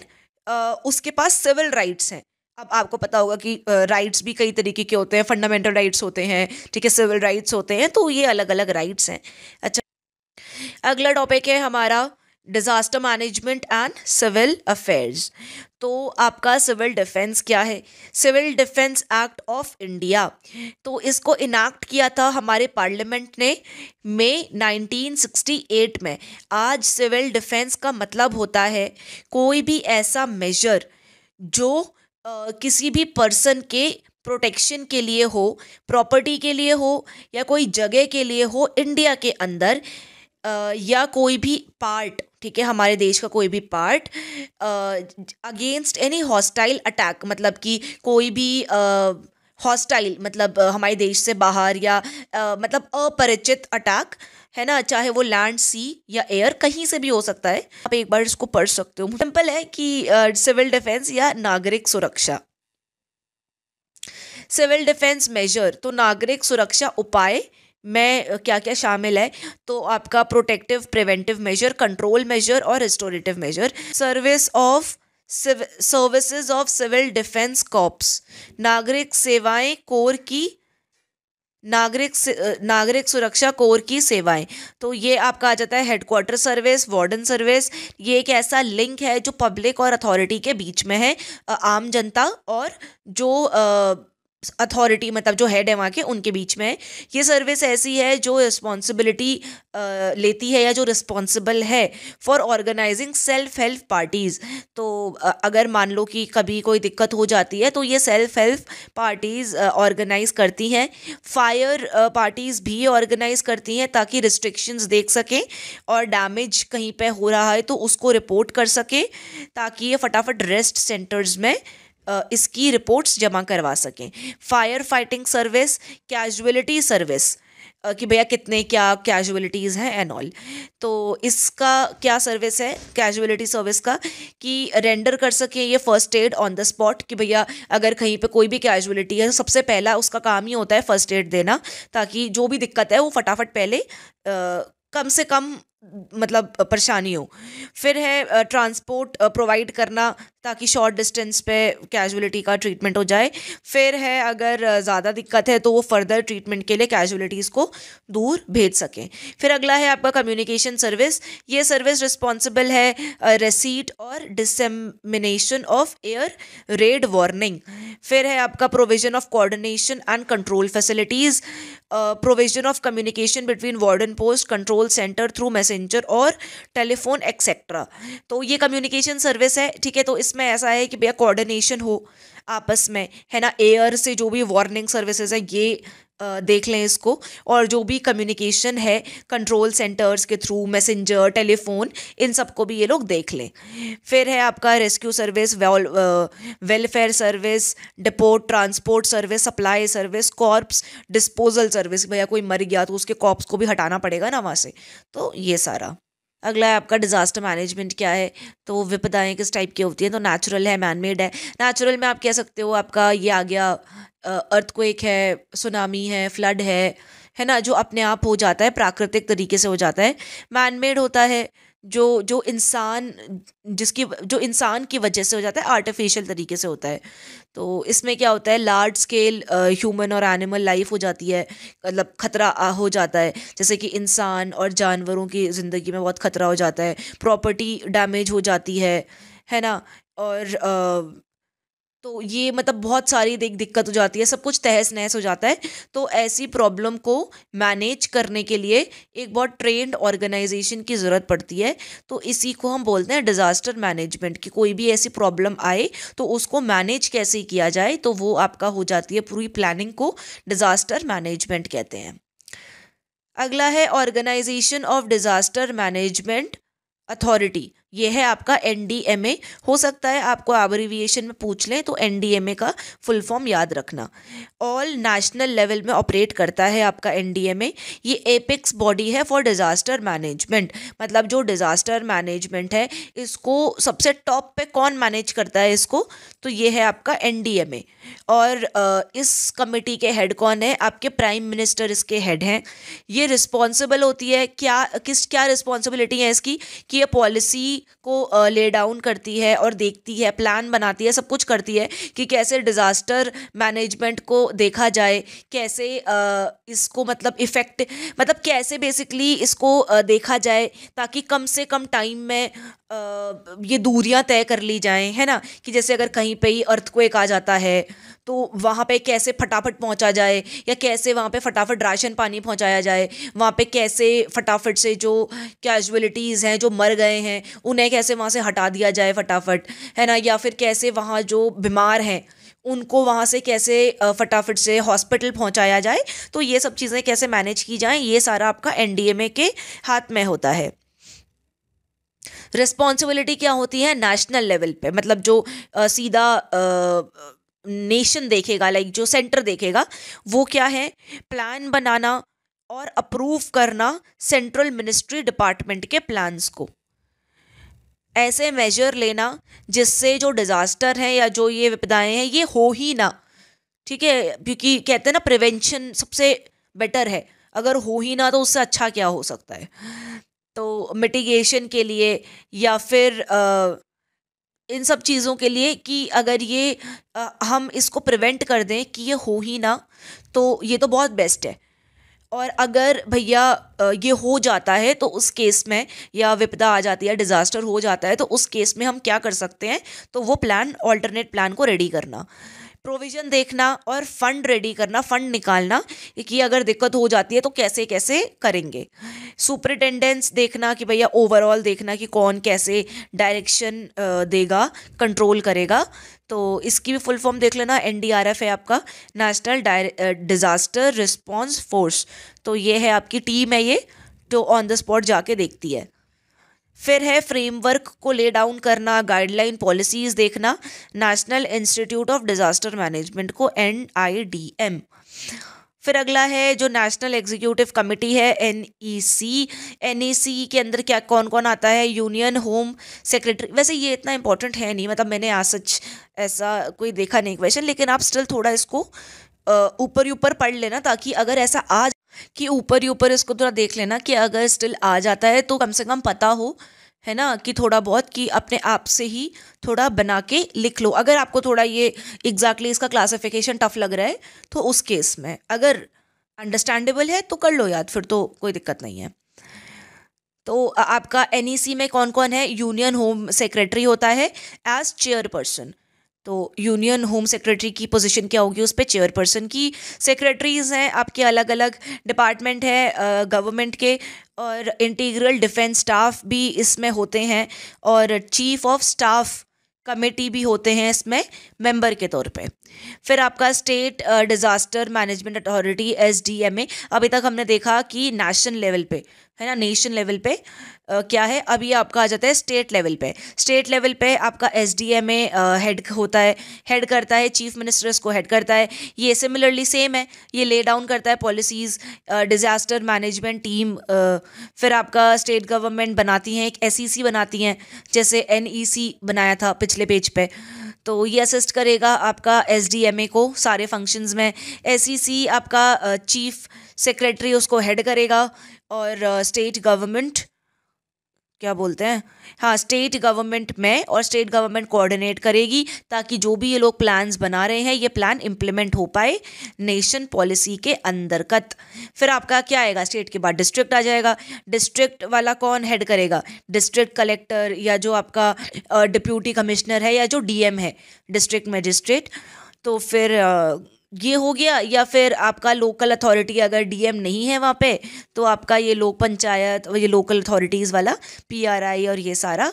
Speaker 1: आ, उसके पास सिविल राइट्स हैं अब आपको पता होगा कि राइट्स भी कई तरीके के होते हैं फंडामेंटल राइट्स होते हैं ठीक है सिविल राइट्स होते हैं तो ये अलग अलग राइट्स हैं अच्छा अगला टॉपिक है हमारा disaster management and civil affairs तो आपका सिविल डिफेंस क्या है civil defence act of India तो इसको इनाक्ट किया था हमारे पार्लियामेंट ने मई 1968 में आज सिविल डिफेंस का मतलब होता है कोई भी ऐसा मेजर जो आ, किसी भी पर्सन के प्रोटेक्शन के लिए हो प्रॉपर्टी के लिए हो या कोई जगह के लिए हो इंडिया के अंदर या कोई भी पार्ट ठीक है हमारे देश का कोई भी part against any hostile attack मतलब कि कोई भी हॉस्टाइल uh, मतलब uh, हमारे देश से बाहर या uh, मतलब अपरिचित अटैक है ना चाहे वो लैंड सी या एयर कहीं से भी हो सकता है आप एक बार इसको पढ़ सकते हो सिंपल है कि सिविल डिफेंस या नागरिक सुरक्षा सिविल डिफेंस मेजर तो नागरिक सुरक्षा उपाय में क्या क्या शामिल है तो आपका protective preventive measure control measure और restorative measure service of services of civil defence corps नागरिक सेवाएं कोर की नागरिक नागरिक सुरक्षा कोर की सेवाएं तो ये आपका आ जाता है हेडक्वार्टर सर्विस वार्डन सर्विस ये एक ऐसा लिंक है जो पब्लिक और अथॉरिटी के बीच में है आम जनता और जो आ, अथॉरिटी मतलब जो हेड है वहाँ के उनके बीच में है ये सर्विस ऐसी है जो रिस्पॉन्सिबिलिटी लेती है या जो रिस्पॉन्सिबल है for organising self help parties तो अगर मान लो कि कभी कोई दिक्कत हो जाती है तो ये सेल्फ हेल्प पार्टीज़ ऑर्गेनाइज करती हैं फायर पार्टीज़ भी ऑर्गेनाइज करती हैं ताकि रिस्ट्रिक्शंस देख सकें और डैमेज कहीं पर हो रहा है तो उसको रिपोर्ट कर सकें ताकि ये फटाफट रेस्ट सेंटर्स में इसकी रिपोर्ट्स जमा करवा सकें fire fighting service casualty service कि भैया कितने क्या कैजुअलिटीज़ हैं एंड ऑल तो इसका क्या सर्विस है कैजुअलिटी सर्विस का कि रेंडर कर सकें ये first aid on the spot कि भैया अगर कहीं पे कोई भी कैजुअलिटी है सबसे पहला उसका काम ही होता है फर्स्ट एड देना ताकि जो भी दिक्कत है वो फटाफट पहले आ, कम से कम मतलब परेशानी हो फिर है ट्रांसपोर्ट प्रोवाइड करना ताकि शॉर्ट डिस्टेंस पे कैजुअलिटी का ट्रीटमेंट हो जाए फिर है अगर ज़्यादा दिक्कत है तो वो फर्दर ट्रीटमेंट के लिए कैजुअलिटीज़ को दूर भेज सकें फिर अगला है आपका कम्युनिकेशन सर्विस ये सर्विस रिस्पॉन्सिबल है रेसीट और dissemination of air raid warning फिर है आपका provision of coordination and control facilities provision of communication between warden post control centre through message messenger और टेलीफोन एक्सेट्रा तो ये कम्युनिकेशन सर्विस है ठीक है तो इसमें ऐसा है कि भैया कोऑर्डिनेशन हो आपस में है ना एयर से जो भी वार्निंग सर्विसेज है ये देख लें इसको और जो भी कम्युनिकेशन है कंट्रोल सेंटर्स के थ्रू मैसेंजर टेलीफोन इन सबको भी ये लोग देख लें फिर है आपका rescue service welfare service depot transport service supply service corpse disposal service भैया कोई मर गया तो उसके कॉप्स को भी हटाना पड़ेगा ना वहाँ से तो ये सारा अगला है आपका डिज़ास्टर मैनेजमेंट क्या है तो विपदाएँ किस टाइप की होती हैं तो नेचुरल है मैनमेड है नेचुरल में आप कह सकते हो आपका ये आ गया अर्थक्वेक है सुनामी है फ्लड है है ना जो अपने आप हो जाता है प्राकृतिक तरीके से हो जाता है मैनमेड होता है जो जो इंसान जिसकी जो इंसान की वजह से हो जाता है आर्टिफिशियल तरीके से होता है तो इसमें क्या होता है लार्ज स्केल ह्यूमन और एनिमल लाइफ हो जाती है मतलब खतरा हो जाता है जैसे कि इंसान और जानवरों की ज़िंदगी में बहुत खतरा हो जाता है प्रॉपर्टी डैमेज हो जाती है है ना और तो ये मतलब बहुत सारी देख दिक्कत हो जाती है सब कुछ तहस नहस हो जाता है तो ऐसी प्रॉब्लम को मैनेज करने के लिए एक बहुत ट्रेंड ऑर्गेनाइजेशन की ज़रूरत पड़ती है तो इसी को हम बोलते हैं डिज़ास्टर मैनेजमेंट कि कोई भी ऐसी प्रॉब्लम आए तो उसको मैनेज कैसे किया जाए तो वो आपका हो जाती है पूरी प्लानिंग को डिज़ास्टर मैनेजमेंट कहते हैं अगला है organisation of disaster management authority ये है आपका एन हो सकता है आपको आब्रीविएशन में पूछ लें तो एन का फुल फॉर्म याद रखना ऑल नेशनल लेवल में ऑपरेट करता है आपका एन ये एपिक्स बॉडी है फॉर डिज़ास्टर मैनेजमेंट मतलब जो डिज़ास्टर मैनेजमेंट है इसको सबसे टॉप पे कौन मैनेज करता है इसको तो ये है आपका एन और इस कमेटी के हेड कौन है आपके प्राइम मिनिस्टर इसके हेड हैं ये रिस्पॉन्सिबल होती है क्या किस क्या रिस्पॉन्सिबिलिटी है इसकी कि ये पॉलिसी को ले डाउन करती है और देखती है प्लान बनाती है सब कुछ करती है कि कैसे डिज़ास्टर मैनेजमेंट को देखा जाए कैसे इसको मतलब इफ़ेक्ट मतलब कैसे बेसिकली इसको देखा जाए ताकि कम से कम टाइम में ये दूरियां तय कर ली जाएं है ना कि जैसे अगर कहीं पे ही अर्थ को एक आ जाता है तो वहाँ पे कैसे फटाफट पहुँचा जाए या कैसे वहाँ पे फटाफट राशन पानी पहुँचाया जाए वहाँ पे कैसे फटाफट से जो कैजुअलिटीज़ हैं जो मर गए हैं उन्हें कैसे वहाँ से हटा दिया जाए फटाफट है ना या फिर कैसे वहाँ जो बीमार हैं उनको वहाँ से कैसे फटाफट से हॉस्पिटल पहुँचाया जाए तो ये सब चीज़ें कैसे मैनेज की जाएँ ये सारा आपका एन के हाथ में होता है रिस्पॉन्सिबिलिटी क्या होती है नेशनल लेवल पे मतलब जो आ, सीधा आ, नेशन देखेगा लाइक जो सेंटर देखेगा वो क्या है प्लान बनाना और अप्रूव करना सेंट्रल मिनिस्ट्री डिपार्टमेंट के प्लान्स को ऐसे मेजर लेना जिससे जो डिज़ास्टर है या जो ये विपदाएं हैं ये हो ही ना ठीक है क्योंकि कहते हैं ना प्रिवेंशन सबसे बेटर है अगर हो ही ना तो उससे अच्छा क्या हो सकता है तो मिटिगेशन के लिए या फिर इन सब चीज़ों के लिए कि अगर ये आ, हम इसको प्रिवेंट कर दें कि ये हो ही ना तो ये तो बहुत बेस्ट है और अगर भैया ये हो जाता है तो उस केस में या विपदा आ जाती है डिज़ास्टर हो जाता है तो उस केस में हम क्या कर सकते हैं तो वो प्लान ऑल्टरनेट प्लान को रेडी करना प्रोविज़न देखना और फंड रेडी करना फंड निकालना कि अगर दिक्कत हो जाती है तो कैसे कैसे करेंगे सुपरिटेंडेंस देखना कि भैया ओवरऑल देखना कि कौन कैसे डायरेक्शन देगा कंट्रोल करेगा तो इसकी भी फुल फॉर्म देख लेना एन है आपका नेशनल डिज़ास्टर रिस्पॉन्स फोर्स तो ये है आपकी टीम है ये तो ऑन द स्पॉट जाके देखती है फिर है फ्रेमवर्क को ले डाउन करना गाइडलाइन पॉलिसीज देखना national institute of disaster management को एन आई डी एम फिर अगला है जो नेशनल एग्जीक्यूटिव कमेटी है N E C N E C के अंदर क्या कौन कौन आता है यूनियन होम सेक्रेटरी वैसे ये इतना इंपॉर्टेंट है नहीं मतलब मैंने आज सच ऐसा कोई देखा नहीं क्वेश्चन लेकिन आप स्टिल थोड़ा इसको ऊपर ऊपर पढ़ लेना ताकि अगर ऐसा आ कि ऊपर ही ऊपर इसको थोड़ा देख लेना कि अगर स्टिल आ जाता है तो कम से कम पता हो है ना कि थोड़ा बहुत कि अपने आप से ही थोड़ा बना के लिख लो अगर आपको थोड़ा ये एग्जैक्टली exactly इसका क्लासिफिकेशन टफ लग रहा है तो उस केस में अगर अंडरस्टैंडेबल है तो कर लो याद फिर तो कोई दिक्कत नहीं है तो आपका एन e में कौन कौन है यूनियन होम सेक्रेटरी होता है एज चेयरपर्सन तो यूनियन होम सेक्रेटरी की पोजीशन क्या होगी उस पर चेयरपर्सन की सेक्रेटरीज़ हैं आपके अलग अलग डिपार्टमेंट है गवर्नमेंट के और इंटीग्रल डिफेंस स्टाफ भी इसमें होते हैं और चीफ ऑफ स्टाफ कमेटी भी होते हैं इसमें मेंबर के तौर पे फिर आपका स्टेट डिज़ास्टर मैनेजमेंट अथॉरिटी एस अभी तक हमने देखा कि नेशनल लेवल पे है ना नेशन लेवल पे आ, क्या है अब ये आपका आ जाता है स्टेट लेवल पे स्टेट लेवल पे आपका एस डी एम हेड होता है हेड करता है चीफ मिनिस्टर्स को हेड करता है ये सिमिलरली सेम है ये ले डाउन करता है पॉलिसीज़ डिज़ास्टर मैनेजमेंट टीम आ, फिर आपका स्टेट गवर्नमेंट बनाती हैं एक एस बनाती हैं जैसे एन बनाया था पिछले पेज पर पे। तो ये असिस्ट करेगा आपका एस को सारे फंक्शंस में एस e आपका चीफ सेक्रेटरी उसको हेड करेगा और स्टेट गवर्नमेंट क्या बोलते हैं हाँ स्टेट गवर्नमेंट में और स्टेट गवर्नमेंट कोऑर्डिनेट करेगी ताकि जो भी ये लोग प्लान्स बना रहे हैं ये प्लान इम्प्लीमेंट हो पाए नेशन पॉलिसी के अंतर्गत फिर आपका क्या आएगा स्टेट के बाद डिस्ट्रिक्ट आ जाएगा डिस्ट्रिक्ट वाला कौन हेड करेगा डिस्ट्रिक्ट कलेक्टर या जो आपका डिप्यूटी कमिश्नर है या जो डी है डिस्ट्रिक्ट मजिस्ट्रेट तो फिर ये हो गया या फिर आपका लोकल अथॉरिटी अगर डीएम नहीं है वहाँ पे तो आपका ये लोक पंचायत ये लोकल अथॉरिटीज़ वाला पीआरआई और ये सारा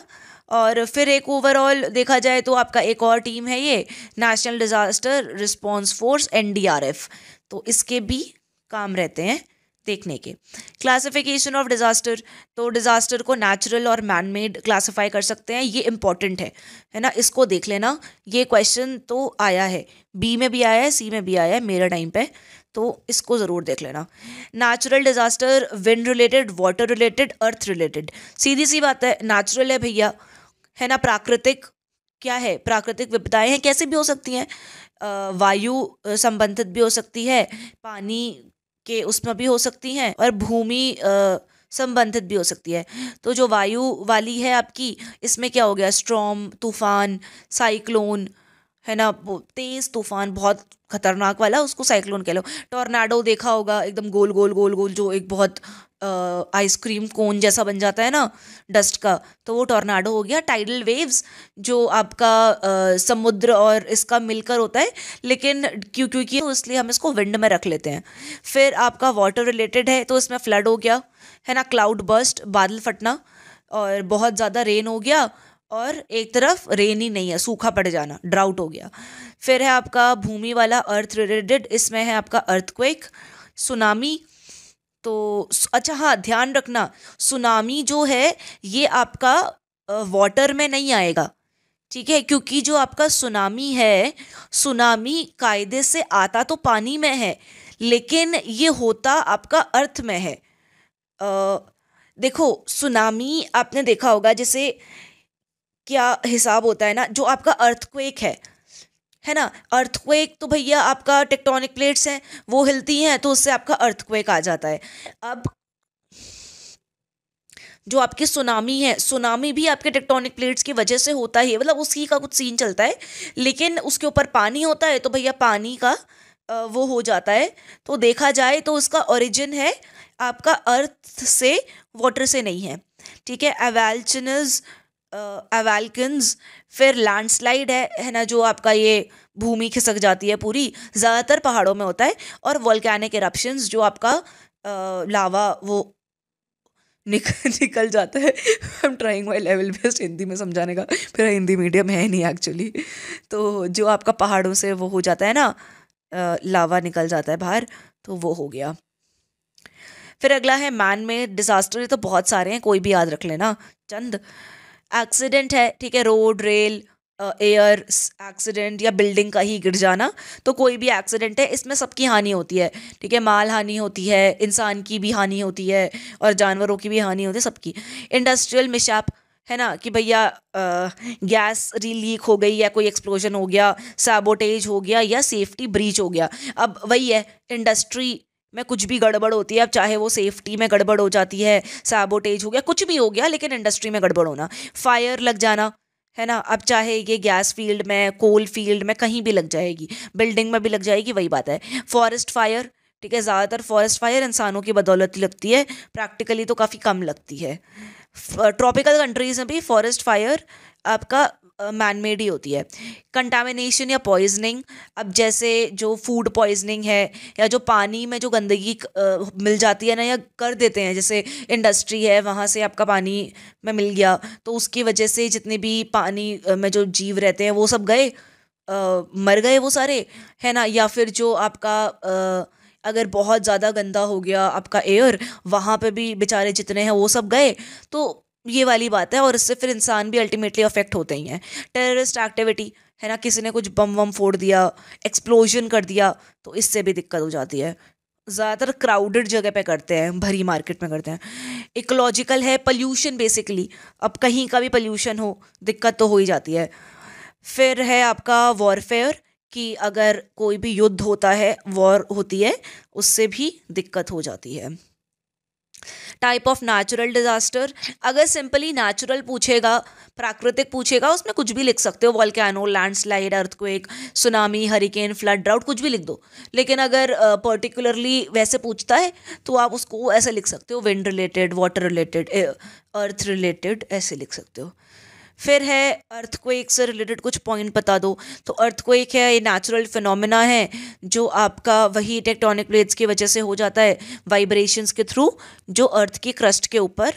Speaker 1: और फिर एक ओवरऑल देखा जाए तो आपका एक और टीम है ये national disaster response force NDRF तो इसके भी काम रहते हैं देखने के क्लासिफिकेशन ऑफ डिज़ास्टर तो डिज़ास्टर को नेचुरल और मैन मेड क्लासीफाई कर सकते हैं ये इंपॉर्टेंट है है ना इसको देख लेना ये क्वेश्चन तो आया है बी में भी आया है सी में भी आया है मेरे टाइम पे तो इसको ज़रूर देख लेना natural disaster wind related water related earth related सीधी सी बात है नेचुरल है भैया है ना प्राकृतिक क्या है प्राकृतिक विपदाएँ हैं कैसे भी हो सकती हैं वायु संबंधित भी हो सकती है पानी के उसमें भी हो सकती हैं और भूमि संबंधित भी हो सकती है तो जो वायु वाली है आपकी इसमें क्या हो गया स्ट्रॉम तूफान साइक्लोन है ना तेज़ तूफान बहुत खतरनाक वाला उसको साइक्लोन कह लो टॉर्नाडो देखा होगा एकदम गोल गोल गोल गोल जो एक बहुत आइसक्रीम कोन जैसा बन जाता है ना डस्ट का तो वो टॉर्नाडो हो गया टाइडल वेव्स जो आपका आ, समुद्र और इसका मिलकर होता है लेकिन क्यों क्योंकि तो इसलिए हम इसको विंड में रख लेते हैं फिर आपका वाटर रिलेटेड है तो इसमें फ्लड हो गया है ना क्लाउड बस्ट बादल फटना और बहुत ज़्यादा रेन हो गया और एक तरफ रेन ही नहीं है सूखा पड़ जाना ड्राउट हो गया फिर है आपका भूमि वाला अर्थ रिलेटेड इसमें है आपका अर्थक्वेक सुनामी तो अच्छा हाँ ध्यान रखना सुनामी जो है ये आपका वाटर में नहीं आएगा ठीक है क्योंकि जो आपका सुनामी है सुनामी कायदे से आता तो पानी में है लेकिन ये होता आपका अर्थ में है आ, देखो सुनामी आपने देखा होगा जैसे क्या हिसाब होता है ना जो आपका अर्थक्वेक है है ना अर्थक्वेक तो भैया आपका टेक्टोनिक प्लेट्स हैं वो हिलती हैं तो उससे आपका अर्थक्वेक आ जाता है अब जो आपकी सुनामी है सुनामी भी आपके टेक्टोनिक प्लेट्स की वजह से होता ही है मतलब उसी का कुछ सीन चलता है लेकिन उसके ऊपर पानी होता है तो भैया पानी का वो हो जाता है तो देखा जाए तो उसका ओरिजिन है आपका अर्थ से वाटर से नहीं है ठीक है एवेल्चनज अवेल्कन्स फिर लैंडस्लाइड है है ना जो आपका ये भूमि खिसक जाती है पूरी ज़्यादातर पहाड़ों में होता है और वॉल्केनिक इरप्शंस जो आपका आ, लावा वो निक, निकल जाता है I am trying my level best Hindi में समझाने का फिर हिंदी मीडियम है नहीं एक्चुअली तो जो आपका पहाड़ों से वो हो जाता है ना आ, लावा निकल जाता है बाहर तो वो हो गया फिर अगला है मैन मेड डिज़ास्टर तो बहुत सारे हैं कोई भी याद रख लेना चंद एक्सीडेंट है ठीक है रोड रेल एयर एक्सीडेंट या बिल्डिंग का ही गिर जाना तो कोई भी एक्सीडेंट है इसमें सबकी हानि होती है ठीक है माल हानि होती है इंसान की भी हानि होती है और जानवरों की भी हानि होती है सबकी इंडस्ट्रियल मिशाप है ना कि भैया गैस री लीक हो गई या कोई एक्सप्लोजन हो गया सैबोटेज हो गया या सेफ्टी ब्रीच हो गया अब वही है इंडस्ट्री में कुछ भी गड़बड़ होती है अब चाहे वो सेफ्टी में गड़बड़ हो जाती है साबोटेज हो गया कुछ भी हो गया लेकिन इंडस्ट्री में गड़बड़ होना फायर लग जाना है ना अब चाहे ये गैस फील्ड में कोल फील्ड में कहीं भी लग जाएगी बिल्डिंग में भी लग जाएगी वही बात है फॉरेस्ट फायर ठीक है ज़्यादातर फॉरेस्ट फायर इंसानों की बदौलत लगती है प्रैक्टिकली तो काफ़ी कम लगती है ट्रॉपिकल कंट्रीज़ में भी फॉरेस्ट फायर आपका मैन मेड ही होती है कंटामिनेशन या पॉइजनिंग अब जैसे जो फूड पॉइजनिंग है या जो पानी में जो गंदगी मिल जाती है ना या कर देते हैं जैसे इंडस्ट्री है वहाँ से आपका पानी में मिल गया तो उसकी वजह से जितने भी पानी में जो जीव रहते हैं वो सब गए आ, मर गए वो सारे है ना या फिर जो आपका आ, अगर बहुत ज़्यादा गंदा हो गया आपका एयर वहाँ पे भी बेचारे जितने हैं वो सब गए तो ये वाली बात है और इससे फिर इंसान भी अल्टीमेटली अफेक्ट होते ही हैं टेररिस्ट एक्टिविटी है ना किसी ने कुछ बम वम फोड़ दिया एक्सप्लोजन कर दिया तो इससे भी दिक्कत हो जाती है ज़्यादातर क्राउडेड जगह पे करते हैं भरी मार्केट में करते हैं इकोलॉजिकल है पल्यूशन बेसिकली अब कहीं का भी पल्यूशन हो दिक्कत तो हो ही जाती है फिर है आपका वॉरफेयर कि अगर कोई भी युद्ध होता है वॉर होती है उससे भी दिक्कत हो जाती है टाइप ऑफ नेचुरल डिज़ास्टर अगर सिंपली नेचुरल पूछेगा प्राकृतिक पूछेगा उसमें कुछ भी लिख सकते हो वॉल land landslide earthquake tsunami hurricane flood drought कुछ भी लिख दो लेकिन अगर पर्टिकुलरली uh, वैसे पूछता है तो आप उसको ऐसे लिख सकते हो wind related water related earth related ऐसे लिख सकते हो फिर है अर्थक्वेक से रिलेटेड कुछ पॉइंट बता दो तो अर्थक्वेक है ये नेचुरल फिनोमिना है जो आपका वही टेक्टोनिक प्लेट्स की वजह से हो जाता है वाइब्रेशंस के थ्रू जो अर्थ की क्रस्ट के ऊपर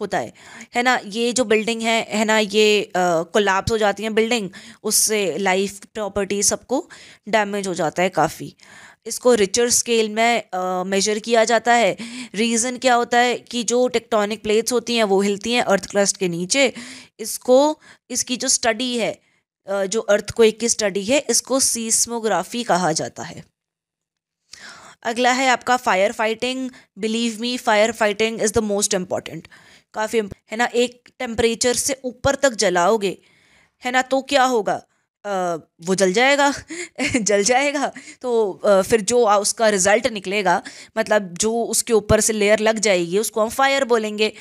Speaker 1: होता है है ना ये जो बिल्डिंग है है ना ये कोलैप्स हो जाती है बिल्डिंग उससे लाइफ प्रॉपर्टी सबको डैमेज हो जाता है काफ़ी इसको रिचर स्केल में मेजर किया जाता है रीज़न क्या होता है कि जो टेक्टोनिक प्लेट्स होती हैं वो हिलती हैं अर्थ क्रस्ट के नीचे इसको इसकी जो स्टडी है जो अर्थ को की स्टडी है इसको सीस्मोग्राफी कहा जाता है अगला है आपका fire fighting believe me fire fighting is the most important काफ़ी है ना एक टेम्परेचर से ऊपर तक जलाओगे है ना तो क्या होगा वो जल जाएगा जल जाएगा तो फिर जो उसका रिज़ल्ट निकलेगा मतलब जो उसके ऊपर से लेयर लग जाएगी उसको हम फायर बोलेंगे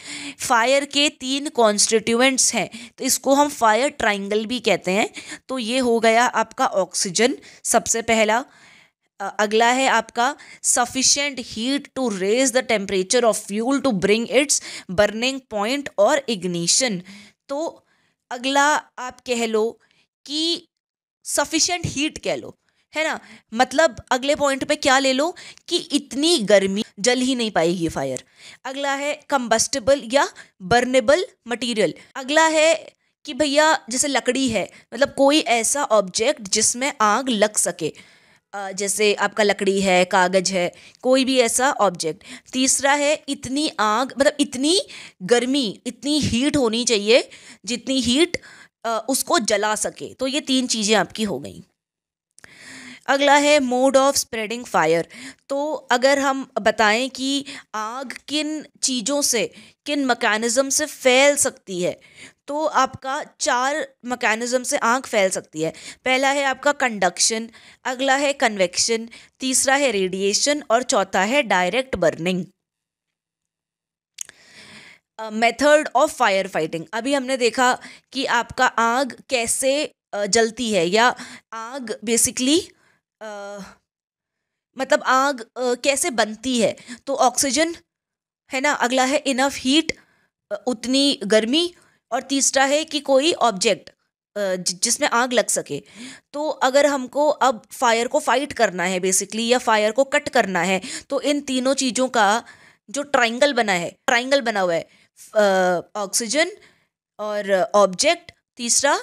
Speaker 1: फायर के तीन कॉन्स्टिट्यूएंट्स हैं तो इसको हम फायर ट्राइंगल भी कहते हैं तो ये हो गया आपका ऑक्सीजन सबसे पहला अगला है आपका sufficient heat to raise the temperature of fuel to bring its burning point और इग्निशन तो अगला आप कह लो कि सफिशेंट हीट कह लो है ना मतलब अगले पॉइंट पे क्या ले लो कि इतनी गर्मी जल ही नहीं पाएगी फायर अगला है कंबस्टेबल या बर्नेबल मटेरियल अगला है कि भैया जैसे लकड़ी है मतलब कोई ऐसा ऑब्जेक्ट जिसमें आग लग सके जैसे आपका लकड़ी है कागज है कोई भी ऐसा ऑब्जेक्ट तीसरा है इतनी आग मतलब इतनी गर्मी इतनी हीट होनी चाहिए जितनी हीट उसको जला सके तो ये तीन चीज़ें आपकी हो गई अगला है मोड ऑफ स्प्रेडिंग फायर तो अगर हम बताएं कि आग किन चीज़ों से किन मकैनिज़म से फैल सकती है तो आपका चार मकैनिज़म से आग फैल सकती है पहला है आपका कंडक्शन अगला है कन्वेक्शन तीसरा है रेडिएशन और चौथा है direct burning method of fire fighting अभी हमने देखा कि आपका आग कैसे जलती है या आग बेसिकली मतलब आग कैसे बनती है तो ऑक्सीजन है ना अगला है इनफ हीट उतनी गर्मी और तीसरा है कि कोई ऑब्जेक्ट जिसमें आग लग सके तो अगर हमको अब फायर को फाइट करना है बेसिकली या फायर को कट करना है तो इन तीनों चीज़ों का जो ट्राइंगल बना है ट्राइंगल बना हुआ है ऑक्सीजन और ऑब्जेक्ट तीसरा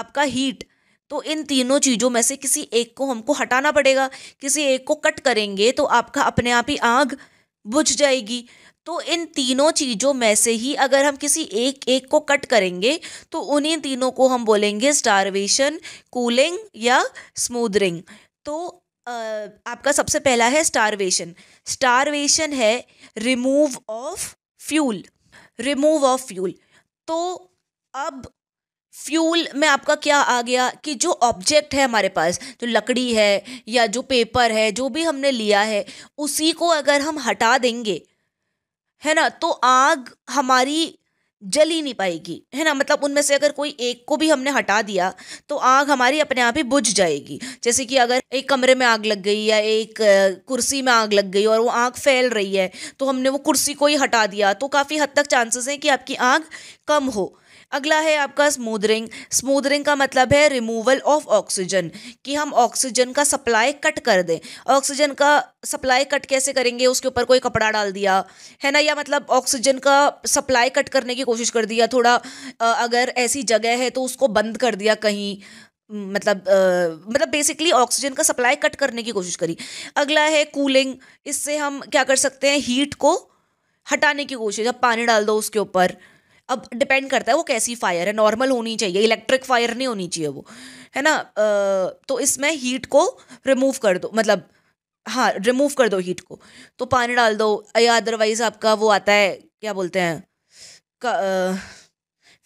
Speaker 1: आपका हीट तो इन तीनों चीज़ों में से किसी एक को हमको हटाना पड़ेगा किसी एक को कट करेंगे तो आपका अपने आप ही आग बुझ जाएगी तो इन तीनों चीज़ों में से ही अगर हम किसी एक एक को कट करेंगे तो उन्हीं तीनों को हम बोलेंगे स्टारवेशन कूलिंग या स्मूदरिंग तो आपका सबसे पहला है स्टारवेशन स्टारवेशन है remove of fuel remove of fuel तो अब फ्यूल में आपका क्या आ गया कि जो ऑब्जेक्ट है हमारे पास जो लकड़ी है या जो पेपर है जो भी हमने लिया है उसी को अगर हम हटा देंगे है ना तो आग हमारी जल ही नहीं पाएगी है ना मतलब उनमें से अगर कोई एक को भी हमने हटा दिया तो आग हमारी अपने आप ही बुझ जाएगी जैसे कि अगर एक कमरे में आग लग गई या एक कुर्सी में आग लग गई और वो आग फैल रही है तो हमने वो कुर्सी को ही हटा दिया तो काफ़ी हद तक चांसेस हैं कि आपकी आग कम हो अगला है आपका स्मूदरिंग स्मूदरिंग का मतलब है रिमूवल ऑफ ऑक्सीजन कि हम ऑक्सीजन का सप्लाई कट कर दें ऑक्सीजन का सप्लाई कट कैसे करेंगे उसके ऊपर कोई कपड़ा डाल दिया है ना या मतलब ऑक्सीजन का सप्लाई कट करने की कोशिश कर दिया थोड़ा अगर ऐसी जगह है तो उसको बंद कर दिया कहीं मतलब आ, मतलब बेसिकली ऑक्सीजन का सप्लाई कट करने की कोशिश करी अगला है कूलिंग इससे हम क्या कर सकते हैं हीट को हटाने की कोशिश अब पानी डाल दो उसके ऊपर अब डिपेंड करता है वो कैसी फायर है नॉर्मल होनी चाहिए इलेक्ट्रिक फायर नहीं होनी चाहिए वो है ना तो इसमें हीट को रिमूव कर दो मतलब हाँ रिमूव कर दो हीट को तो पानी डाल दो या अदरवाइज आपका वो आता है क्या बोलते हैं का, आ,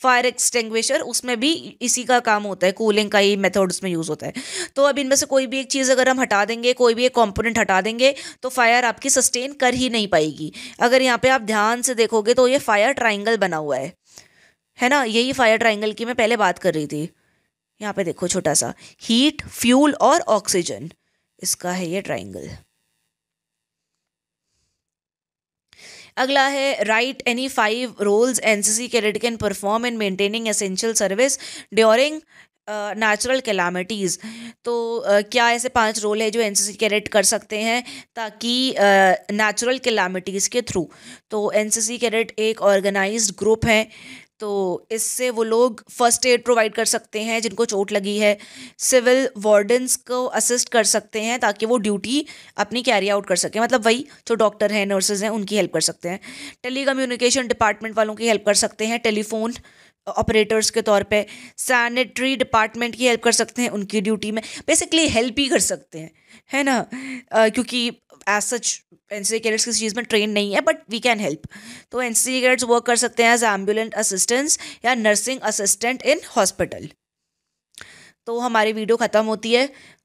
Speaker 1: फायर एक्सटिंग्विशर उसमें भी इसी का काम होता है कूलिंग का ही मेथड उसमें यूज़ होता है तो अब इनमें से कोई भी एक चीज़ अगर हम हटा देंगे कोई भी एक कॉम्पोनेंट हटा देंगे तो फायर आपकी सस्टेन कर ही नहीं पाएगी अगर यहाँ पे आप ध्यान से देखोगे तो ये फायर ट्राइंगल बना हुआ है है ना यही फायर ट्राइंगल की मैं पहले बात कर रही थी यहाँ पे देखो छोटा सा हीट फ्यूल और ऑक्सीजन इसका है ये ट्राइंगल अगला है right any five roles NCC cadet can perform in maintaining essential service during natural calamities तो uh, क्या ऐसे पांच रोल है जो एनसीसी कैडेट कर सकते हैं ताकि नेचुरल uh, कैलामिटीज़ के थ्रू तो एनसीसी कैडेट एक ऑर्गेनाइज्ड ग्रुप है तो इससे वो लोग फर्स्ट एड प्रोवाइड कर सकते हैं जिनको चोट लगी है सिविल वार्डन्स को असिस्ट कर सकते हैं ताकि वो ड्यूटी अपनी कैरी आउट कर सकें मतलब वही जो डॉक्टर हैं नर्सेज हैं उनकी हेल्प कर सकते हैं टेली कम्युनिकेशन डिपार्टमेंट वालों की हेल्प कर सकते हैं टेलीफोन ऑपरेटर्स के तौर पे सैनिटरी डिपार्टमेंट की हेल्प कर सकते हैं उनकी ड्यूटी में बेसिकली हेल्प ही कर सकते हैं है ना आ, क्योंकि as such N C cadets किसी चीज़ में ट्रेन नहीं है बट वी कैन हेल्प तो एन सी कैडेट्स वर्क कर सकते हैं एज एम्बुलेंट असिस्टेंट्स या नर्सिंग असिस्टेंट इन हॉस्पिटल तो हमारी वीडियो ख़त्म होती है